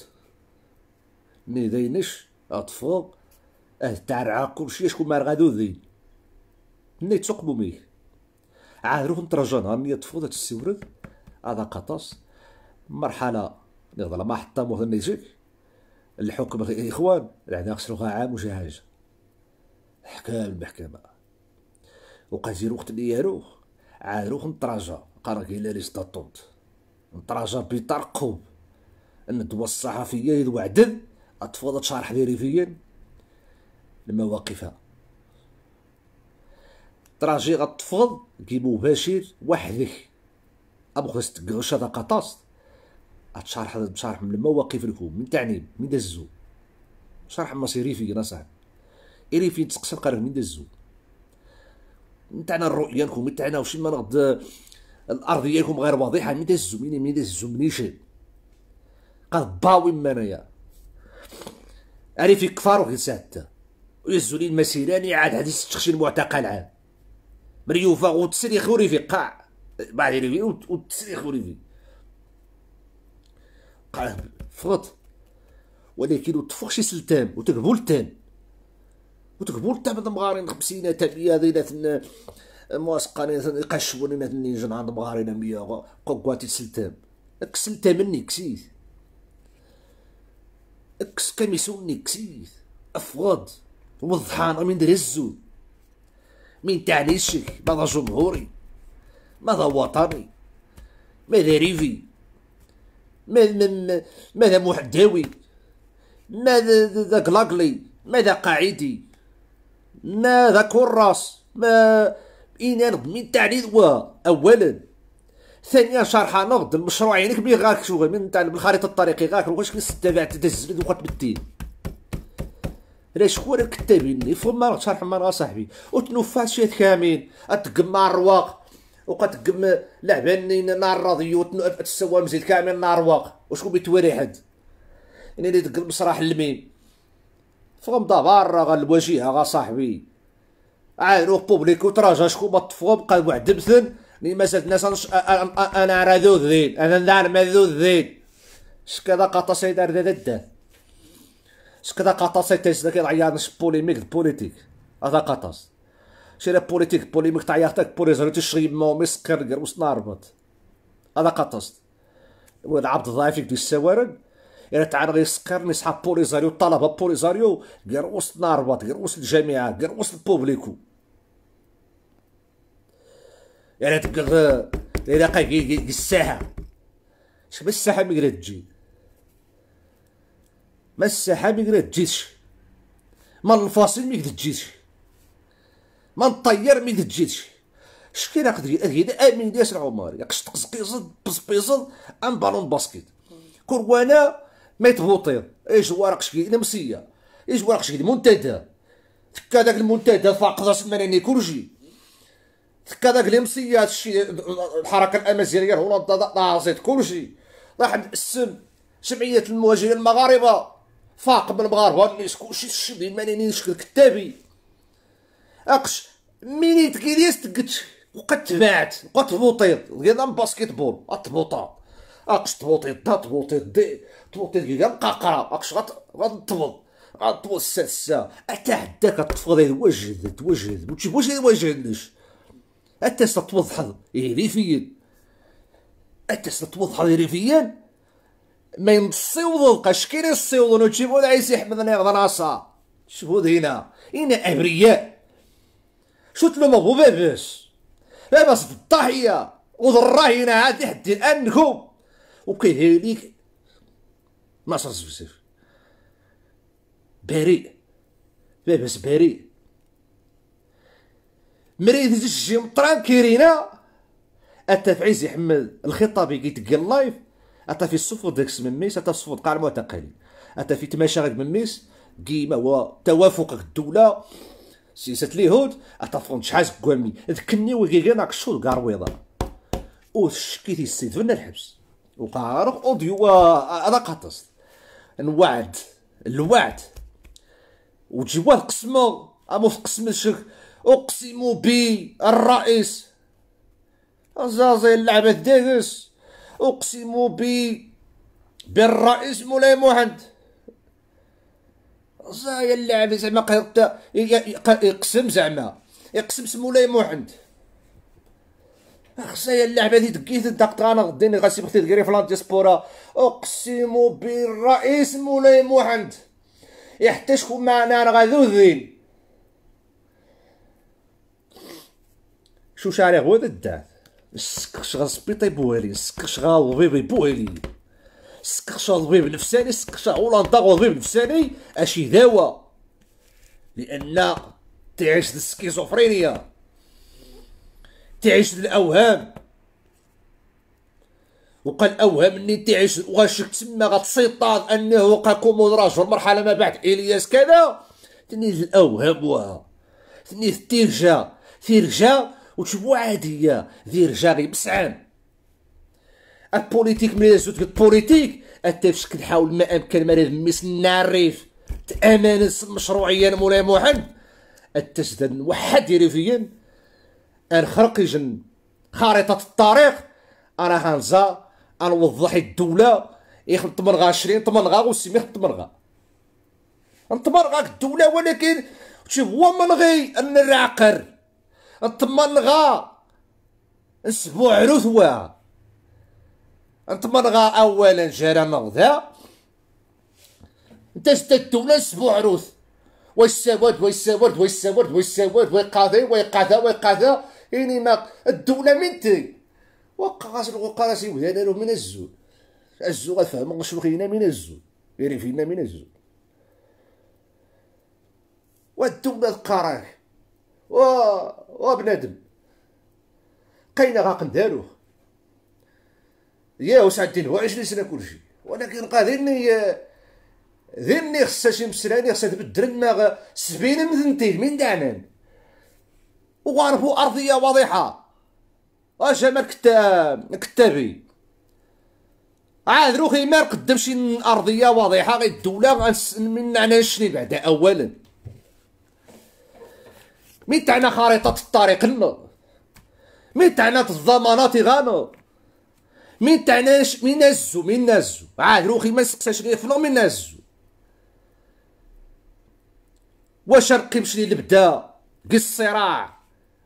اطفو اه تعرعا كلشي شكون ما غادو ذين ني تسقمو ميه عاد روح نترجان هاني تفوض هاد السورد هذا قطاس مرحلة نظلة محطة مهنيجك الحكم الاخوان إيه، العناق شروها عام حاجه حكام المحكمه وقازيرو وقت ديالو عارو نطراجا قرا كيلا لي ستاتونت نطراجا بيترقب الندوه الصحفيه عدد اتفوض تشرح ريفيا المواقفها تراجي غتفض كي مباشر وحدك ابغى ستقعوش هذا قطاس اتشرح هذا من المواقف لكم من تعنيب من دزو شرح مصيري في نصح إلي في تقسم قرار من دزو نتاعنا الرؤية ديالكم نتاعنا وش ما نغد الارضيه لكم غير واضحه من دازو من من دازو منيشي قال باوي ما انايا اري في كفار وكنسى حتى ويزولي المسيراني عاد هادي تستخشي المعتقل عام مريوفا وتسري خوري في قاع بعد وتسري خوري في قاه فغط ولكن تفوق شي سلتان وتقبل تان وتقبل تان من المغارين خمسين تابية ذيلة مواسقانين يقشبون نتني جن عند مغارين مية قواتي سلتان اكسلتا مني كسيث اكس كميسوني كسيث افغاد وضحان من دري مين من تعليشك ماذا جمهوري ماذا وطني ماذا ريفي ماذا ماذا ماذا ماذا ذا كلاكلي ماذا قاعدي ماذا كراس ما إنا نظمي التعريض أولا ثانيا شرحة نبض المشروع عينك بلي غاك شو من تاع بالخريطة الطريقي غاك واش كنستبع الزبد وقت بالدين لا شكون كتابين فما شرح مرة صاحبي وتنفع شي كامل تقمع الرواق وقد قم لعباني نار راضيوت تسوى مزيد كامل نار واق وشكون بيتوري حد يعني اللي دق مسرح الميم فهم دابار غا الواجهه غا صاحبي عايرو بوبليك وتراجع شكون ما بقى قال واحد مثل اللي مازال الناس انا راه ذو الذين انا نار نعم ما ذو الذين شكدا قطا سيد ارد داد شكدا قطا سيد تيس داك العيان نش بوليميك بوليتيك هذا قطاس شي بوليتيك بوليميك تعيطك بوليز زهرتي الشغيب مومي سكرقر وسناربط هذا قطست ولد عبد الضعيف يكدي السوارد إلا تعال غير سكر صحاب بوليزاريو الطلبة بوليزاريو غير وسط ناربط غير وسط الجامعة غير وسط البوبليكو يعني تقدر إلا قا الساحة شبه الساحة ميقرا تجي ما الساحة مقرا تجيش ما الفاصل مقرا تجيش ما نطير من تجيتش شكي راه قدر هذا امين ياسر عمر قشط زد بزبيزل ان بالون باسكيت كروانا ما يتبوطير ايش ورق شكي نمسيه ايش ورق شكي منتدى تكا داك المنتدى فاقد سمانيني كلشي تكا داك المسيه هادشي الحركه الامازيغيه هولندا ناصيت كلشي راح السم جمعيه المواجهة المغاربه فاق من المغاربه اللي كلشي الشبه المانيني شكل كتابي اقش ميني تكيديس تقت وقد تبعت وقد تبوطيط لقينا بول اطبوطا اقش تبوطيط دا تبوطيط دي تبوطيط كي قاقرا اقش غتطبط السا الساسة اتا حداك كتفضي الوجه توجد وتشي واش الوجهنش اتا ستوضحل يريفيين اتا حظ يريفيين ما ينصيوضو قاش كي يصيوضو نتشيبو العيسي حمد نيغ دراسة شوفو هنا هنا ابرياء ما لهم باباش لاباس الضحيه وضراهينا عادي حتى الان نكم وكيدير ليك ناصر زفزف بريء لاباس بريء مريض الجيم مطران كيرينا اتا في عز يحمل الخطاب يتقى اللايف اتا في الصفود داكس ميس اتا الصفود قاع المعتقلين اتا في تماشى من ميس قيمه هو توافق الدوله سياسة اليهود أتفون شحال كوامي ذكني وكيكان أكشور كار او شكيتي تيسيد فينا الحبس وقارق أوديو أنا قاطس نوعد الوعد وجوا القسمة أمو في قسم الشك أقسم بي الرئيس زازي اللعبة ديغس أقسم بي بالرئيس مولاي محمد صايا اللاعب زعما يقسم زعما يقسم سمولاي محمد خصايا اللعبه هذه دقيت الدقت انا غديني غاسي بختي دقري في لانتيسبورا اقسم بالرئيس مولاي محمد يحتاج معنا انا غادو الدين شو شعري غوذ الدات سكش غاسبي سبيطي بوالي سكش غا البيبي سكخشا طبيب نفساني سكخشا هولندا طبيب نفساني اشي داوى لان تعيش السكيزوفرينيا تعيش الاوهام وقال الاوهام اني تعيش واشك تما غتسيطر انه كومون راجل مرحله ما بعد الياس كذا تني الاوهام وها تني الترجه ترجه وتشوفو عاديه ذي غير بسعان البوليتيك ملي زدت البوليتيك انت فاش كتحاول ما امكن مريض ميس الريف تامن مشروعيا مولاي محمد التسدن واحد ريفيا الخرق يجن خريطه الطريق انا غنزا نوضح الدوله يخلط طمرغا 20 طمرغا وسمي خلط تمرغا نطمرغاك الدوله ولكن شوف هو ملغي ان العقر تمرغا اسبوع رثوه نتمرغا اولا جرى مغذا انت ستتو ناس بوعروث والسواد والسواد والسواد والسواد ويقاضي ويقاضى ويقاضى إني ما الدولة من تي وقاس القراصي وذا له من الزول الزول غفهم غشوخينا من الزول يريفينا من الزول والدولة القراري و وبنادم قاينه غاق نداروه يا وسع الدين هو عشرين سنه كلشي ولكن قادرني ذني خصها شي مسراني خصها تبدل لنا سبين من ثنتين من دعنان وغنفو ارضيه واضحه اش مال كتاب كتابي عاد روخي ما نقدم شي ارضيه واضحه غير الدوله من على شني بعدا اولا مين تاعنا خريطه الطريق لنا مين تاعنا الضمانات غانا مين تعناش مين نزو مين نزو عاد روخي ما سقساش غير فلو مين نزو واش رقي لي لبدا كي الصراع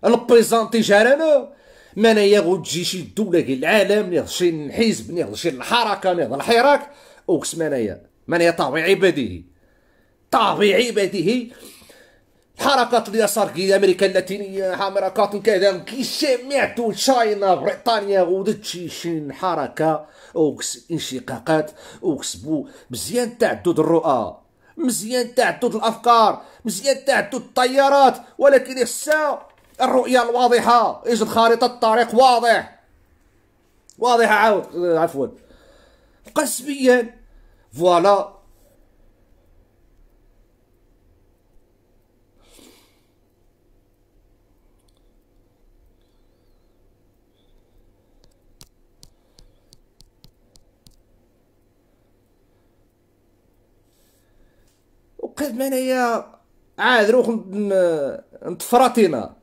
البريزونتي جارانا ما غو تجي شي دوله كي العالم نيض شي حزب نيض شي الحركه نيض الحراك وكس ما انايا ما طبيعي بديهي طبيعي بديهي اليسار اليسارية أمريكا اللاتينية حركات كذا كي سمعتو تشاينا بريطانيا ودتشي شي حركة وكس انشقاقات وكسبو مزيان تعدد الرؤى مزيان تعدد الأفكار مزيان تعدد التيارات ولكن الساعة الرؤية الواضحة إجد خارطة الطريق واضح واضحة عاود عفوا قسميا فوالا وقف عاد روح نتفراتينا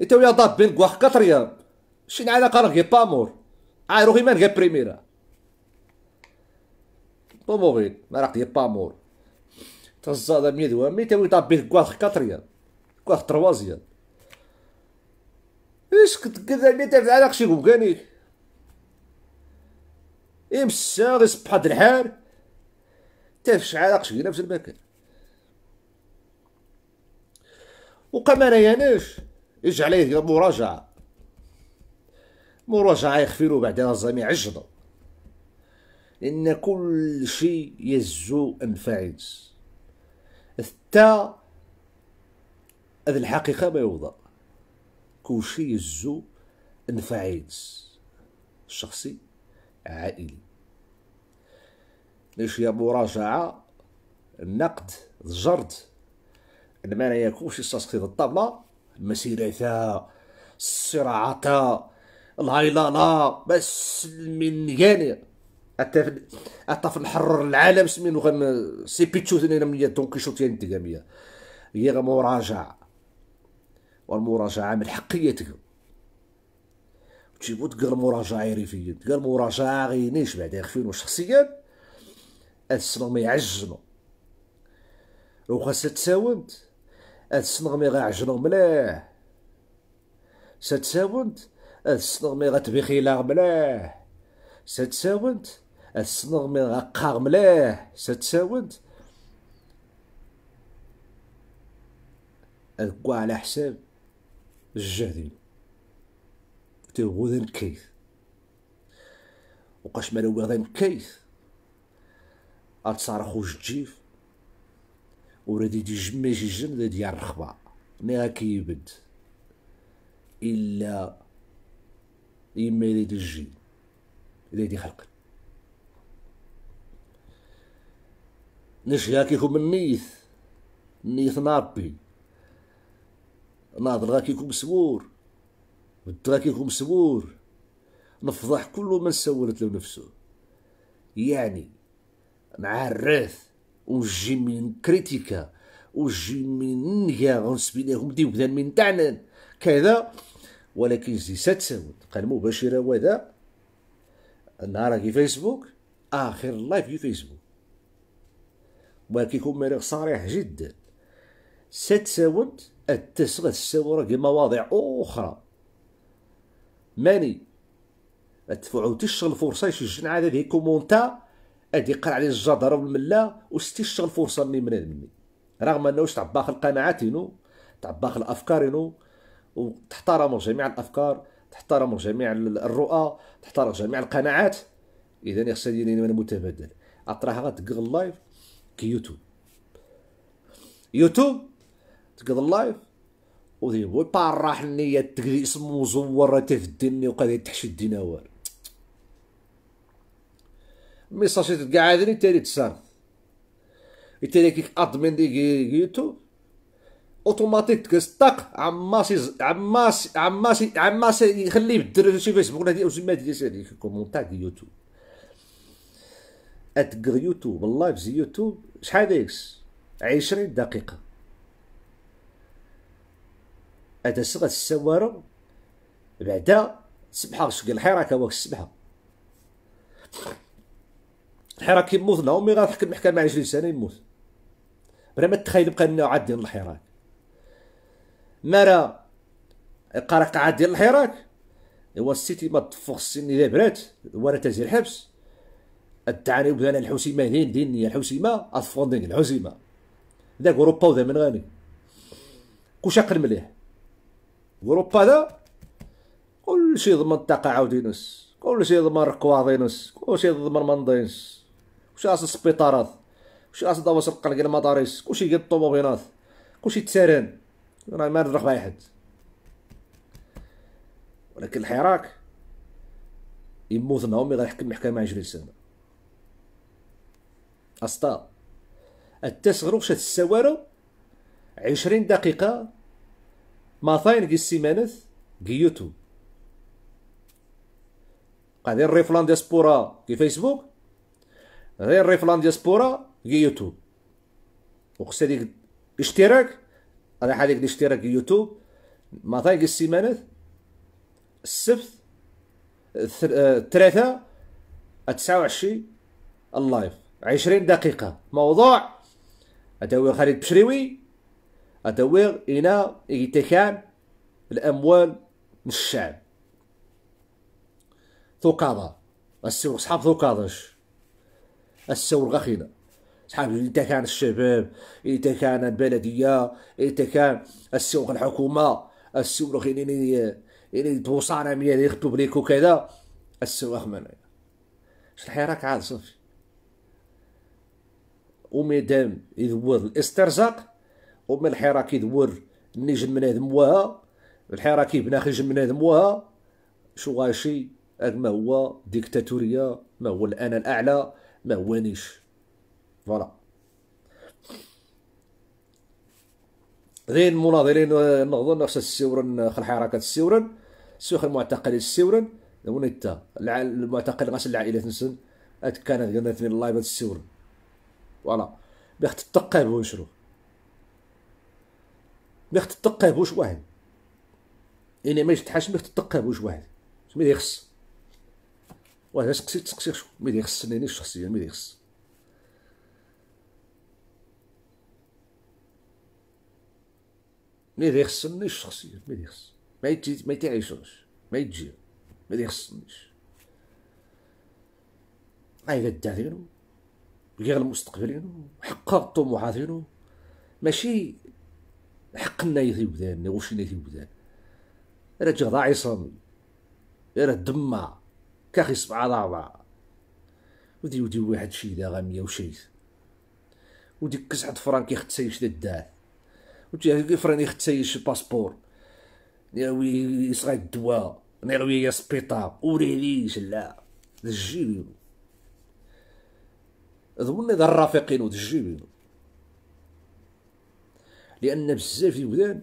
إتو ويا ضاب بين كواخ كاتريام شين علاقة راه غي بامور عاد غي مان غي بريميرا طوموبيل ما راق غي بامور تزادا ميدوا مي تاوي ضاب بين كواخ كاتريام كواخ تروازيام اش كنت كذا مي تاف علاقة شي كوكانيك إمسا غي صبحة الحال حتى في شعال شويه نفس المكان وقام رياناش يجي عليه مراجعه مراجعه يخفيلو بعدين الزميع عجبه لان كل شيء يزو انفعل حتى هذه الحقيقه ما يوضع كل شيء يزو انفعل شخصي عائلي ليش هي مراجعه النقد الجرد انما لا يكونش في الطابلة المسيرات الصراعات الهايلالا بس من يعني اتف اتف نحرر العالم سمين وغن سي بيتشو ثاني من كيشوت شوت ينتقاميه هي مراجعه والمراجعه من حقيتك تجيبو تقال مراجعه ريفيا تقال مراجعه غينيش بعدا يخفين شخصيا السنغمي يعجنو لو خاصها السنغ السنغمي غيعجنو لاغ ملاه السنغمي هاد السنغ ستساومت السنغمي ملاه ستساونت هاد كوا على حساب الجهدين تيبغو ذا الكيف وقاش مالو بغا ذا اتصارخ جيف وردي دي جمي جي جن دي الرخبة نيها كيبد إلا إما دي الجي دي خلق نشيا كيكون من نيث نيث نابي ناضر غاكيكون مسور ود كوم سبور نفضح كل من سولت له نفسه يعني مع الرث وجي من كريتيكا وجي من غنسبي لهم دي وبدان من تعنان كذا ولكن زي ستساون قال مباشره وذا نهار في فيسبوك اخر لايف في فيسبوك ولكن يكون مريق صريح جدا ستساون التسغى السورة مواضيع أخرى ماني تفعو تشغل الفرصة يشجن على ذي كومونتا ادي قال عليه الجدر وستي الشغل فرصه مني من مني رغم انه تعباخ القناعات ينو تعباخ الافكار ينو وتحترم جميع الافكار تحترم جميع الرؤى تحترم جميع القناعات اذا سيدي انا متبادل اطرح غتدق اللايف كي يوتيوب تقض اللايف وذي بارح النية تقري اسم مزورة تفدني وقد تحشد والو ميساجي تتقعدني تالي تسارد تاني كيك ادمين دي يوتيوب اوتوماتيك كستاق عماسي عماسي عماسي عماسي يخليه بالدرجه شي فيسبوك هذه وسمات ديال الكومونتات ديال يوتيوب اتقر يوتيوب اللايف زي يوتيوب شحال دايكس عشرين دقيقة هذا صغة السوارو بعدا سبحة شكل الحراك هو السبحة الحراك يموت لا امي غنحكم محكمه على 20 سنه يموت بلا ما تخيل بقى انه عاد ديال الحراك مرا راه قرق عاد ديال الحراك هو السيتي ما تفوق السن الا برات ورا تازي الحبس و بان الحسيمة هين دينيه الحوسيمه افوندين العزيمه ذاك اوروبا وذا من غاني كوش اقل مليح اوروبا دا كلشي ضمن الطاقه عاودينوس كلشي ضمن ركواضينوس كلشي ضمن منضينس كلشي راس السبيطارات كلشي راس دابا تبقى لك المطاريس كلشي ديال الطوموبيلات كلشي تساران راه ما نروح مع حد ولكن الحراك يموت غير غيحكم محكمة عشرين سنة أسطى التسغرو شات السوارو عشرين دقيقة ماثاين كي السيمانات يوتيوب قاعدين ريفلان ديسبورا كي فيسبوك غير ريفلان ديسبورا يوتيوب وخص هذيك اشتراك انا هذيك الاشتراك يوتيوب ما طايق السيمانات السبت الثلاثة و عشرين اللايف عشرين دقيقة موضوع أدوي خالد بشريوي أدوي إنا إتكان الأموال من الشعب ثقاضة السوق صحاب ثقاضش السور غخينا صحاب إذا كان الشباب إذا كان البلدية إذا كان السوق الحكومة السوق غيني يعني توصانا مية يخطو ليك وكذا السوق من شحال راك عاد صافي وميدام يدور الاسترزاق ومن الحراك يدور نجم من هذا موها الحراك يبنى خجم من هذا موها شو غاشي ما هو ديكتاتورية ما هو الآن الأعلى ما وانيش فوالا غير المناضلين نظن نفس السورن خل حركة السورن سوخ المعتقل السورن ونتا المعتقل غاس العائلة نسن هاد كانت قلنا في اللايف السورن فوالا بيخت التقاب وشرو بيخت التقاب واش واحد يعني ما يجتحش بيخت التقاب واش واحد اللي خص وعلاش مي سقسيت ملي يخصني شخصيا خص يخص ما يخصنيش شخصيا ما يخص ما يتي ما يتعيشوش ما يتجي ما يخصنيش غير قدع ديالو غير المستقبل ديالو حقق الطموحات ديالو ماشي حق النايث يبدان واش النايث يبدان راه تجي ضاعي صامي راه دما كاخي سبعة عرابة ودي ودي واحد شي دا غامية وشيت ودي كسعة فران يختسيش دا الداه ودي فران يختسيش الباسبور ناوي يسغى الدواء ناوي يا سبيطار وريليش لا الجيبينو ظن ذا الرافقين بينو لان بزاف يبدان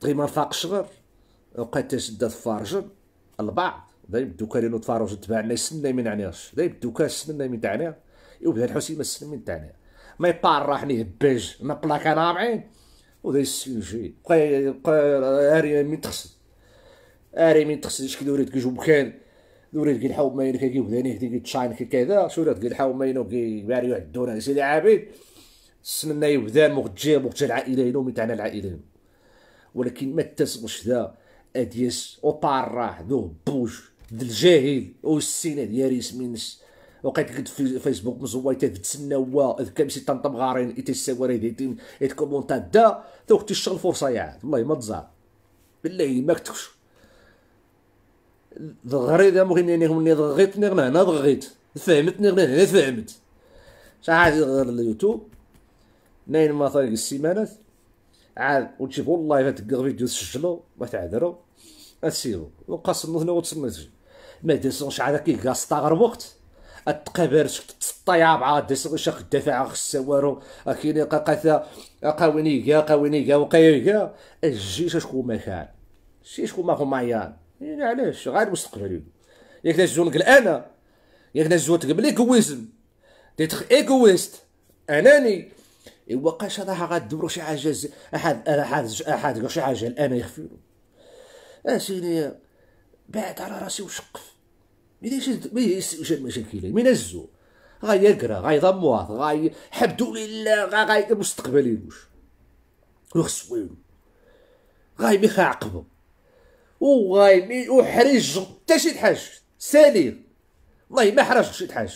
تغي ما فاق غير وقات تسدى فارجر البعض دايم الدوكا لانه تفارج تبعنا يسنى من عنيش دايما الدوكا سنى من تاعنا يوبدا الحسين ما سنى من تاعنا ما يبار راح هباج ما بلاك انا معين ودا السيجي بقى بقى اري من تخسد اري من تخسد شكي دوريت كي جوبكان دوريت كي الحوب ماينو كي وداني كي تشاين كي كذا شوريت كي الحوب ماينو كي باري يعدونا سيدي عابد سننا يبدا مغتجي مغتجي العائلة ينومي تاعنا العائلة ولكن ما تسقش ذا أديس وطارح ذو بوش ذو الجاهل والسينا ديالي سمينس وقيت قد في فيسبوك مزويت تسناوا كم سي طنطم غارين ايتي السواري ديتين ايت كومونتا دا ثوك تشتغل فرصه يا والله ما تزع بالله ما كتكش ضغري ذا ممكن يعني ملي ضغيت نغنا انا ضغيت فهمت نغنا انا فهمت شحال غير اليوتيوب ناين ما طريق السيمانات عاد وتشوف والله فاتك فيديو تسجلو ما تعذروا هادشي وقسم هنا وتسميتش ما دازو شحال كي كاس غير وقت التقابر الطياب عاد شق الدفاع خص والو اكيني قاقثا قاويني كا قاويني كا وقاي كا الجيش شكون ما كان شي شكون ما هو معيان يعني علاش غير مستقبل ياك نجونك انا ياك قبل ايكويزم تيتخ ايكويست اناني ايوا قاش راه غادورو شي حاجه احد احد احد شي حاجه الان يخفي اسيدي آه، بعد على راسي وشقف ما يديرش وجد مشاكل من الزو غاي يقرا غاي ضمواط غاي حمد لله غاي المستقبل يلوش وخص وينو غاي ميخا عقبه وغاي مي وحرج حتى شي حاجه ساليغ والله ما حرج شي حاجه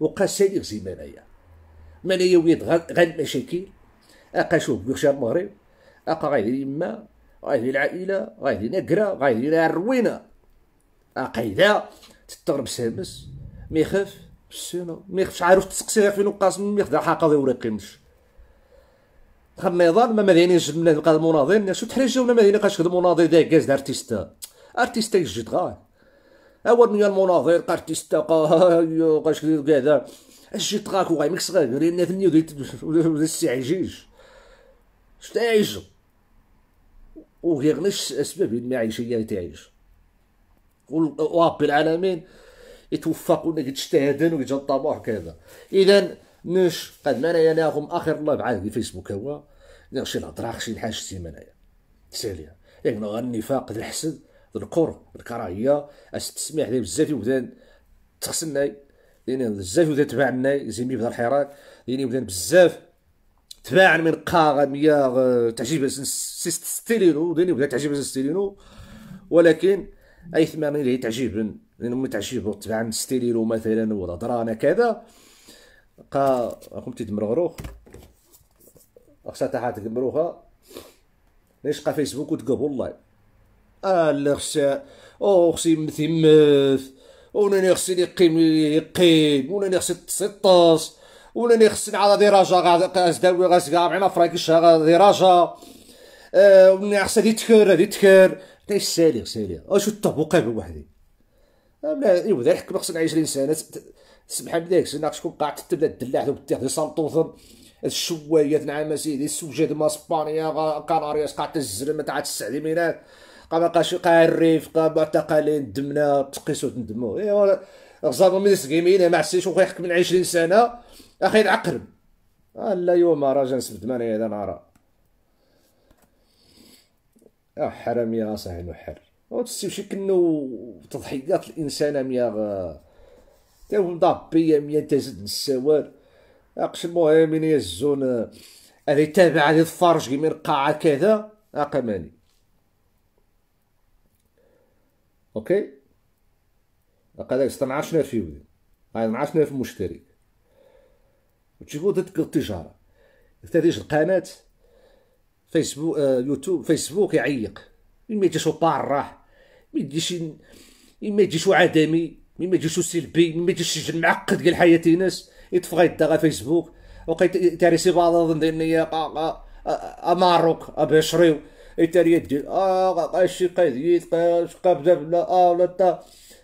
وقا ساليغ زي مانايا مانايا ويد غا المشاكل اقا شوف بوخشا المغرب اقا غير يما غايدي العائله غايدي نكره غايدي لها الروينه عقيده تضرب سامس ما يخاف السنة ما يخافش عارف تسقسي فين القاسم يخدع حقضي وريقينش النظام ما مدينينش من نلقى المناضل شو تحرجو ولا مدينة قاش خدم مناضل داك كاز ارتيستا ارتيستا يجد غا اول من المناظر قارتيستا قا قاش كذا الجيت غاك وغاي مكس غير الناس نيو السي عجيج شتا يعيشو وغيرناش الاسباب المعيشيه اللي تعيش ورب العالمين يتوفق انك تجتهد ويجا الطموح كذا اذا نش قد ما انايا ناغم اخر الله بعاد في فيسبوك هو شي الهضره شي الحاج شتي انايا تساليها لكن النفاق الحسد الكره الكراهيه اش تسمح لي بزاف يبدا تخصناي لان بزاف يبدا تباع الناي زي يبدا الحراك لان يبدا بزاف تباع من قاغ ميا آه، تعجب ستيلينو ديني بدا تعجب ستيلينو ولكن اي ثمان اللي تعجب لانه من تعجب تباع ستيلينو مثلا ولا درانا كذا قا قمت تمرغروخ خصها تاعها تقمروها ليش قا فيسبوك وتقبل والله اه خصها او خصي مثمث وناني خصني يقيم يقيم وناني خصني تسطاس ولا اللي خصني على دراجه غازداوي غازكاع معنا فرانكيش دراجه آه، ولا خصها دي تكر دي تكر تاي سالي سالي اش الطبقه بوحدي آه، ذا الحكم خصنا 20 سنه سبحان الله سناق شكون قاعد تبدا الدلاح ذو التيخ سلطوثن الشوايات نعم سيدي السوجد ما اسبانيا كاناريا قاعد تزرم تاع السعدي مينات قام قاش قاع الريف قا معتقلين دمنا تقيسو تندمو ايوا غزابو من سكيمين ما عسيش وخا يحكم من 20 سنه اخي العقرب آه يوم راه جنس بدماني هذا نهار اه يا صاحي نحر وتستمشي كنو تضحيات الانسان ميا غ تاو مضبي ميا تزد السوار اقش المهم يزون الزون اللي تابع هذه الفرج من القاعة كذا اقماني اوكي لقد 12000 في ودي في مشترك وتشوفوا التجاره تديش القناه فيسبوك آه يوتيوب فيسبوك يعيق ما يجيش راح ما يجيش ما يجيش عدمي ما يجيش سلبي ما يجيش معقد ديال حياه الناس يطفى يدا غا فيسبوك وقيت تاريسي بعض ظن هي اماروك آه، آه، آه، ابشريو يتاري يدي اه شي قضيت قبدا بلا اه ولا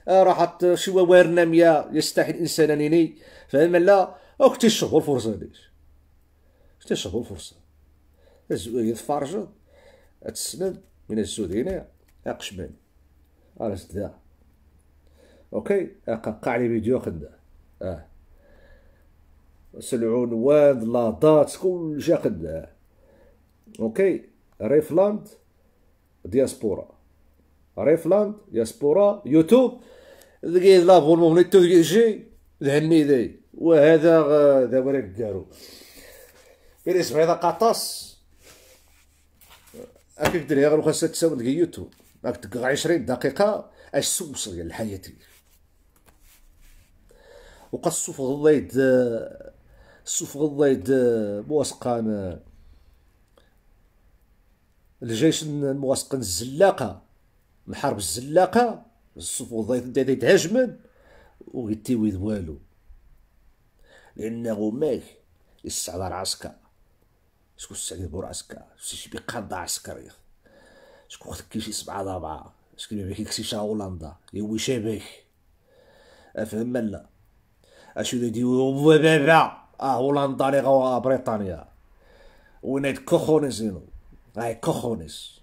راحت شي وارنا ميا يستحي الانسان انيني فهم لا اختي الشهور فرصه هاديش اختي الشهور فرصه الزويد فرجت تسند من السودينة اقشمن على سدا اوكي اققع لي فيديو خدا اه العنوان لا دات كلشي خدا اوكي ريفلاند دياسبورا ريفلاند دياسبورا يوتيوب لقيت لابونمون لي دقيت جي دهني داي وهذا دابا ورق كارو اسم هذا قطاس أكيد دري غير خاصها تساوند كيوتو راك تقع 20 دقيقة اش سوس ديال الحياة وقد الصوف غضيد الصوف غضيد مواسقان الجيش المواسقن الزلاقة الحرب الزلاقة الصوف غضيد تهاجمن ويد والو لأنه مال استعمار عسكر شكون استعمار عسكر شي بقادة عسكرية شكون خد شي سبعة ضابعة شكون ما شا هولندا يوي شبه افهم ملا اشو يديرو بابا اه هولندا لي غوا بريطانيا وناد كوخونيس هنا هاي كوخونيس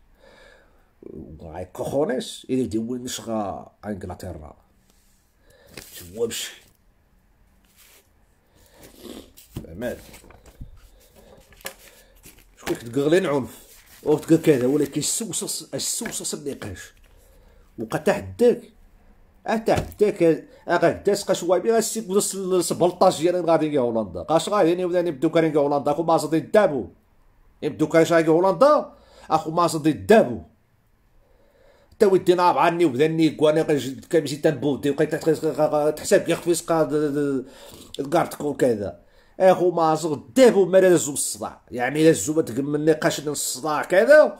هاي كوخونيس إذا وين نشغى انجلترا شو بشي مال شكون كتقغلين عنف او كذا ولكن السوسس السوسس النقاش وقا تحداك اتحداك أه، أه، غدا سقاش هو بي غاسيك بلس 17 ديال غادي يا هولندا قاش غادي نبداو كارين هولندا اخو ما صدي دابو يبدو كاش غادي هولندا اخو ما صدي دابو تا ودي ناب نعم عني وبداني كواني كنمشي تنبودي وقيت تحسب يخفي قاد كارت كذا اخو مازر دابو ما لازم الصداع يعني لازم ما تقم النقاش الصداع كذا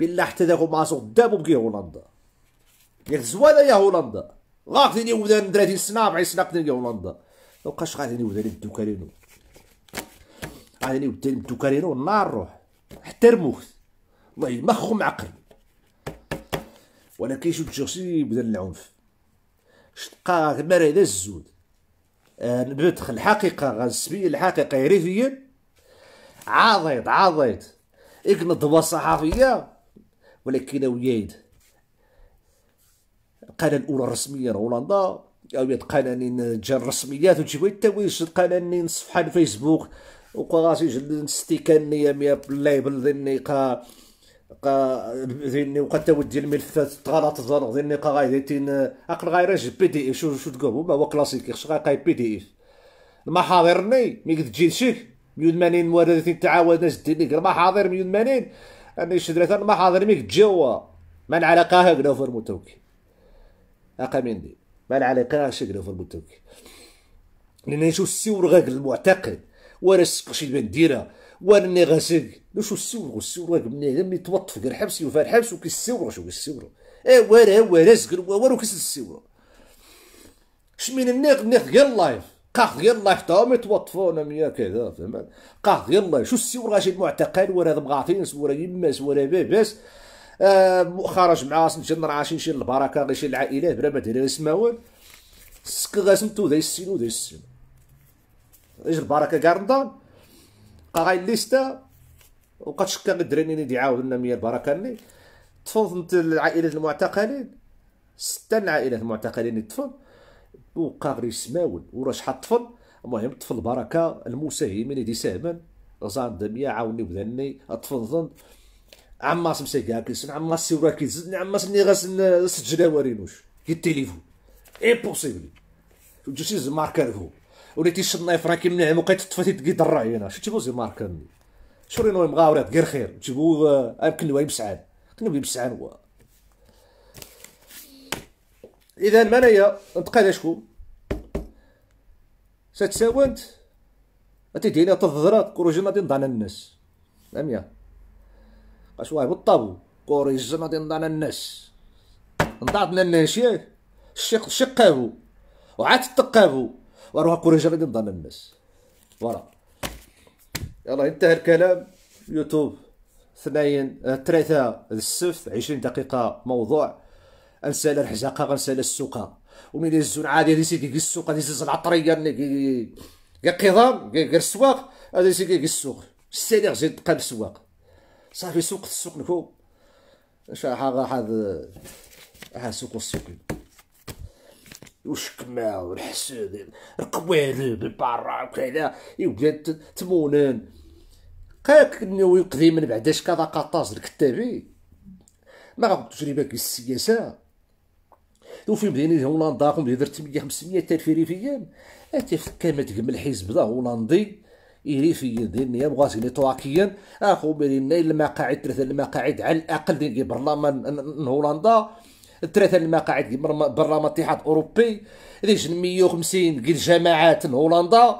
بالله حتى داخو مازر دابو بكي هولندا يا زوالا يا هولندا غاقدين يودان 30 سنه 40 سنه قدين يا هولندا لوقاش غادي يودان الدوكارينو غادي يودان الدوكارينو النار روح حتى رموت والله مخو معقل ولكن كيشوف تجرسي بدا العنف شتقا مرة هذا الزود نبتخ الحقيقه غنسبي الحقيقه يريفيا عاضيت عاضيت اقنض صحافية ولكن ويايد القناه الاولى الرسميه هولندا او قنانين جا الرسميات حتى التويس قنانين صفحه الفيسبوك وقراسي جلد ستيكانية ميا بلايبل ذي قا قا زيني وقد تودي الملفات تغلط الزنق زيني قا غاي زيتين اقل غاي راجل بي دي اف شو شو تقول ما هو كلاسيك خش غاي قاي بي دي اف المحاضرني قد تجي شيك 180 موارد زيتين تعاود ناس دينيك المحاضر 180 اني شدرت المحاضر ميك تجوا من على قاها قلو في المتوكي اقا مندي من على قاها في المتوكي لان شو السيور غاك المعتقد ورا بان بنديرها ورني غاسك شو السور السور لم يتوطف كي الحبس يوفى الحبس السور شو السور اي ورا ورا زكر ورا السور شمين النيق نيق غير لايف قاخ غير لايف تاهم توطفونا ميا كذا فهمت قاخ غير لايف شو السور غاشي المعتقل ورا مغاطين ورا يماس ورا باباس مؤخرا آه، جمعة نجي نرعاشي نشي البركة غير شي العائلات بلا ما اسما سماوان سك غاسمتو نتو داي السين وداي السين اجي البركة كاع رمضان غاي ليستا الليستا كان الدراري اللي ديعاود لنا مية البركه اللي تفضلت العائلة المعتقلين سته العائلة المعتقلين اللي تفضل وقا غير سماول وراه شحال طفل المهم طفل بركه المساهمين اللي ديساهما زاند دمية عاوني بذني تفضل عماس مسيكا كيسن عماس سيورا كيزن عماس ني غاسن سجلا ورينوش كي التليفون امبوسيبل جو سيز ماركر هو ولا تيشد راه كيمنع وكيتطفى تيتقي ضر عينا شو تيبو زي مارك شورينو مغاورات غير خير تيبو آه، يمكن واي بسعان كنا بلي بسعان هو اذا منايا نتقاد شكون ستساونت لي تضرات غادي تنضعنا الناس اش اشواه بالطابو غادي تنضعنا الناس نضعتنا الناس ياك الشق شقابو وعاد تقابو قول اقول غادي نضل الناس فوالا يلا انتهى الكلام يوتيوب ثنين ثلاثة آه، السبت عشرين دقيقة موضوع انسال الحزاقة غنسالا السوقة ومنين يزون عادي هذي سيدي السوق هذي زز العطرية كاع قضام كاع السواق هذا سيدي السوق السيدي زيد تبقى السواق صافي سوق السوق نكو شحال هذا سوق السوق والشكمة والحسد القوارب البرا وكذا يبدا تمونان يقضي من بعد اش كذا قطاز الكتابي ما غاك تجربة السياسة لو في مدينة هولندا قوم درت 500 ألف ريفيان أتفكا ما تكمل الحزب ذا هولندي إريفيا دينيا مغازين تراكيا أخو بيننا المقاعد ثلاثة المقاعد على الأقل ديال برلمان هولندا الثلاثه المقاعد برلمان الاتحاد الاوروبي اللي 150 ديال الجماعات الهولندا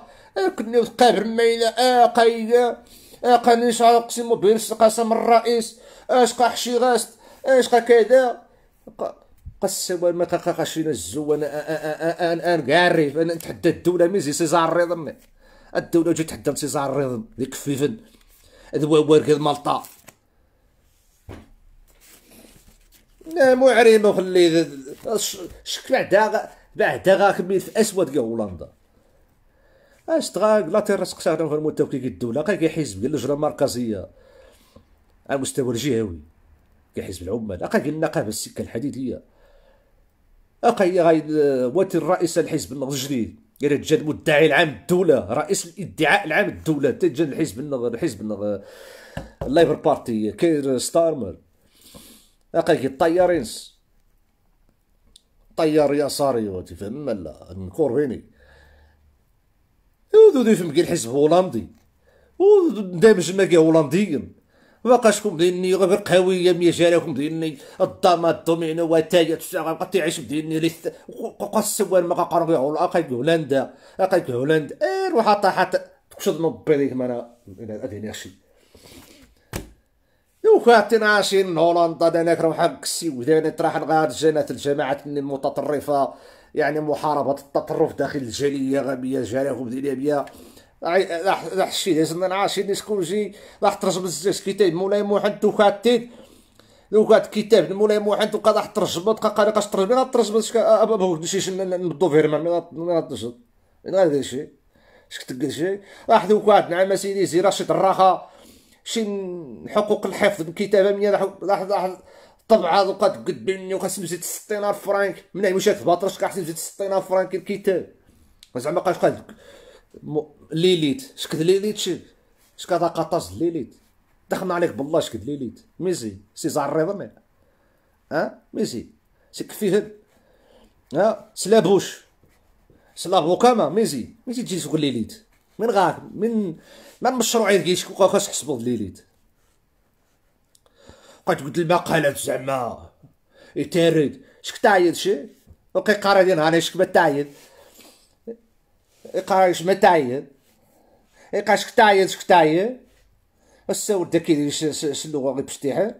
كنا قابر مايله اقايله اقانيش اقسم بين قسم الرئيس اشقى حشي غاست اشقى كذا قسم ما قاشينا الزوان انا انا انا نتحدى الدوله من زي سيزار الرضم الدوله جات تحدى سيزار الرضم ذيك فيفن ذو ورك مالطا معرب وخلي شك بعدا بعدا غاكمل في اسود ديال هولندا اش تغاك لا تيرس قشاغنا في المتوكل الدوله كاع كيحزب ديال اللجنه المركزيه على المستوى الجهوي حزب العمال اقا قلنا قاب السكه الحديديه اقا هي غايد واتر رئيس الحزب الجديد يعني تجا المدعي العام الدولة رئيس الادعاء العام الدولة تجا الحزب الحزب الليبر بارتي كير ستارمر كي الطيار ينس طيار يساري وتفهم لا نكوريني ودو دو فهم كي الحزب هولندي ما ماكي هولنديين باقا شكون ديني غير قهوية مية جاراكم ديني الضامة الدومينو وتاية تشتغل تعيش بديني ليث السوان ما قاقر في هولندا اقيك هولندا اقيك هولندا اي روح حتى تكشط نوبي نبي ديك مانا الى وخاتي ناشي هولندا انا كرم حق السيودان تراح غير جنات الجماعات المتطرفة يعني محاربة التطرف داخل الجالية غبية جالهم ديالها بيا راح راح الشيء لازم نعاشي شكون جي راح ترجم الزاج كتاب مولاي محمد وخاتي لو كانت كتاب مولاي موحد وقا راح ترجم تلقى قلقاش ترجم راه ترجم ابو شي نبدو فيرمان ما تنجم غير هذا الشيء شكت شي راح ذوك نعم سيدي زي رشيد الراخه شي من حقوق الحفظ بالكتابه من لاحظ لاحظ طبعا دوكا تقد بيني وخاصني نزيد الف فرانك من هي مشات باطرش خاصني نزيد الف فرانك الكتاب زعما بقاش قال م... ليليت شكد ليليت شي شكد قطاس ليليت دخلنا عليك بالله شكد ليليت ميزي سي زعر الرضا ها ميزي سي كفيه ها سلابوش سلابو كما ميزي ميزي تجي تقول ليليت من غاك من ما المشروع ديالك واخا تحسبوا الليليت بقيت قلت المقالات زعما يتارد شك تعيد شي وقي قرا ديال نهار شك ما تعيد يقرا شك ما تعيد يقرا شك تعيد شك تعيد السور داك كيدير شلوغه غير بشتيحه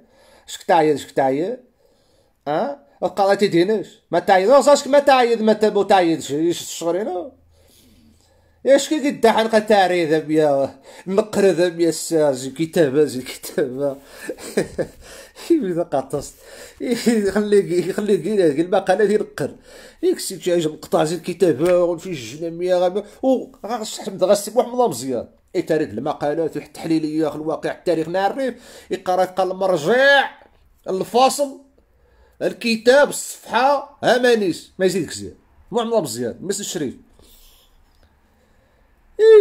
شك تعيد شك تعيد اه قراتي ديناش ما تعيد واش أه، ما تعيد ما تبو تعيد يشد الشغل هنا اش كي قد حلقه تاري ذا بيا مقر ذا بيا ساز كتابة زي كتابة إذا قطست يخليك يخليك هذيك المقالة ديال القر يكسيك شي مقطع زي الكتابة الجنة مية غابة وغاش حمد غاسي محمد مزيان يتارك المقالات التحليلية في الواقع التاريخ نعرف يقرا يقرا المرجع الفاصل الكتاب الصفحة همانيس ما يزيدك زياد محمد مزيان مثل الشريف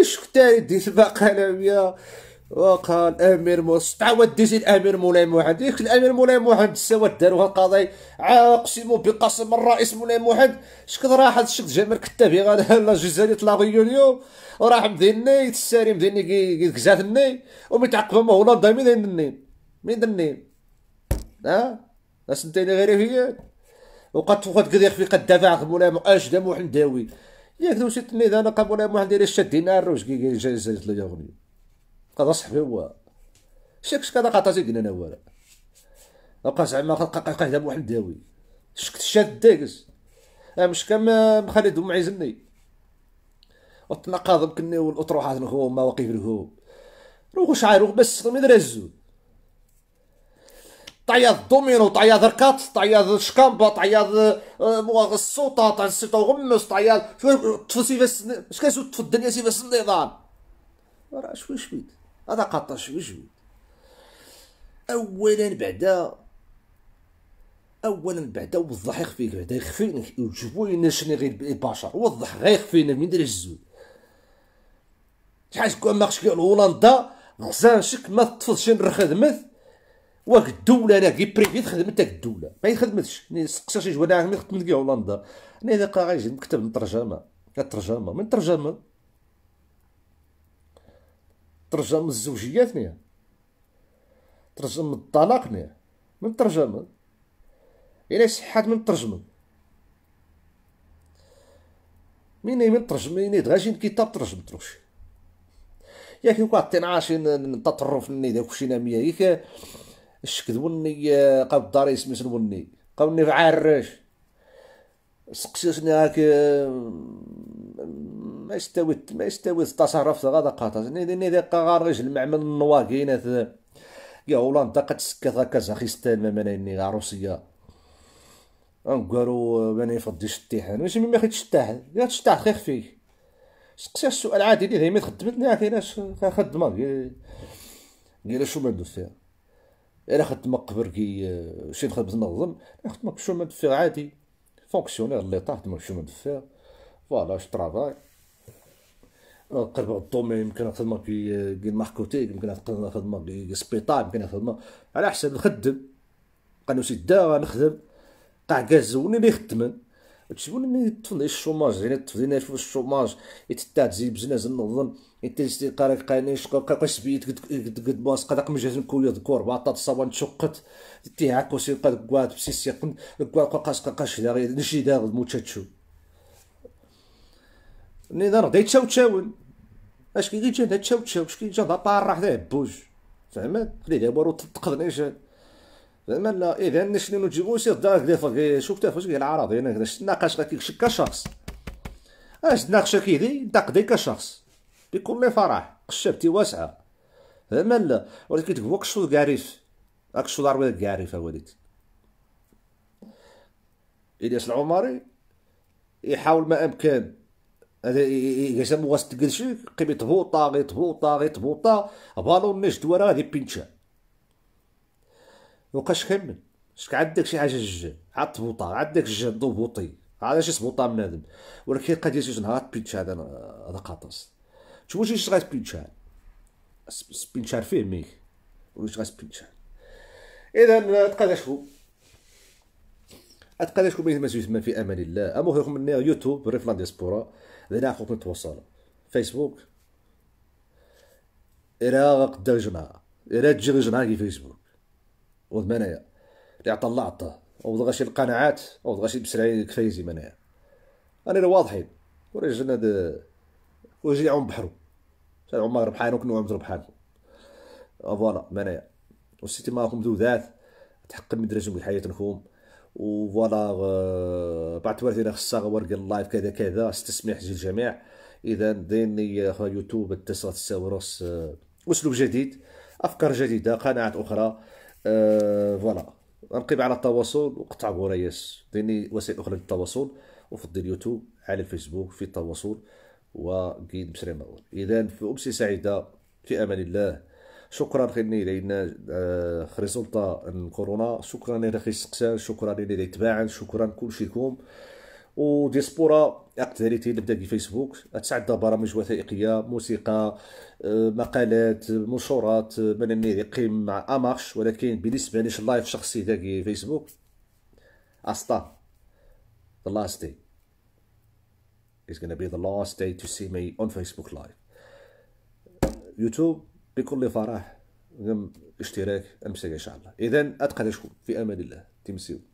شكتاري ديت البقاله بيا وقال امير موسى تعاود ديتي الامير مولاي محمد ياك الامير مولاي محمد سوا داروا القضاي اقسم بقسم الرئيس مولاي محمد شكد راح هاد الشكد جامر كتابي غادا لا جزالي طلا اليوم وراح مديني يتساري مديني كزاتني ومتعقب ما هو دايما ديني مين دني ها اسنتيني غير هي وقد فقد قد في قد دافع مولاي اش دمو حمداوي ياك دوشي التلميذ انا قبل ما عندي ليش دينار الروج كي جا جاي لي يغني قضى صحبي هو شك شك هذا قاطا قلنا انا ولا بقى زعما قاعد ابو حمداوي شكت شاد داكس أه مش كما مخالد ام وطلق وتنقاض كني والاطروحات الهو مواقف الهو روغ شعار بس مدرزو تعياض دومينو تعياض ركات تعياض شكامبا تعياض آه، السوطه تعياض السوطه غمس تعياض طفل سيفاس اش كيسوت في الدنيا سيفاس النظام راه شوي شوي هذا قطر شوي شوي اولا بعدا اولا بعدا وضح يخفيك بعدا يخفيك وجبوا لنا غير البشر وضح غير يخفينا من دير الزول شحال شكون ماخش كي هولندا غزان شك ما تفضش نرخدمث واك الدوله انا كي بريفي تخدم انت الدوله ما يخدمتش ني سقسا شي جوانا ما خدمت كي هولندا انا اذا قا جيت مكتب الترجمه الترجمه من ترجمه ترجم الزوجيات نيا ترجم الطلاق نيا من ترجمه الى صحات من ترجمه مين من ترجم مين غاشي كتاب تروش ياك وقعت تنعاش تطرف ني داك الشيء ناميه ياك الشكد آه، وني قاب الدار يسميس وني قاوني في عرش سقسيسني هاك آه، ما يستوي ما يستويت تصرفت غادا قاطز نيدي نيدي قارج المعمل النواكينة يا هولندا قد سكت زاخيستان ما مانيني روسيا قالو آه، ماني فضي شتيحان ماشي مي خدش التحان يا تشتاح خير فيك سقسي السؤال عادي اللي دايما خدمتني عارف علاش خدمه قال شو ما ندوز فيها الا خدمك بركي شي دخل خدت خدمك شو ما تفير عادي فونكسيونير اللي طاح تما شو ما تفير فوالا اش طرافاي قرب الطومي يمكن خدمة كي كي ماركوتيك يمكن خدمة آه، كي سبيطار يمكن خدمة على حسب نخدم قالو سي الدار نخدم قاع كاز وني اللي يخدمن تشوفوني اللي تفضل الشوماج يعني تفضل الشوماج يتتاع تزيد بزناز نظن يتجتي قارك قاني شكون قاش بيت قد قد باس قدك مجهز كويا ذكور بعطا تصابا تشقت تي هاكو سي قاد كواد بسيسي قن كواد قاش قاش داغي نشي داغ موتشاتشو ني دار غدا يتشاو تشاون اش كي جا دا تشاو تشاو اش كي جا دا طار حدا بوج زعما خلي دا رو تقدنيش زعما لا اذا نشني نجيبو سير داك دافا شوف تافاش كاع العراضي انا كدا ناقش كيك شخص اش ناقشك كيدي نقدي كشخص بكل فرح قشبتي واسعه لا ولكن تقول كشو كاريف دار ولاد كاريف وليد الياس العمري يحاول ما امكن هذا يجسم وسط كلشي قيمة هوطا غي تبوطا غي تبوطا بالون نجد ورا غادي بينشا وقاش كمل شك عندك شي حاجه جوج عاد تبوطا عندك جوج ضبوطي عاد شي سبوطا منادم ولكن قد يجي نهار بينشا هذا هذا قاطس شوفوا واش غتبيتشان سبينشار فيه ميك واش غتبيتشان اذا تقاداشكم اتقاداشكم بين ما يسمى في امان الله اموخيكم من يوتيوب ريف لا ديسبورا لنا خوكم توصل فيسبوك إلا قدا جماعة إلا تجي غير جماعة في فيسبوك وذ منايا اللي عطا الله عطاه وض غاشي القناعات وض غاشي بسرعين كفايزي منايا أنا واضحين ورجلنا وجيعهم بحرو عمر ربحان وكنعم ربحان فوالا منايا وسيتي معاكم ذات تحقق مدرجهم بحياة و وفوالا آه، بعد تورثينا خصا ورق اللايف كذا كذا استسمح للجميع اذا ديني يوتيوب اتصلت ساوروس آه، اسلوب جديد افكار جديده قناعات اخرى آه، فوالا نقيب على التواصل وقطع بوريس ديني وسائل اخرى للتواصل وفضل اليوتيوب على الفيسبوك في التواصل وقيد بشري مرون اذا امسي سعيده في امان الله شكرا خيرني لان خري آه، سلطه الكورونا شكرا لنا خي سقسان شكرا لنا يتباعن شكرا كلشيكم وديسبورا اقتداريتي نبدا في فيسبوك اتسعد برامج وثائقيه موسيقى آه، مقالات منشورات آه، من النيري قيم مع امارش ولكن بالنسبه ليش اللايف شخصي داكي فيسبوك اسطا لاستي is going to be the last day to see me on Facebook Live YouTube, بكل فرح اشتراك امسك ان شاء الله اذا اتقى شكون في امان الله تمسيو